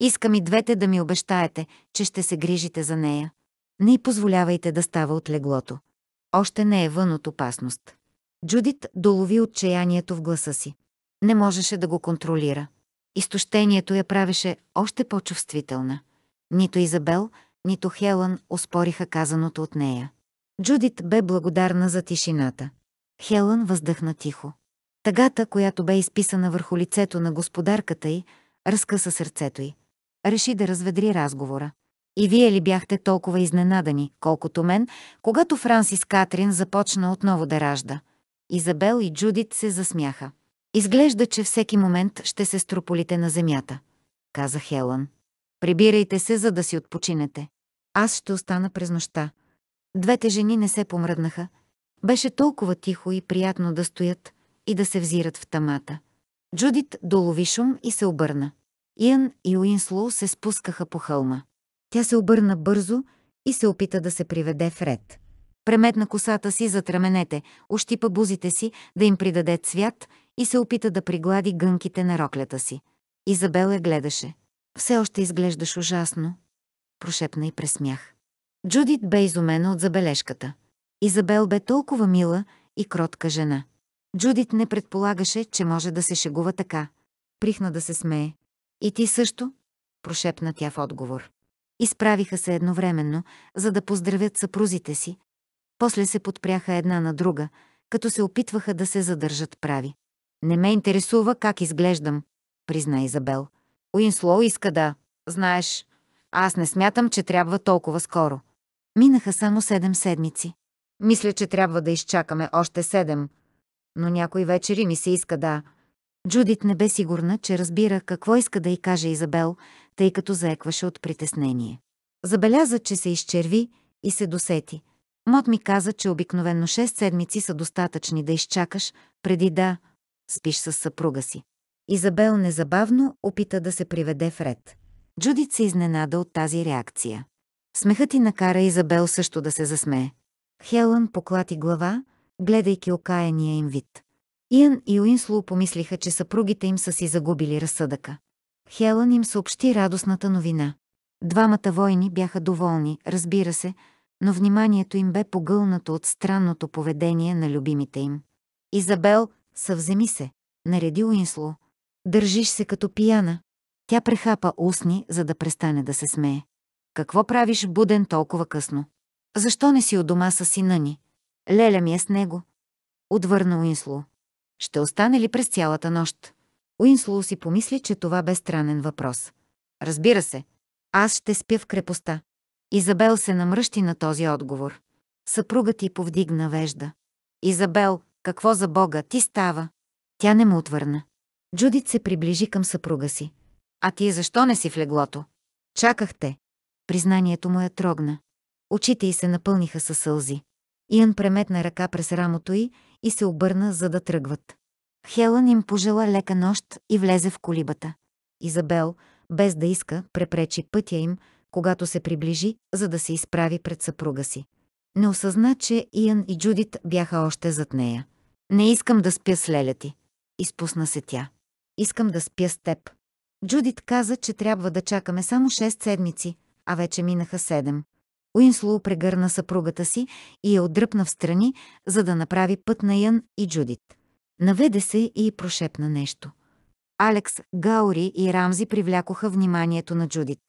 Искам и двете да ми обещаете, че ще се грижите за нея. Не й позволявайте да става от леглото. Още не е вън от опасност. Джудит долови отчаянието в гласа си. Не можеше да го контролира. Изтощението я правеше още по-чувствителна. Нито Изабел, нито Хелън успориха казаното от нея. Джудит бе благодарна за тишината. Хелън въздъхна тихо. Тагата, която бе изписана върху лицето на господарката й, разкъса сърцето й. Реши да разведри разговора. И вие ли бяхте толкова изненадани, колкото мен, когато Франсис Катрин започна отново да ражда? Изабел и Джудит се засмяха. Изглежда, че всеки момент ще се строполите на земята, каза Хелън. Прибирайте се, за да си отпочинете. Аз ще остана през нощта. Двете жени не се помръднаха. Беше толкова тихо и приятно да стоят и да се взират в тамата. Джудит долови шум и се обърна. Иън и Уинслоу се спускаха по хълма. Тя се обърна бързо и се опита да се приведе в ред. Преметна косата си зад раменете, ощипа бузите си, да им придаде цвят и се опита да приглади гънките на роклята си. Изабел я гледаше. «Все още изглеждаш ужасно», прошепна и пресмях. Джудит бе изумена от забележката. Изабел бе толкова мила и кротка жена. Джудит не предполагаше, че може да се шегува така. Прихна да се смее. И ти също? Прошепна тя в отговор. Изправиха се едновременно, за да поздравят съпрузите си. После се подпряха една на друга, като се опитваха да се задържат прави. Не ме интересува как изглеждам, призна Изабел. Уинслоу иска да... Знаеш, аз не смятам, че трябва толкова скоро. Минаха само седем седмици. Мисля, че трябва да изчакаме още седем. Но някои вечери ми се иска да... Джудит не бе сигурна, че разбира какво иска да й каже Изабел, тъй като заекваше от притеснение. Забеляза, че се изчерви и се досети. Мот ми каза, че обикновено 6 седмици са достатъчни да изчакаш, преди да спиш с съпруга си. Изабел незабавно опита да се приведе в ред. Джудит се изненада от тази реакция. Смехът ти накара Изабел също да се засмее. Хелън поклати глава, гледайки окаяния им вид. Иан и Уинсло помислиха, че съпругите им са си загубили разсъдъка. Хелън им съобщи радостната новина. Двамата войни бяха доволни, разбира се, но вниманието им бе погълнато от странното поведение на любимите им. Изабел съвземи се, нареди Уинсло. Държиш се като пияна. Тя прехапа устни, за да престане да се смее. Какво правиш буден толкова късно? Защо не си у дома с сина ни? Леля ми е с него. Отвърна Уинсло. Ще остане ли през цялата нощ? Уинсло си помисли, че това бе странен въпрос. Разбира се, аз ще спя в крепостта. Изабел се намръщи на този отговор. Съпругът ти повдигна вежда. Изабел, какво за Бога ти става? Тя не му отвърна. Джудит се приближи към съпруга си. А ти защо не си в леглото? Чаках те. Признанието му я трогна. Очите й се напълниха със сълзи. Иан преметна ръка през рамото й и се обърна, за да тръгват. Хелън им пожела лека нощ и влезе в колибата. Изабел, без да иска, препречи пътя им, когато се приближи, за да се изправи пред съпруга си. Не осъзна, че Иан и Джудит бяха още зад нея. Не искам да спя с леля ти. Изпусна се тя. Искам да спя с теб. Джудит каза, че трябва да чакаме само 6 седмици, а вече минаха 7. Уинслоу прегърна съпругата си и я отдръпна в страни, за да направи път на Ян и Джудит. Наведе се и прошепна нещо. Алекс, Гаури и Рамзи привлякоха вниманието на Джудит.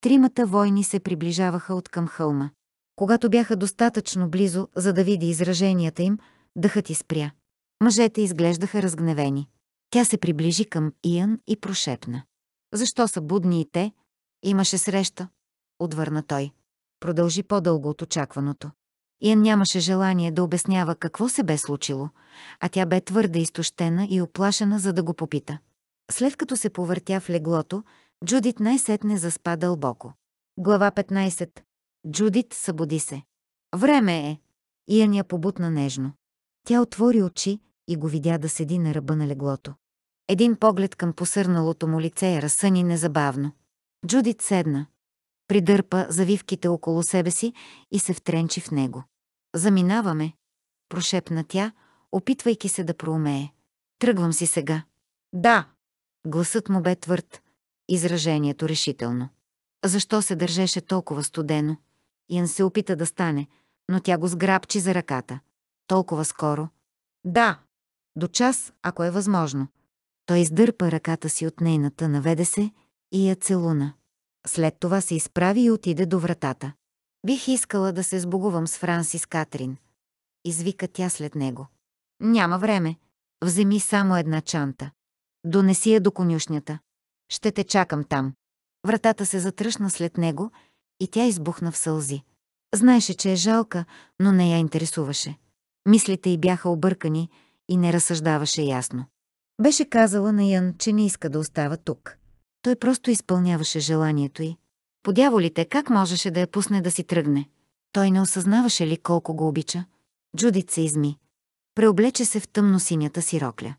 Тримата войни се приближаваха от към хълма. Когато бяха достатъчно близо, за да види израженията им, дъхът изпря. Мъжете изглеждаха разгневени. Тя се приближи към Иан и прошепна. Защо са будни и те? Имаше среща. Отвърна той. Продължи по-дълго от очакваното. Иан нямаше желание да обяснява какво се бе случило, а тя бе твърде изтощена и оплашена, за да го попита. След като се повъртя в леглото, Джудит най-сетне заспа дълбоко. Глава 15. Джудит събуди се. Време е. Иан я побутна нежно. Тя отвори очи, и го видя да седи на ръба на леглото. Един поглед към посърналото му лице е разсъни незабавно. Джудит седна. Придърпа завивките около себе си и се втренчи в него. «Заминаваме», прошепна тя, опитвайки се да проумее. «Тръгвам си сега». «Да». Гласът му бе твърд, изражението решително. Защо се държеше толкова студено? Ян се опита да стане, но тя го сграбчи за ръката. Толкова скоро. «Да», до час, ако е възможно. Той издърпа ръката си от нейната, наведе се и я целуна. След това се изправи и отиде до вратата. Бих искала да се сбогувам с Франсис Катрин. Извика тя след него. Няма време. Вземи само една чанта. Донеси я до конюшнята. Ще те чакам там. Вратата се затръшна след него и тя избухна в сълзи. Знаеше, че е жалка, но не я интересуваше. Мислите й бяха объркани, и не разсъждаваше ясно. Беше казала на Ян, че не иска да остава тук. Той просто изпълняваше желанието й. Подяволите, как можеше да я пусне да си тръгне? Той не осъзнаваше ли колко го обича? Джудит се изми. Преоблече се в тъмно-синята си рокля.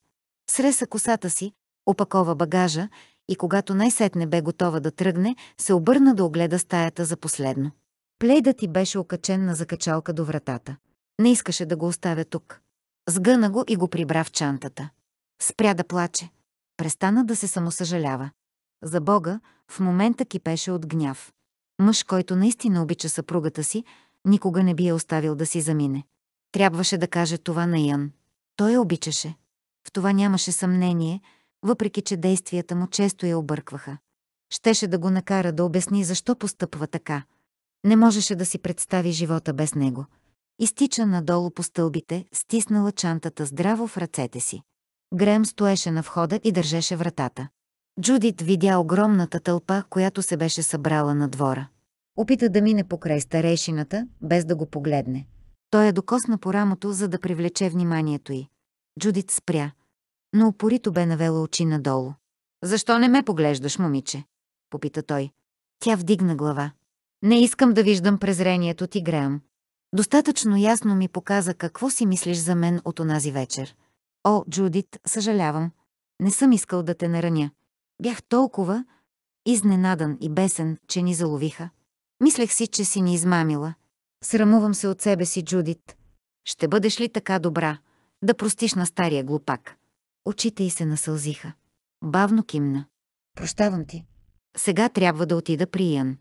Среса косата си, опакова багажа и когато най-сетне бе готова да тръгне, се обърна да огледа стаята за последно. Плейдът ти беше окачен на закачалка до вратата. Не искаше да го оставя тук. Сгъна го и го прибра в чантата. Спря да плаче. Престана да се самосъжалява. За Бога в момента кипеше от гняв. Мъж, който наистина обича съпругата си, никога не би я оставил да си замине. Трябваше да каже това на Ян. Той я обичаше. В това нямаше съмнение, въпреки че действията му често я объркваха. Щеше да го накара да обясни защо постъпва така. Не можеше да си представи живота без него изтича надолу по стълбите, стиснала чантата здраво в ръцете си. Грем стоеше на входа и държеше вратата. Джудит видя огромната тълпа, която се беше събрала на двора. Опита да мине покрай старейшината, без да го погледне. Той я е докосна по рамото, за да привлече вниманието й. Джудит спря, но упорито бе навела очи надолу. «Защо не ме поглеждаш, момиче?» — попита той. Тя вдигна глава. «Не искам да виждам презрението ти, Греъм. Достатъчно ясно ми показа какво си мислиш за мен от онази вечер. О, Джудит, съжалявам. Не съм искал да те нараня. Бях толкова изненадан и бесен, че ни заловиха. Мислех си, че си ни измамила. Срамувам се от себе си, Джудит. Ще бъдеш ли така добра да простиш на стария глупак? Очите й се насълзиха. Бавно кимна. Прощавам ти. Сега трябва да отида при Ян.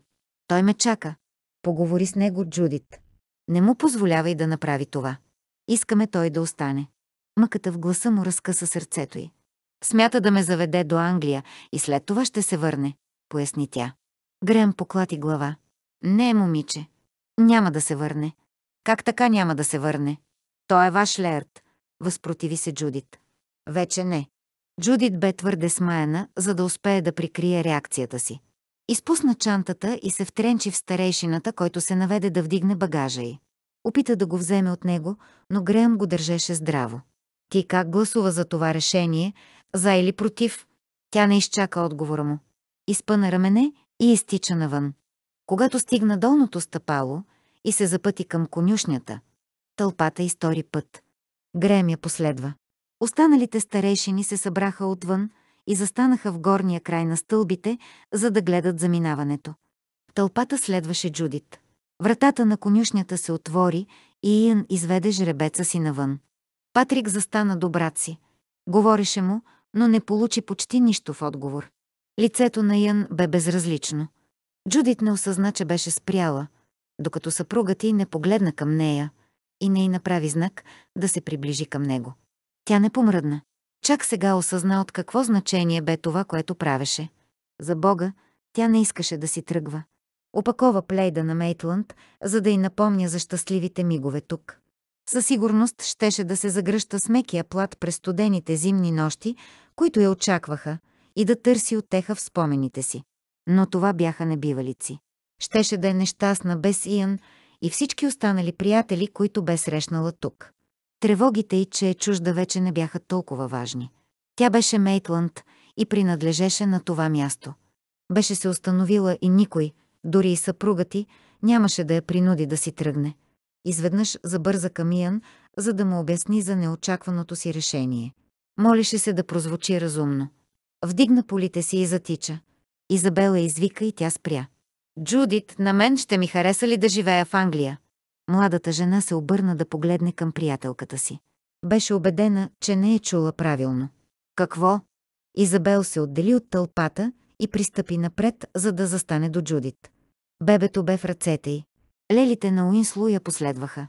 Той ме чака. Поговори с него, Джудит. Не му позволявай да направи това. Искаме той да остане. Мъката в гласа му разкъса сърцето й. Смята да ме заведе до Англия и след това ще се върне, поясни тя. Грем поклати глава. Не е момиче. Няма да се върне. Как така няма да се върне? Той е ваш Лерт, възпротиви се Джудит. Вече не. Джудит бе твърде смаяна, за да успее да прикрие реакцията си. Изпусна чантата и се втренчи в старейшината, който се наведе да вдигне багажа й. Опита да го вземе от него, но Греъм го държеше здраво. Ти как гласува за това решение, за или против? Тя не изчака отговора му. Изпъна рамене и изтича навън. Когато стигна долното стъпало и се запъти към конюшнята, тълпата изтори път. Греъм я последва. Останалите старейшини се събраха отвън, и застанаха в горния край на стълбите, за да гледат заминаването. Тълпата следваше Джудит. Вратата на конюшнята се отвори и Иън изведе жребеца си навън. Патрик застана до брат си. Говореше му, но не получи почти нищо в отговор. Лицето на Ян бе безразлично. Джудит не осъзна, че беше спряла, докато съпругът й не погледна към нея и не й направи знак да се приближи към него. Тя не помръдна. Чак сега осъзна от какво значение бе това, което правеше. За Бога, тя не искаше да си тръгва. Опакова плейда на Мейтланд, за да й напомня за щастливите мигове тук. Със сигурност щеше да се загръща с мекия плат през студените зимни нощи, които я очакваха, и да търси отеха в спомените си. Но това бяха небивалици. Щеше да е нещастна без Иан и всички останали приятели, които бе срещнала тук. Тревогите й, че е чужда, вече не бяха толкова важни. Тя беше Мейтланд и принадлежеше на това място. Беше се установила и никой, дори и съпругът ти, нямаше да я принуди да си тръгне. Изведнъж забърза към Иан, за да му обясни за неочакваното си решение. Молеше се да прозвучи разумно. Вдигна полите си и затича. Изабела извика и тя спря. Джудит, на мен ще ми хареса ли да живея в Англия? Младата жена се обърна да погледне към приятелката си. Беше убедена, че не е чула правилно. Какво? Изабел се отдели от тълпата и пристъпи напред, за да застане до Джудит. Бебето бе в ръцете й. Лелите на Уинслу я последваха.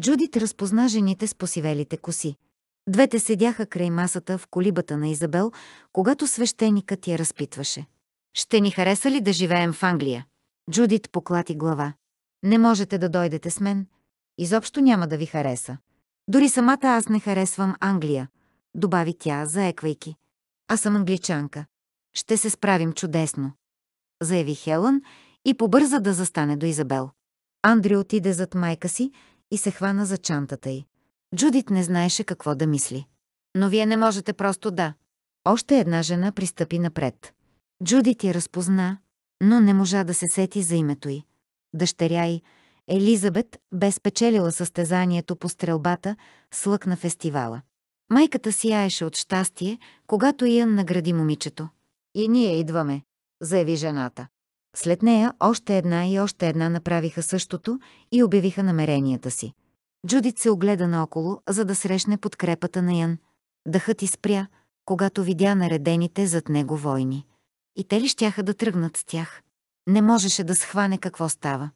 Джудит разпозна жените с посивелите коси. Двете седяха край масата в колибата на Изабел, когато свещеникът я разпитваше. «Ще ни хареса ли да живеем в Англия?» Джудит поклати глава. Не можете да дойдете с мен. Изобщо няма да ви хареса. Дори самата аз не харесвам Англия, добави тя, заеквайки. Аз съм англичанка. Ще се справим чудесно, заяви Хелън и побърза да застане до Изабел. Андрю отиде зад майка си и се хвана за чантата й. Джудит не знаеше какво да мисли. Но вие не можете просто да. Още една жена пристъпи напред. Джудит я разпозна, но не можа да се сети за името й. Дъщеря й, Елизабет, бе спечелила състезанието по стрелбата с лък на фестивала. Майката сияеше от щастие, когато Иън награди момичето. И ние идваме, заяви жената. След нея още една и още една направиха същото и обявиха намеренията си. Джудит се огледа наоколо, за да срещне подкрепата на Ян. Дъхът изпря, когато видя наредените зад него войни. И те ли щяха да тръгнат с тях? Не можеше да схване какво става.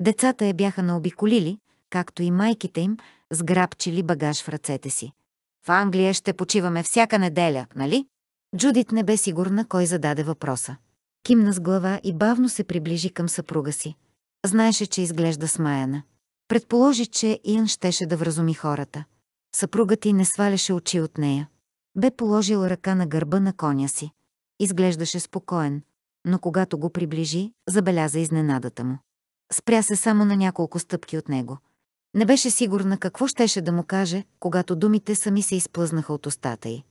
Децата я бяха наобиколили, както и майките им, сграбчили багаж в ръцете си. В Англия ще почиваме всяка неделя, нали? Джудит не бе сигурна кой зададе въпроса. Кимна с глава и бавно се приближи към съпруга си. Знаеше, че изглежда смаяна. Предположи, че Иан щеше да вразуми хората. Съпругът й не сваляше очи от нея. Бе положил ръка на гърба на коня си. Изглеждаше спокоен, но когато го приближи, забеляза изненадата му. Спря се само на няколко стъпки от него. Не беше сигурна какво щеше да му каже, когато думите сами се изплъзнаха от устата й.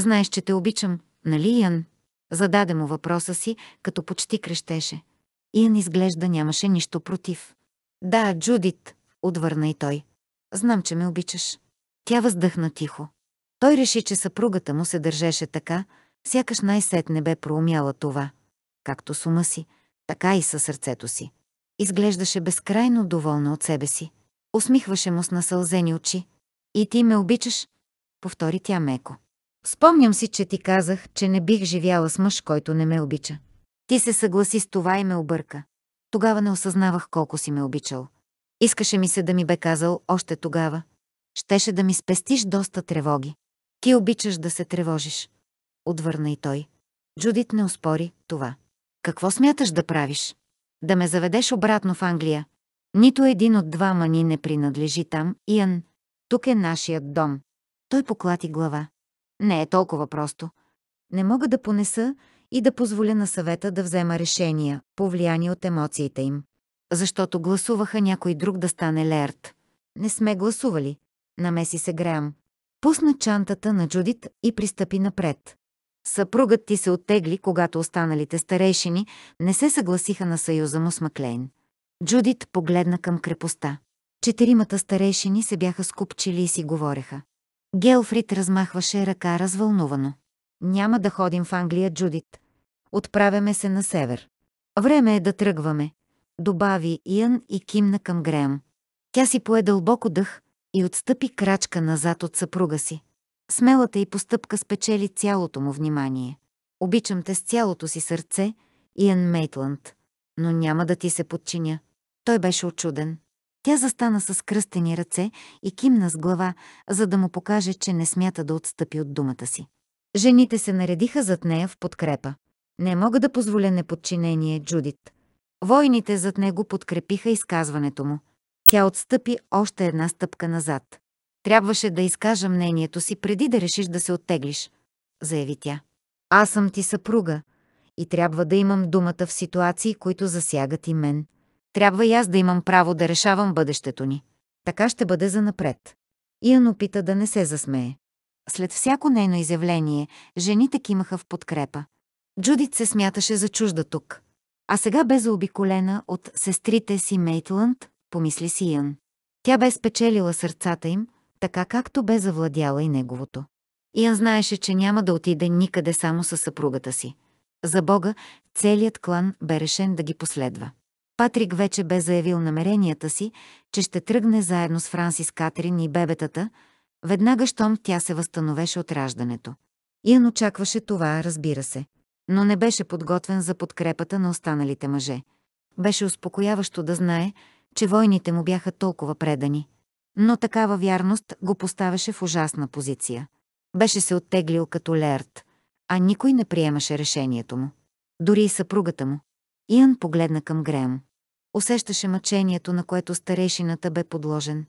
«Знаеш, че те обичам, нали, Ян?» Зададе му въпроса си, като почти крещеше. Иан изглежда нямаше нищо против. «Да, Джудит», отвърна и той. «Знам, че ме обичаш». Тя въздъхна тихо. Той реши, че съпругата му се държеше така, сякаш най сет не бе проумяла това както с ума си, така и със сърцето си. Изглеждаше безкрайно доволна от себе си. Усмихваше му с насълзени очи. И ти ме обичаш, повтори тя меко. Спомням си, че ти казах, че не бих живяла с мъж, който не ме обича. Ти се съгласи с това и ме обърка. Тогава не осъзнавах колко си ме обичал. Искаше ми се да ми бе казал още тогава. Щеше да ми спестиш доста тревоги. Ти обичаш да се тревожиш. Отвърна и той. Джудит не успори това. Какво смяташ да правиш? Да ме заведеш обратно в Англия. Нито един от двама ни не принадлежи там, Иан. Тук е нашият дом. Той поклати глава. Не е толкова просто. Не мога да понеса и да позволя на съвета да взема решения, повлияни от емоциите им. Защото гласуваха някой друг да стане Лерт. Не сме гласували. Намеси се Греам. Пусна чантата на Джудит и пристъпи напред. Съпругът ти се оттегли, когато останалите старейшини не се съгласиха на съюза му с Маклейн. Джудит погледна към крепостта. Четиримата старейшини се бяха скупчили и си говореха. Гелфрид размахваше ръка развълнувано. Няма да ходим в Англия, Джудит. Отправяме се на север. Време е да тръгваме, добави Иан и кимна към Греъм. Тя си пое дълбоко дъх и отстъпи крачка назад от съпруга си. Смелата и постъпка спечели цялото му внимание. Обичам те с цялото си сърце, Иен Мейтланд, но няма да ти се подчиня. Той беше очуден. Тя застана с кръстени ръце и кимна с глава, за да му покаже, че не смята да отстъпи от думата си. Жените се наредиха зад нея в подкрепа. Не мога да позволя неподчинение, Джудит. Войните зад него подкрепиха изказването му. Тя отстъпи още една стъпка назад. Трябваше да изкажа мнението си преди да решиш да се оттеглиш, заяви тя. Аз съм ти съпруга и трябва да имам думата в ситуации, които засягат и мен. Трябва и аз да имам право да решавам бъдещето ни. Така ще бъде занапред. Иан опита да не се засмее. След всяко нейно изявление, жените кимаха в подкрепа. Джудит се смяташе за чужда тук. А сега бе заобиколена от сестрите си Мейтланд, помисли си Иан. Тя бе спечелила сърцата им, така както бе завладяла и неговото. Иан знаеше, че няма да отиде никъде само със съпругата си. За Бога, целият клан бе решен да ги последва. Патрик вече бе заявил намеренията си, че ще тръгне заедно с Франсис Катерин и бебетата, веднага щом тя се възстановеше от раждането. Ян очакваше това, разбира се, но не беше подготвен за подкрепата на останалите мъже. Беше успокояващо да знае, че войните му бяха толкова предани – но такава вярност го поставяше в ужасна позиция. Беше се оттеглил като лерт, а никой не приемаше решението му. Дори и съпругата му. Иан погледна към Грем. Усещаше мъчението, на което старейшината бе подложен.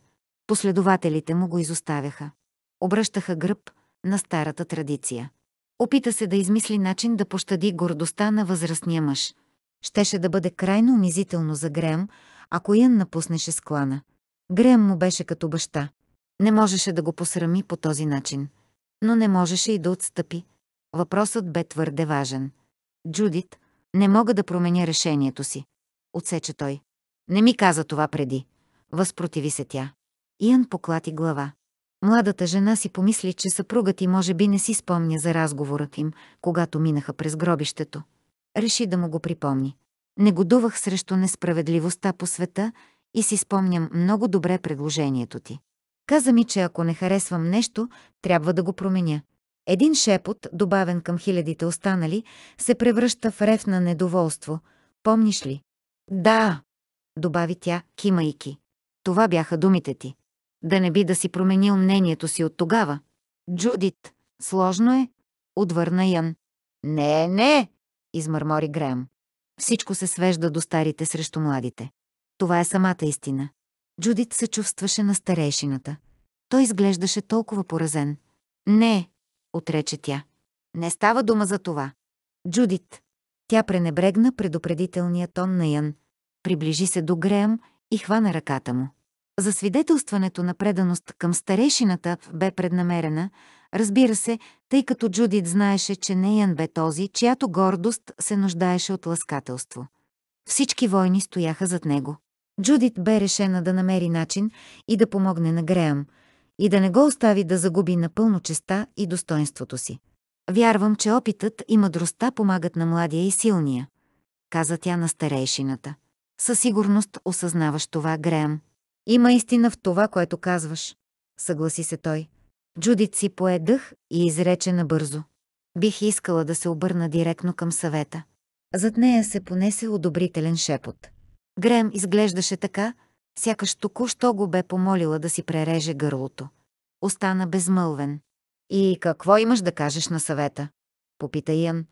Последователите му го изоставяха. Обръщаха гръб на старата традиция. Опита се да измисли начин да пощади гордостта на възрастния мъж. Щеше да бъде крайно унизително за Грем, ако Иан напуснеше склана. Грем му беше като баща. Не можеше да го посрами по този начин. Но не можеше и да отстъпи. Въпросът бе твърде важен. Джудит, не мога да променя решението си. Отсече той. Не ми каза това преди. Възпротиви се тя. Иан поклати глава. Младата жена си помисли, че съпругът и може би не си спомня за разговорът им, когато минаха през гробището. Реши да му го припомни. Негодувах срещу несправедливостта по света и си спомням много добре предложението ти. Каза ми, че ако не харесвам нещо, трябва да го променя. Един шепот, добавен към хилядите останали, се превръща в рев на недоволство. Помниш ли? Да, добави тя, кимайки. Това бяха думите ти. Да не би да си променил мнението си от тогава. Джудит, сложно е, отвърна Ян. Не, не, измърмори Грем. Всичко се свежда до старите срещу младите. Това е самата истина. Джудит се чувстваше на старейшината. Той изглеждаше толкова поразен. Не, отрече тя. Не става дума за това. Джудит. Тя пренебрегна предупредителния тон на Ян. Приближи се до Греъм и хвана ръката му. За свидетелстването на преданост към старейшината бе преднамерена, разбира се, тъй като Джудит знаеше, че не ян бе този, чиято гордост се нуждаеше от ласкателство. Всички войни стояха зад него. Джудит бе решена да намери начин и да помогне на Греъм и да не го остави да загуби напълно честа и достоинството си. Вярвам, че опитът и мъдростта помагат на младия и силния, каза тя на старейшината. Със сигурност осъзнаваш това, Греъм. Има истина в това, което казваш, съгласи се той. Джудит си пое дъх и изрече набързо. Бих искала да се обърна директно към съвета. Зад нея се понесе одобрителен шепот. Грем изглеждаше така, сякаш току-що го бе помолила да си пререже гърлото. Остана безмълвен. И какво имаш да кажеш на съвета? Попита Ян.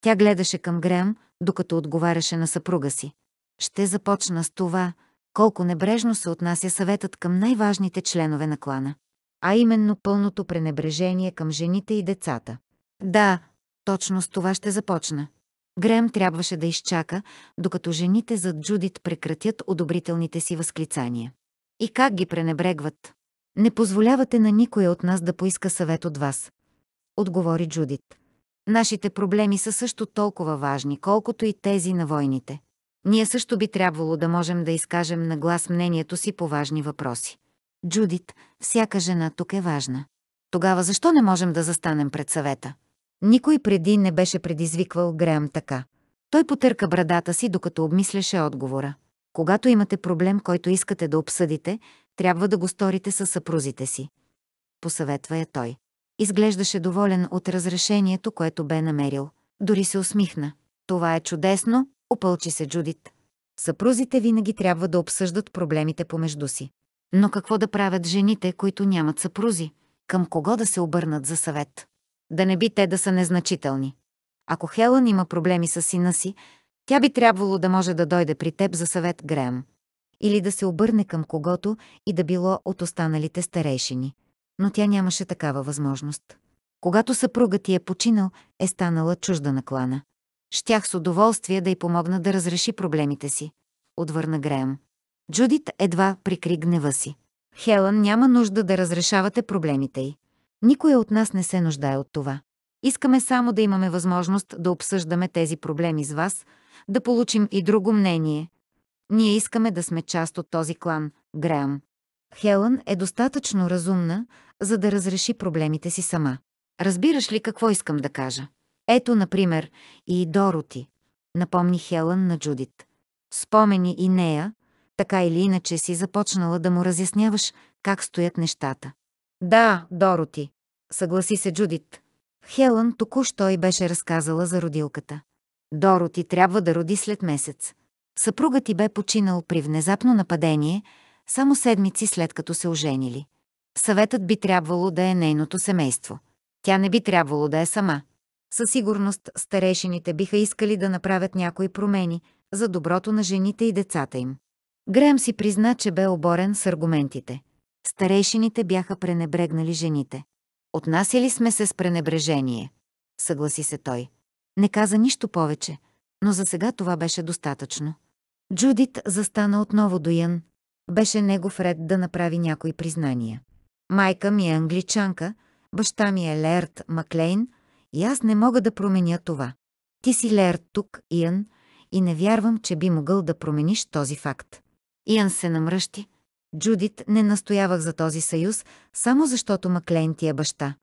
Тя гледаше към Грем, докато отговаряше на съпруга си. Ще започна с това, колко небрежно се отнася съветът към най-важните членове на клана, а именно пълното пренебрежение към жените и децата. Да, точно с това ще започна. Грем трябваше да изчака, докато жените зад Джудит прекратят одобрителните си възклицания. И как ги пренебрегват? Не позволявате на никоя от нас да поиска съвет от вас, отговори Джудит. Нашите проблеми са също толкова важни, колкото и тези на войните. Ние също би трябвало да можем да изкажем на глас мнението си по важни въпроси. Джудит, всяка жена тук е важна. Тогава защо не можем да застанем пред съвета? Никой преди не беше предизвиквал Греъм така. Той потърка брадата си, докато обмисляше отговора. Когато имате проблем, който искате да обсъдите, трябва да го сторите със съпрузите си. Посъветва я той. Изглеждаше доволен от разрешението, което бе намерил. Дори се усмихна. Това е чудесно, опълчи се Джудит. Съпрузите винаги трябва да обсъждат проблемите помежду си. Но какво да правят жените, които нямат съпрузи? Към кого да се обърнат за съвет? да не би те да са незначителни. Ако Хелън има проблеми с сина си, тя би трябвало да може да дойде при теб за съвет, Грем. Или да се обърне към когото и да било от останалите старейшини. Но тя нямаше такава възможност. Когато съпруга ти е починал, е станала чужда на клана. Щях с удоволствие да й помогна да разреши проблемите си, отвърна Грем. Джудит едва прикри гнева си. Хелън няма нужда да разрешавате проблемите й. Никой от нас не се нуждае от това. Искаме само да имаме възможност да обсъждаме тези проблеми с вас, да получим и друго мнение. Ние искаме да сме част от този клан, Греъм. Хелън е достатъчно разумна, за да разреши проблемите си сама. Разбираш ли какво искам да кажа? Ето, например, и Дороти, напомни Хелън на Джудит. Спомени и нея, така или иначе си започнала да му разясняваш как стоят нещата. Да, Дороти, съгласи се Джудит. Хелън току-що й беше разказала за родилката. Дороти трябва да роди след месец. Съпругът ти бе починал при внезапно нападение, само седмици след като се оженили. Съветът би трябвало да е нейното семейство. Тя не би трябвало да е сама. Със сигурност старейшините биха искали да направят някои промени за доброто на жените и децата им. Грем си призна, че бе оборен с аргументите. Старейшините бяха пренебрегнали жените. Отнасяли сме се с пренебрежение, съгласи се той. Не каза нищо повече, но за сега това беше достатъчно. Джудит застана отново до Ян. Беше негов ред да направи някои признания. Майка ми е англичанка, баща ми е Лерт Маклейн и аз не мога да променя това. Ти си Лерт тук, Иан, и не вярвам, че би могъл да промениш този факт. Иан се намръщи, Джудит не настоявах за този съюз, само защото Маклейн ти е баща.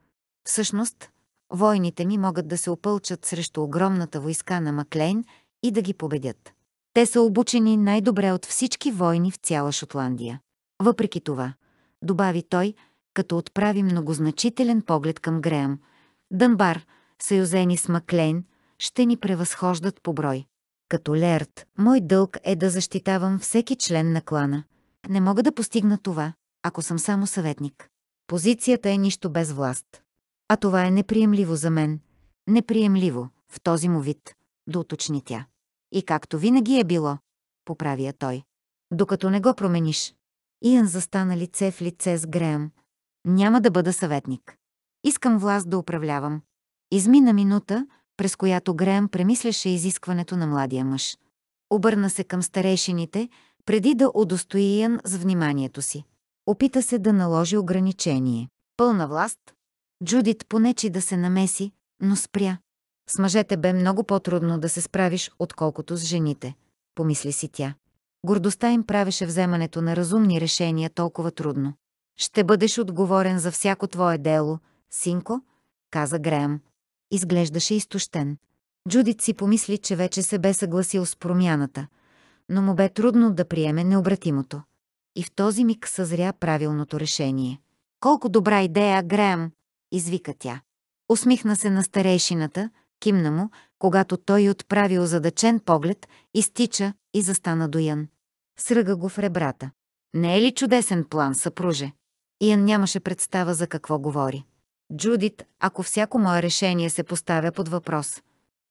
Всъщност, войните ми могат да се опълчат срещу огромната войска на Маклейн и да ги победят. Те са обучени най-добре от всички войни в цяла Шотландия. Въпреки това, добави той, като отправи многозначителен поглед към Греъм, Дънбар, съюзени с Маклейн, ще ни превъзхождат по брой. Като Лерт, мой дълг е да защитавам всеки член на клана – не мога да постигна това, ако съм само съветник. Позицията е нищо без власт. А това е неприемливо за мен. Неприемливо, в този му вид, да уточни тя. И както винаги е било, поправя той. Докато не го промениш. Иан застана лице в лице с Греъм. Няма да бъда съветник. Искам власт да управлявам. Измина минута, през която Греъм премисляше изискването на младия мъж. Обърна се към старейшините, преди да удостои Ян с вниманието си. Опита се да наложи ограничение. Пълна власт. Джудит понечи да се намеси, но спря. С мъжете бе много по-трудно да се справиш, отколкото с жените, помисли си тя. Гордостта им правеше вземането на разумни решения толкова трудно. Ще бъдеш отговорен за всяко твое дело, синко, каза Греъм. Изглеждаше изтощен. Джудит си помисли, че вече се бе съгласил с промяната – но му бе трудно да приеме необратимото. И в този миг съзря правилното решение. «Колко добра идея, Греъм!» – извика тя. Усмихна се на старейшината, кимна му, когато той отправи озадачен поглед, изтича и застана до Ян. Сръга го в ребрата. «Не е ли чудесен план, съпруже?» Ян нямаше представа за какво говори. Джудит, ако всяко мое решение се поставя под въпрос,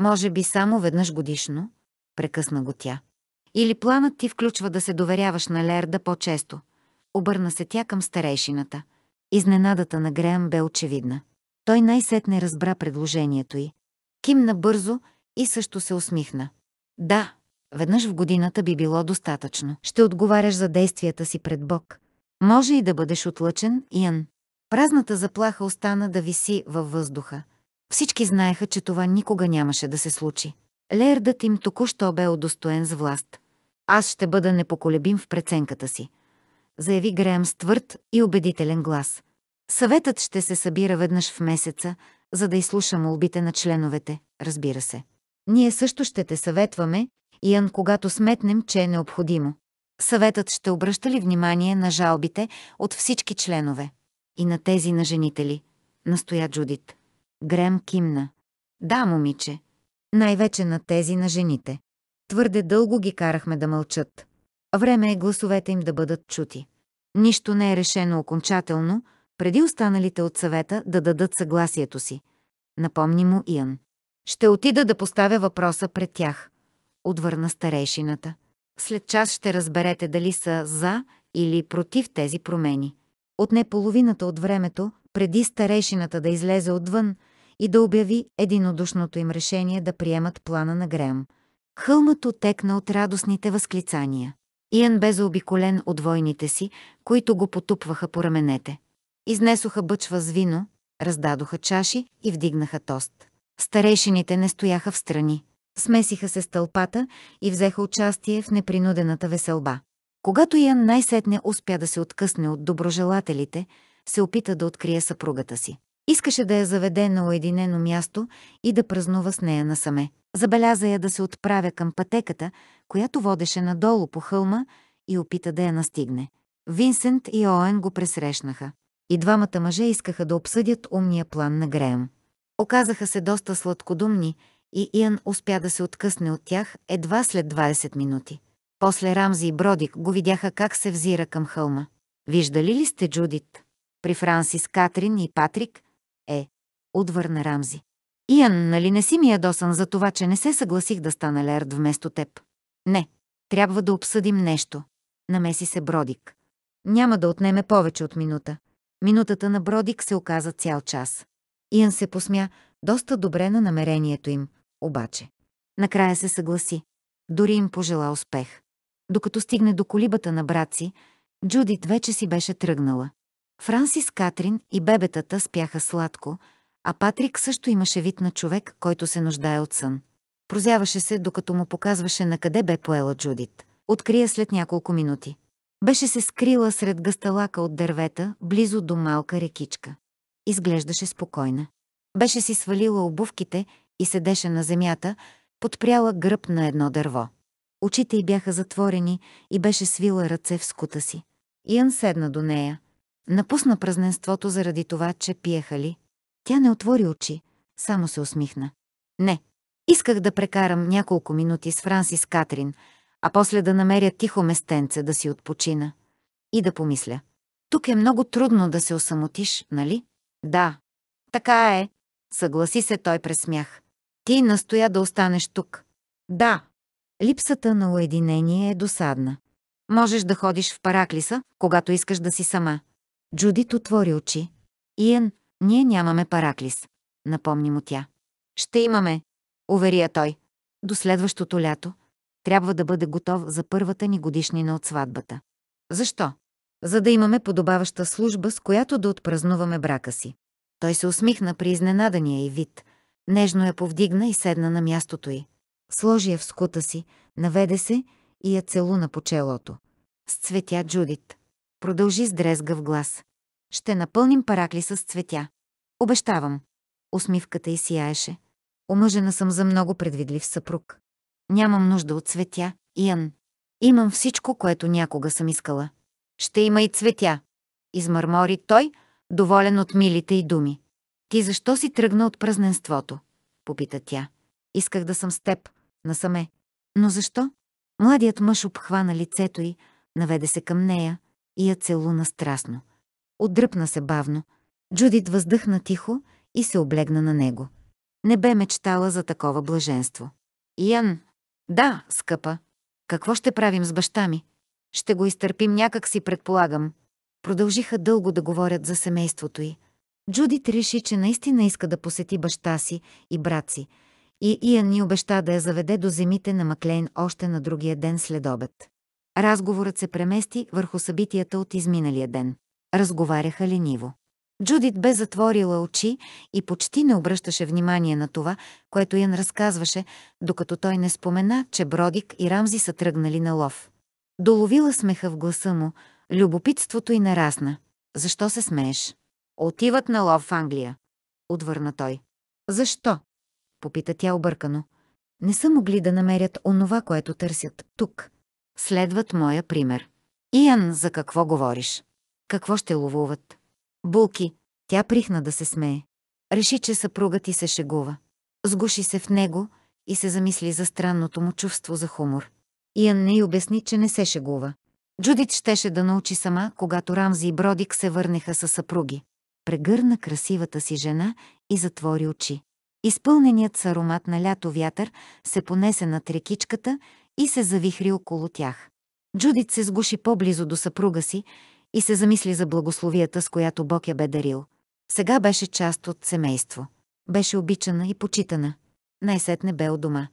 може би само веднъж годишно, прекъсна го тя. Или планът ти включва да се доверяваш на Лерда по-често. Обърна се тя към старейшината. Изненадата на Греъм бе очевидна. Той най-сетне разбра предложението й. Кимна бързо и също се усмихна. Да, веднъж в годината би било достатъчно. Ще отговаряш за действията си пред Бог. Може и да бъдеш отлъчен, Ян. Празната заплаха остана да виси във въздуха. Всички знаеха, че това никога нямаше да се случи. Лердът им току-що бе удостоен с власт. Аз ще бъда непоколебим в преценката си, заяви Греем с твърд и убедителен глас. Съветът ще се събира веднъж в месеца, за да изслуша молбите на членовете, разбира се. Ние също ще те съветваме, Иан, когато сметнем, че е необходимо. Съветът ще обръща ли внимание на жалбите от всички членове? И на тези на женители, Настоя Джудит. Грем кимна. Да, момиче, най-вече на тези на жените. Твърде дълго ги карахме да мълчат. Време е гласовете им да бъдат чути. Нищо не е решено окончателно, преди останалите от съвета да дадат съгласието си. Напомни му Иан. Ще отида да поставя въпроса пред тях. Отвърна старейшината. След час ще разберете дали са за или против тези промени. Отне половината от времето, преди старейшината да излезе отвън, и да обяви единодушното им решение да приемат плана на Грем. Хълмът отекна от радостните възклицания. Иан бе заобиколен от войните си, които го потупваха по раменете. Изнесоха бъчва с вино, раздадоха чаши и вдигнаха тост. Старейшините не стояха в страни. Смесиха се с тълпата и взеха участие в непринудената веселба. Когато Ян най-сетне успя да се откъсне от доброжелателите, се опита да открие съпругата си. Искаше да я заведе на уединено място и да празнува с нея насаме. Забеляза я да се отправя към пътеката, която водеше надолу по хълма и опита да я настигне. Винсент и Оен го пресрещнаха. И двамата мъже искаха да обсъдят умния план на Греем. Оказаха се доста сладкодумни и Иан успя да се откъсне от тях едва след 20 минути. После Рамзи и Бродик го видяха как се взира към хълма. Виждали ли сте Джудит? При Франсис, Катрин и Патрик отвърна Рамзи. Иан, нали не си ми ядосан за това, че не се съгласих да стана Лерд вместо теб? Не, трябва да обсъдим нещо. Намеси се Бродик. Няма да отнеме повече от минута. Минутата на Бродик се оказа цял час. Иан се посмя доста добре на намерението им, обаче. Накрая се съгласи. Дори им пожела успех. Докато стигне до колибата на брат си, Джудит вече си беше тръгнала. Франсис Катрин и бебетата спяха сладко, а Патрик също имаше вид на човек, който се нуждае от сън. Прозяваше се, докато му показваше на къде бе поела Джудит. Открия след няколко минути. Беше се скрила сред гъсталака от дървета, близо до малка рекичка. Изглеждаше спокойна. Беше си свалила обувките и седеше на земята, подпряла гръб на едно дърво. Очите й бяха затворени и беше свила ръце в скута си. Иън седна до нея. Напусна празненството заради това, че пиеха ли. Тя не отвори очи, само се усмихна. Не, исках да прекарам няколко минути с Франсис Катрин, а после да намеря тихо местенце да си отпочина. И да помисля. Тук е много трудно да се осамотиш, нали? Да. Така е, съгласи се той през смях. Ти настоя да останеш тук. Да. Липсата на уединение е досадна. Можеш да ходиш в параклиса, когато искаш да си сама. Джудит отвори очи. Иен, ние нямаме параклис, напомни му тя. Ще имаме, уверя той. До следващото лято трябва да бъде готов за първата ни годишнина от сватбата. Защо? За да имаме подобаваща служба, с която да отпразнуваме брака си. Той се усмихна при изненадания и вид. Нежно я повдигна и седна на мястото й. Сложи я в скута си, наведе се и я целуна по челото. С цветя Джудит. Продължи с дрезгав глас. Ще напълним паракли с цветя. Обещавам. Усмивката й сияеше. Омъжена съм за много предвидлив съпруг. Нямам нужда от цветя, Иан. Имам всичко, което някога съм искала. Ще има и цветя. Измърмори той, доволен от милите й думи. Ти защо си тръгна от празненството? Попита тя. Исках да съм с теб, насаме. Но защо? Младият мъж обхвана лицето й, наведе се към нея и я целуна страстно. Отдръпна се бавно. Джудит въздъхна тихо и се облегна на него. Не бе мечтала за такова блаженство. Ян, да, скъпа. Какво ще правим с баща ми? Ще го изтърпим някак си, предполагам. Продължиха дълго да говорят за семейството й. Джудит реши, че наистина иска да посети баща си и брат си, и Иан ни обеща да я заведе до земите на Маклейн още на другия ден след обед. Разговорът се премести върху събитията от изминалия ден. Разговаряха лениво. Джудит бе затворила очи и почти не обръщаше внимание на това, което Ян разказваше, докато той не спомена, че Бродик и Рамзи са тръгнали на лов. Доловила смеха в гласа му, любопитството й нарасна. Защо се смееш? Отиват на лов в Англия, отвърна той. Защо? попита тя объркано. Не са могли да намерят онова, което търсят тук. Следват моя пример. Иан, за какво говориш? Какво ще ловуват? Булки. Тя прихна да се смее. Реши, че съпругът и се шегува. Сгуши се в него и се замисли за странното му чувство за хумор. Иан не й обясни, че не се шегува. Джудит щеше да научи сама, когато Рамзи и Бродик се върнеха със съпруги. Прегърна красивата си жена и затвори очи. Изпълненият с аромат на лято вятър се понесе над рекичката и се завихри около тях. Джудит се сгуши по-близо до съпруга си и се замисли за благословията, с която Бог я бе дарил. Сега беше част от семейство. Беше обичана и почитана. Най-сетне бе от дома.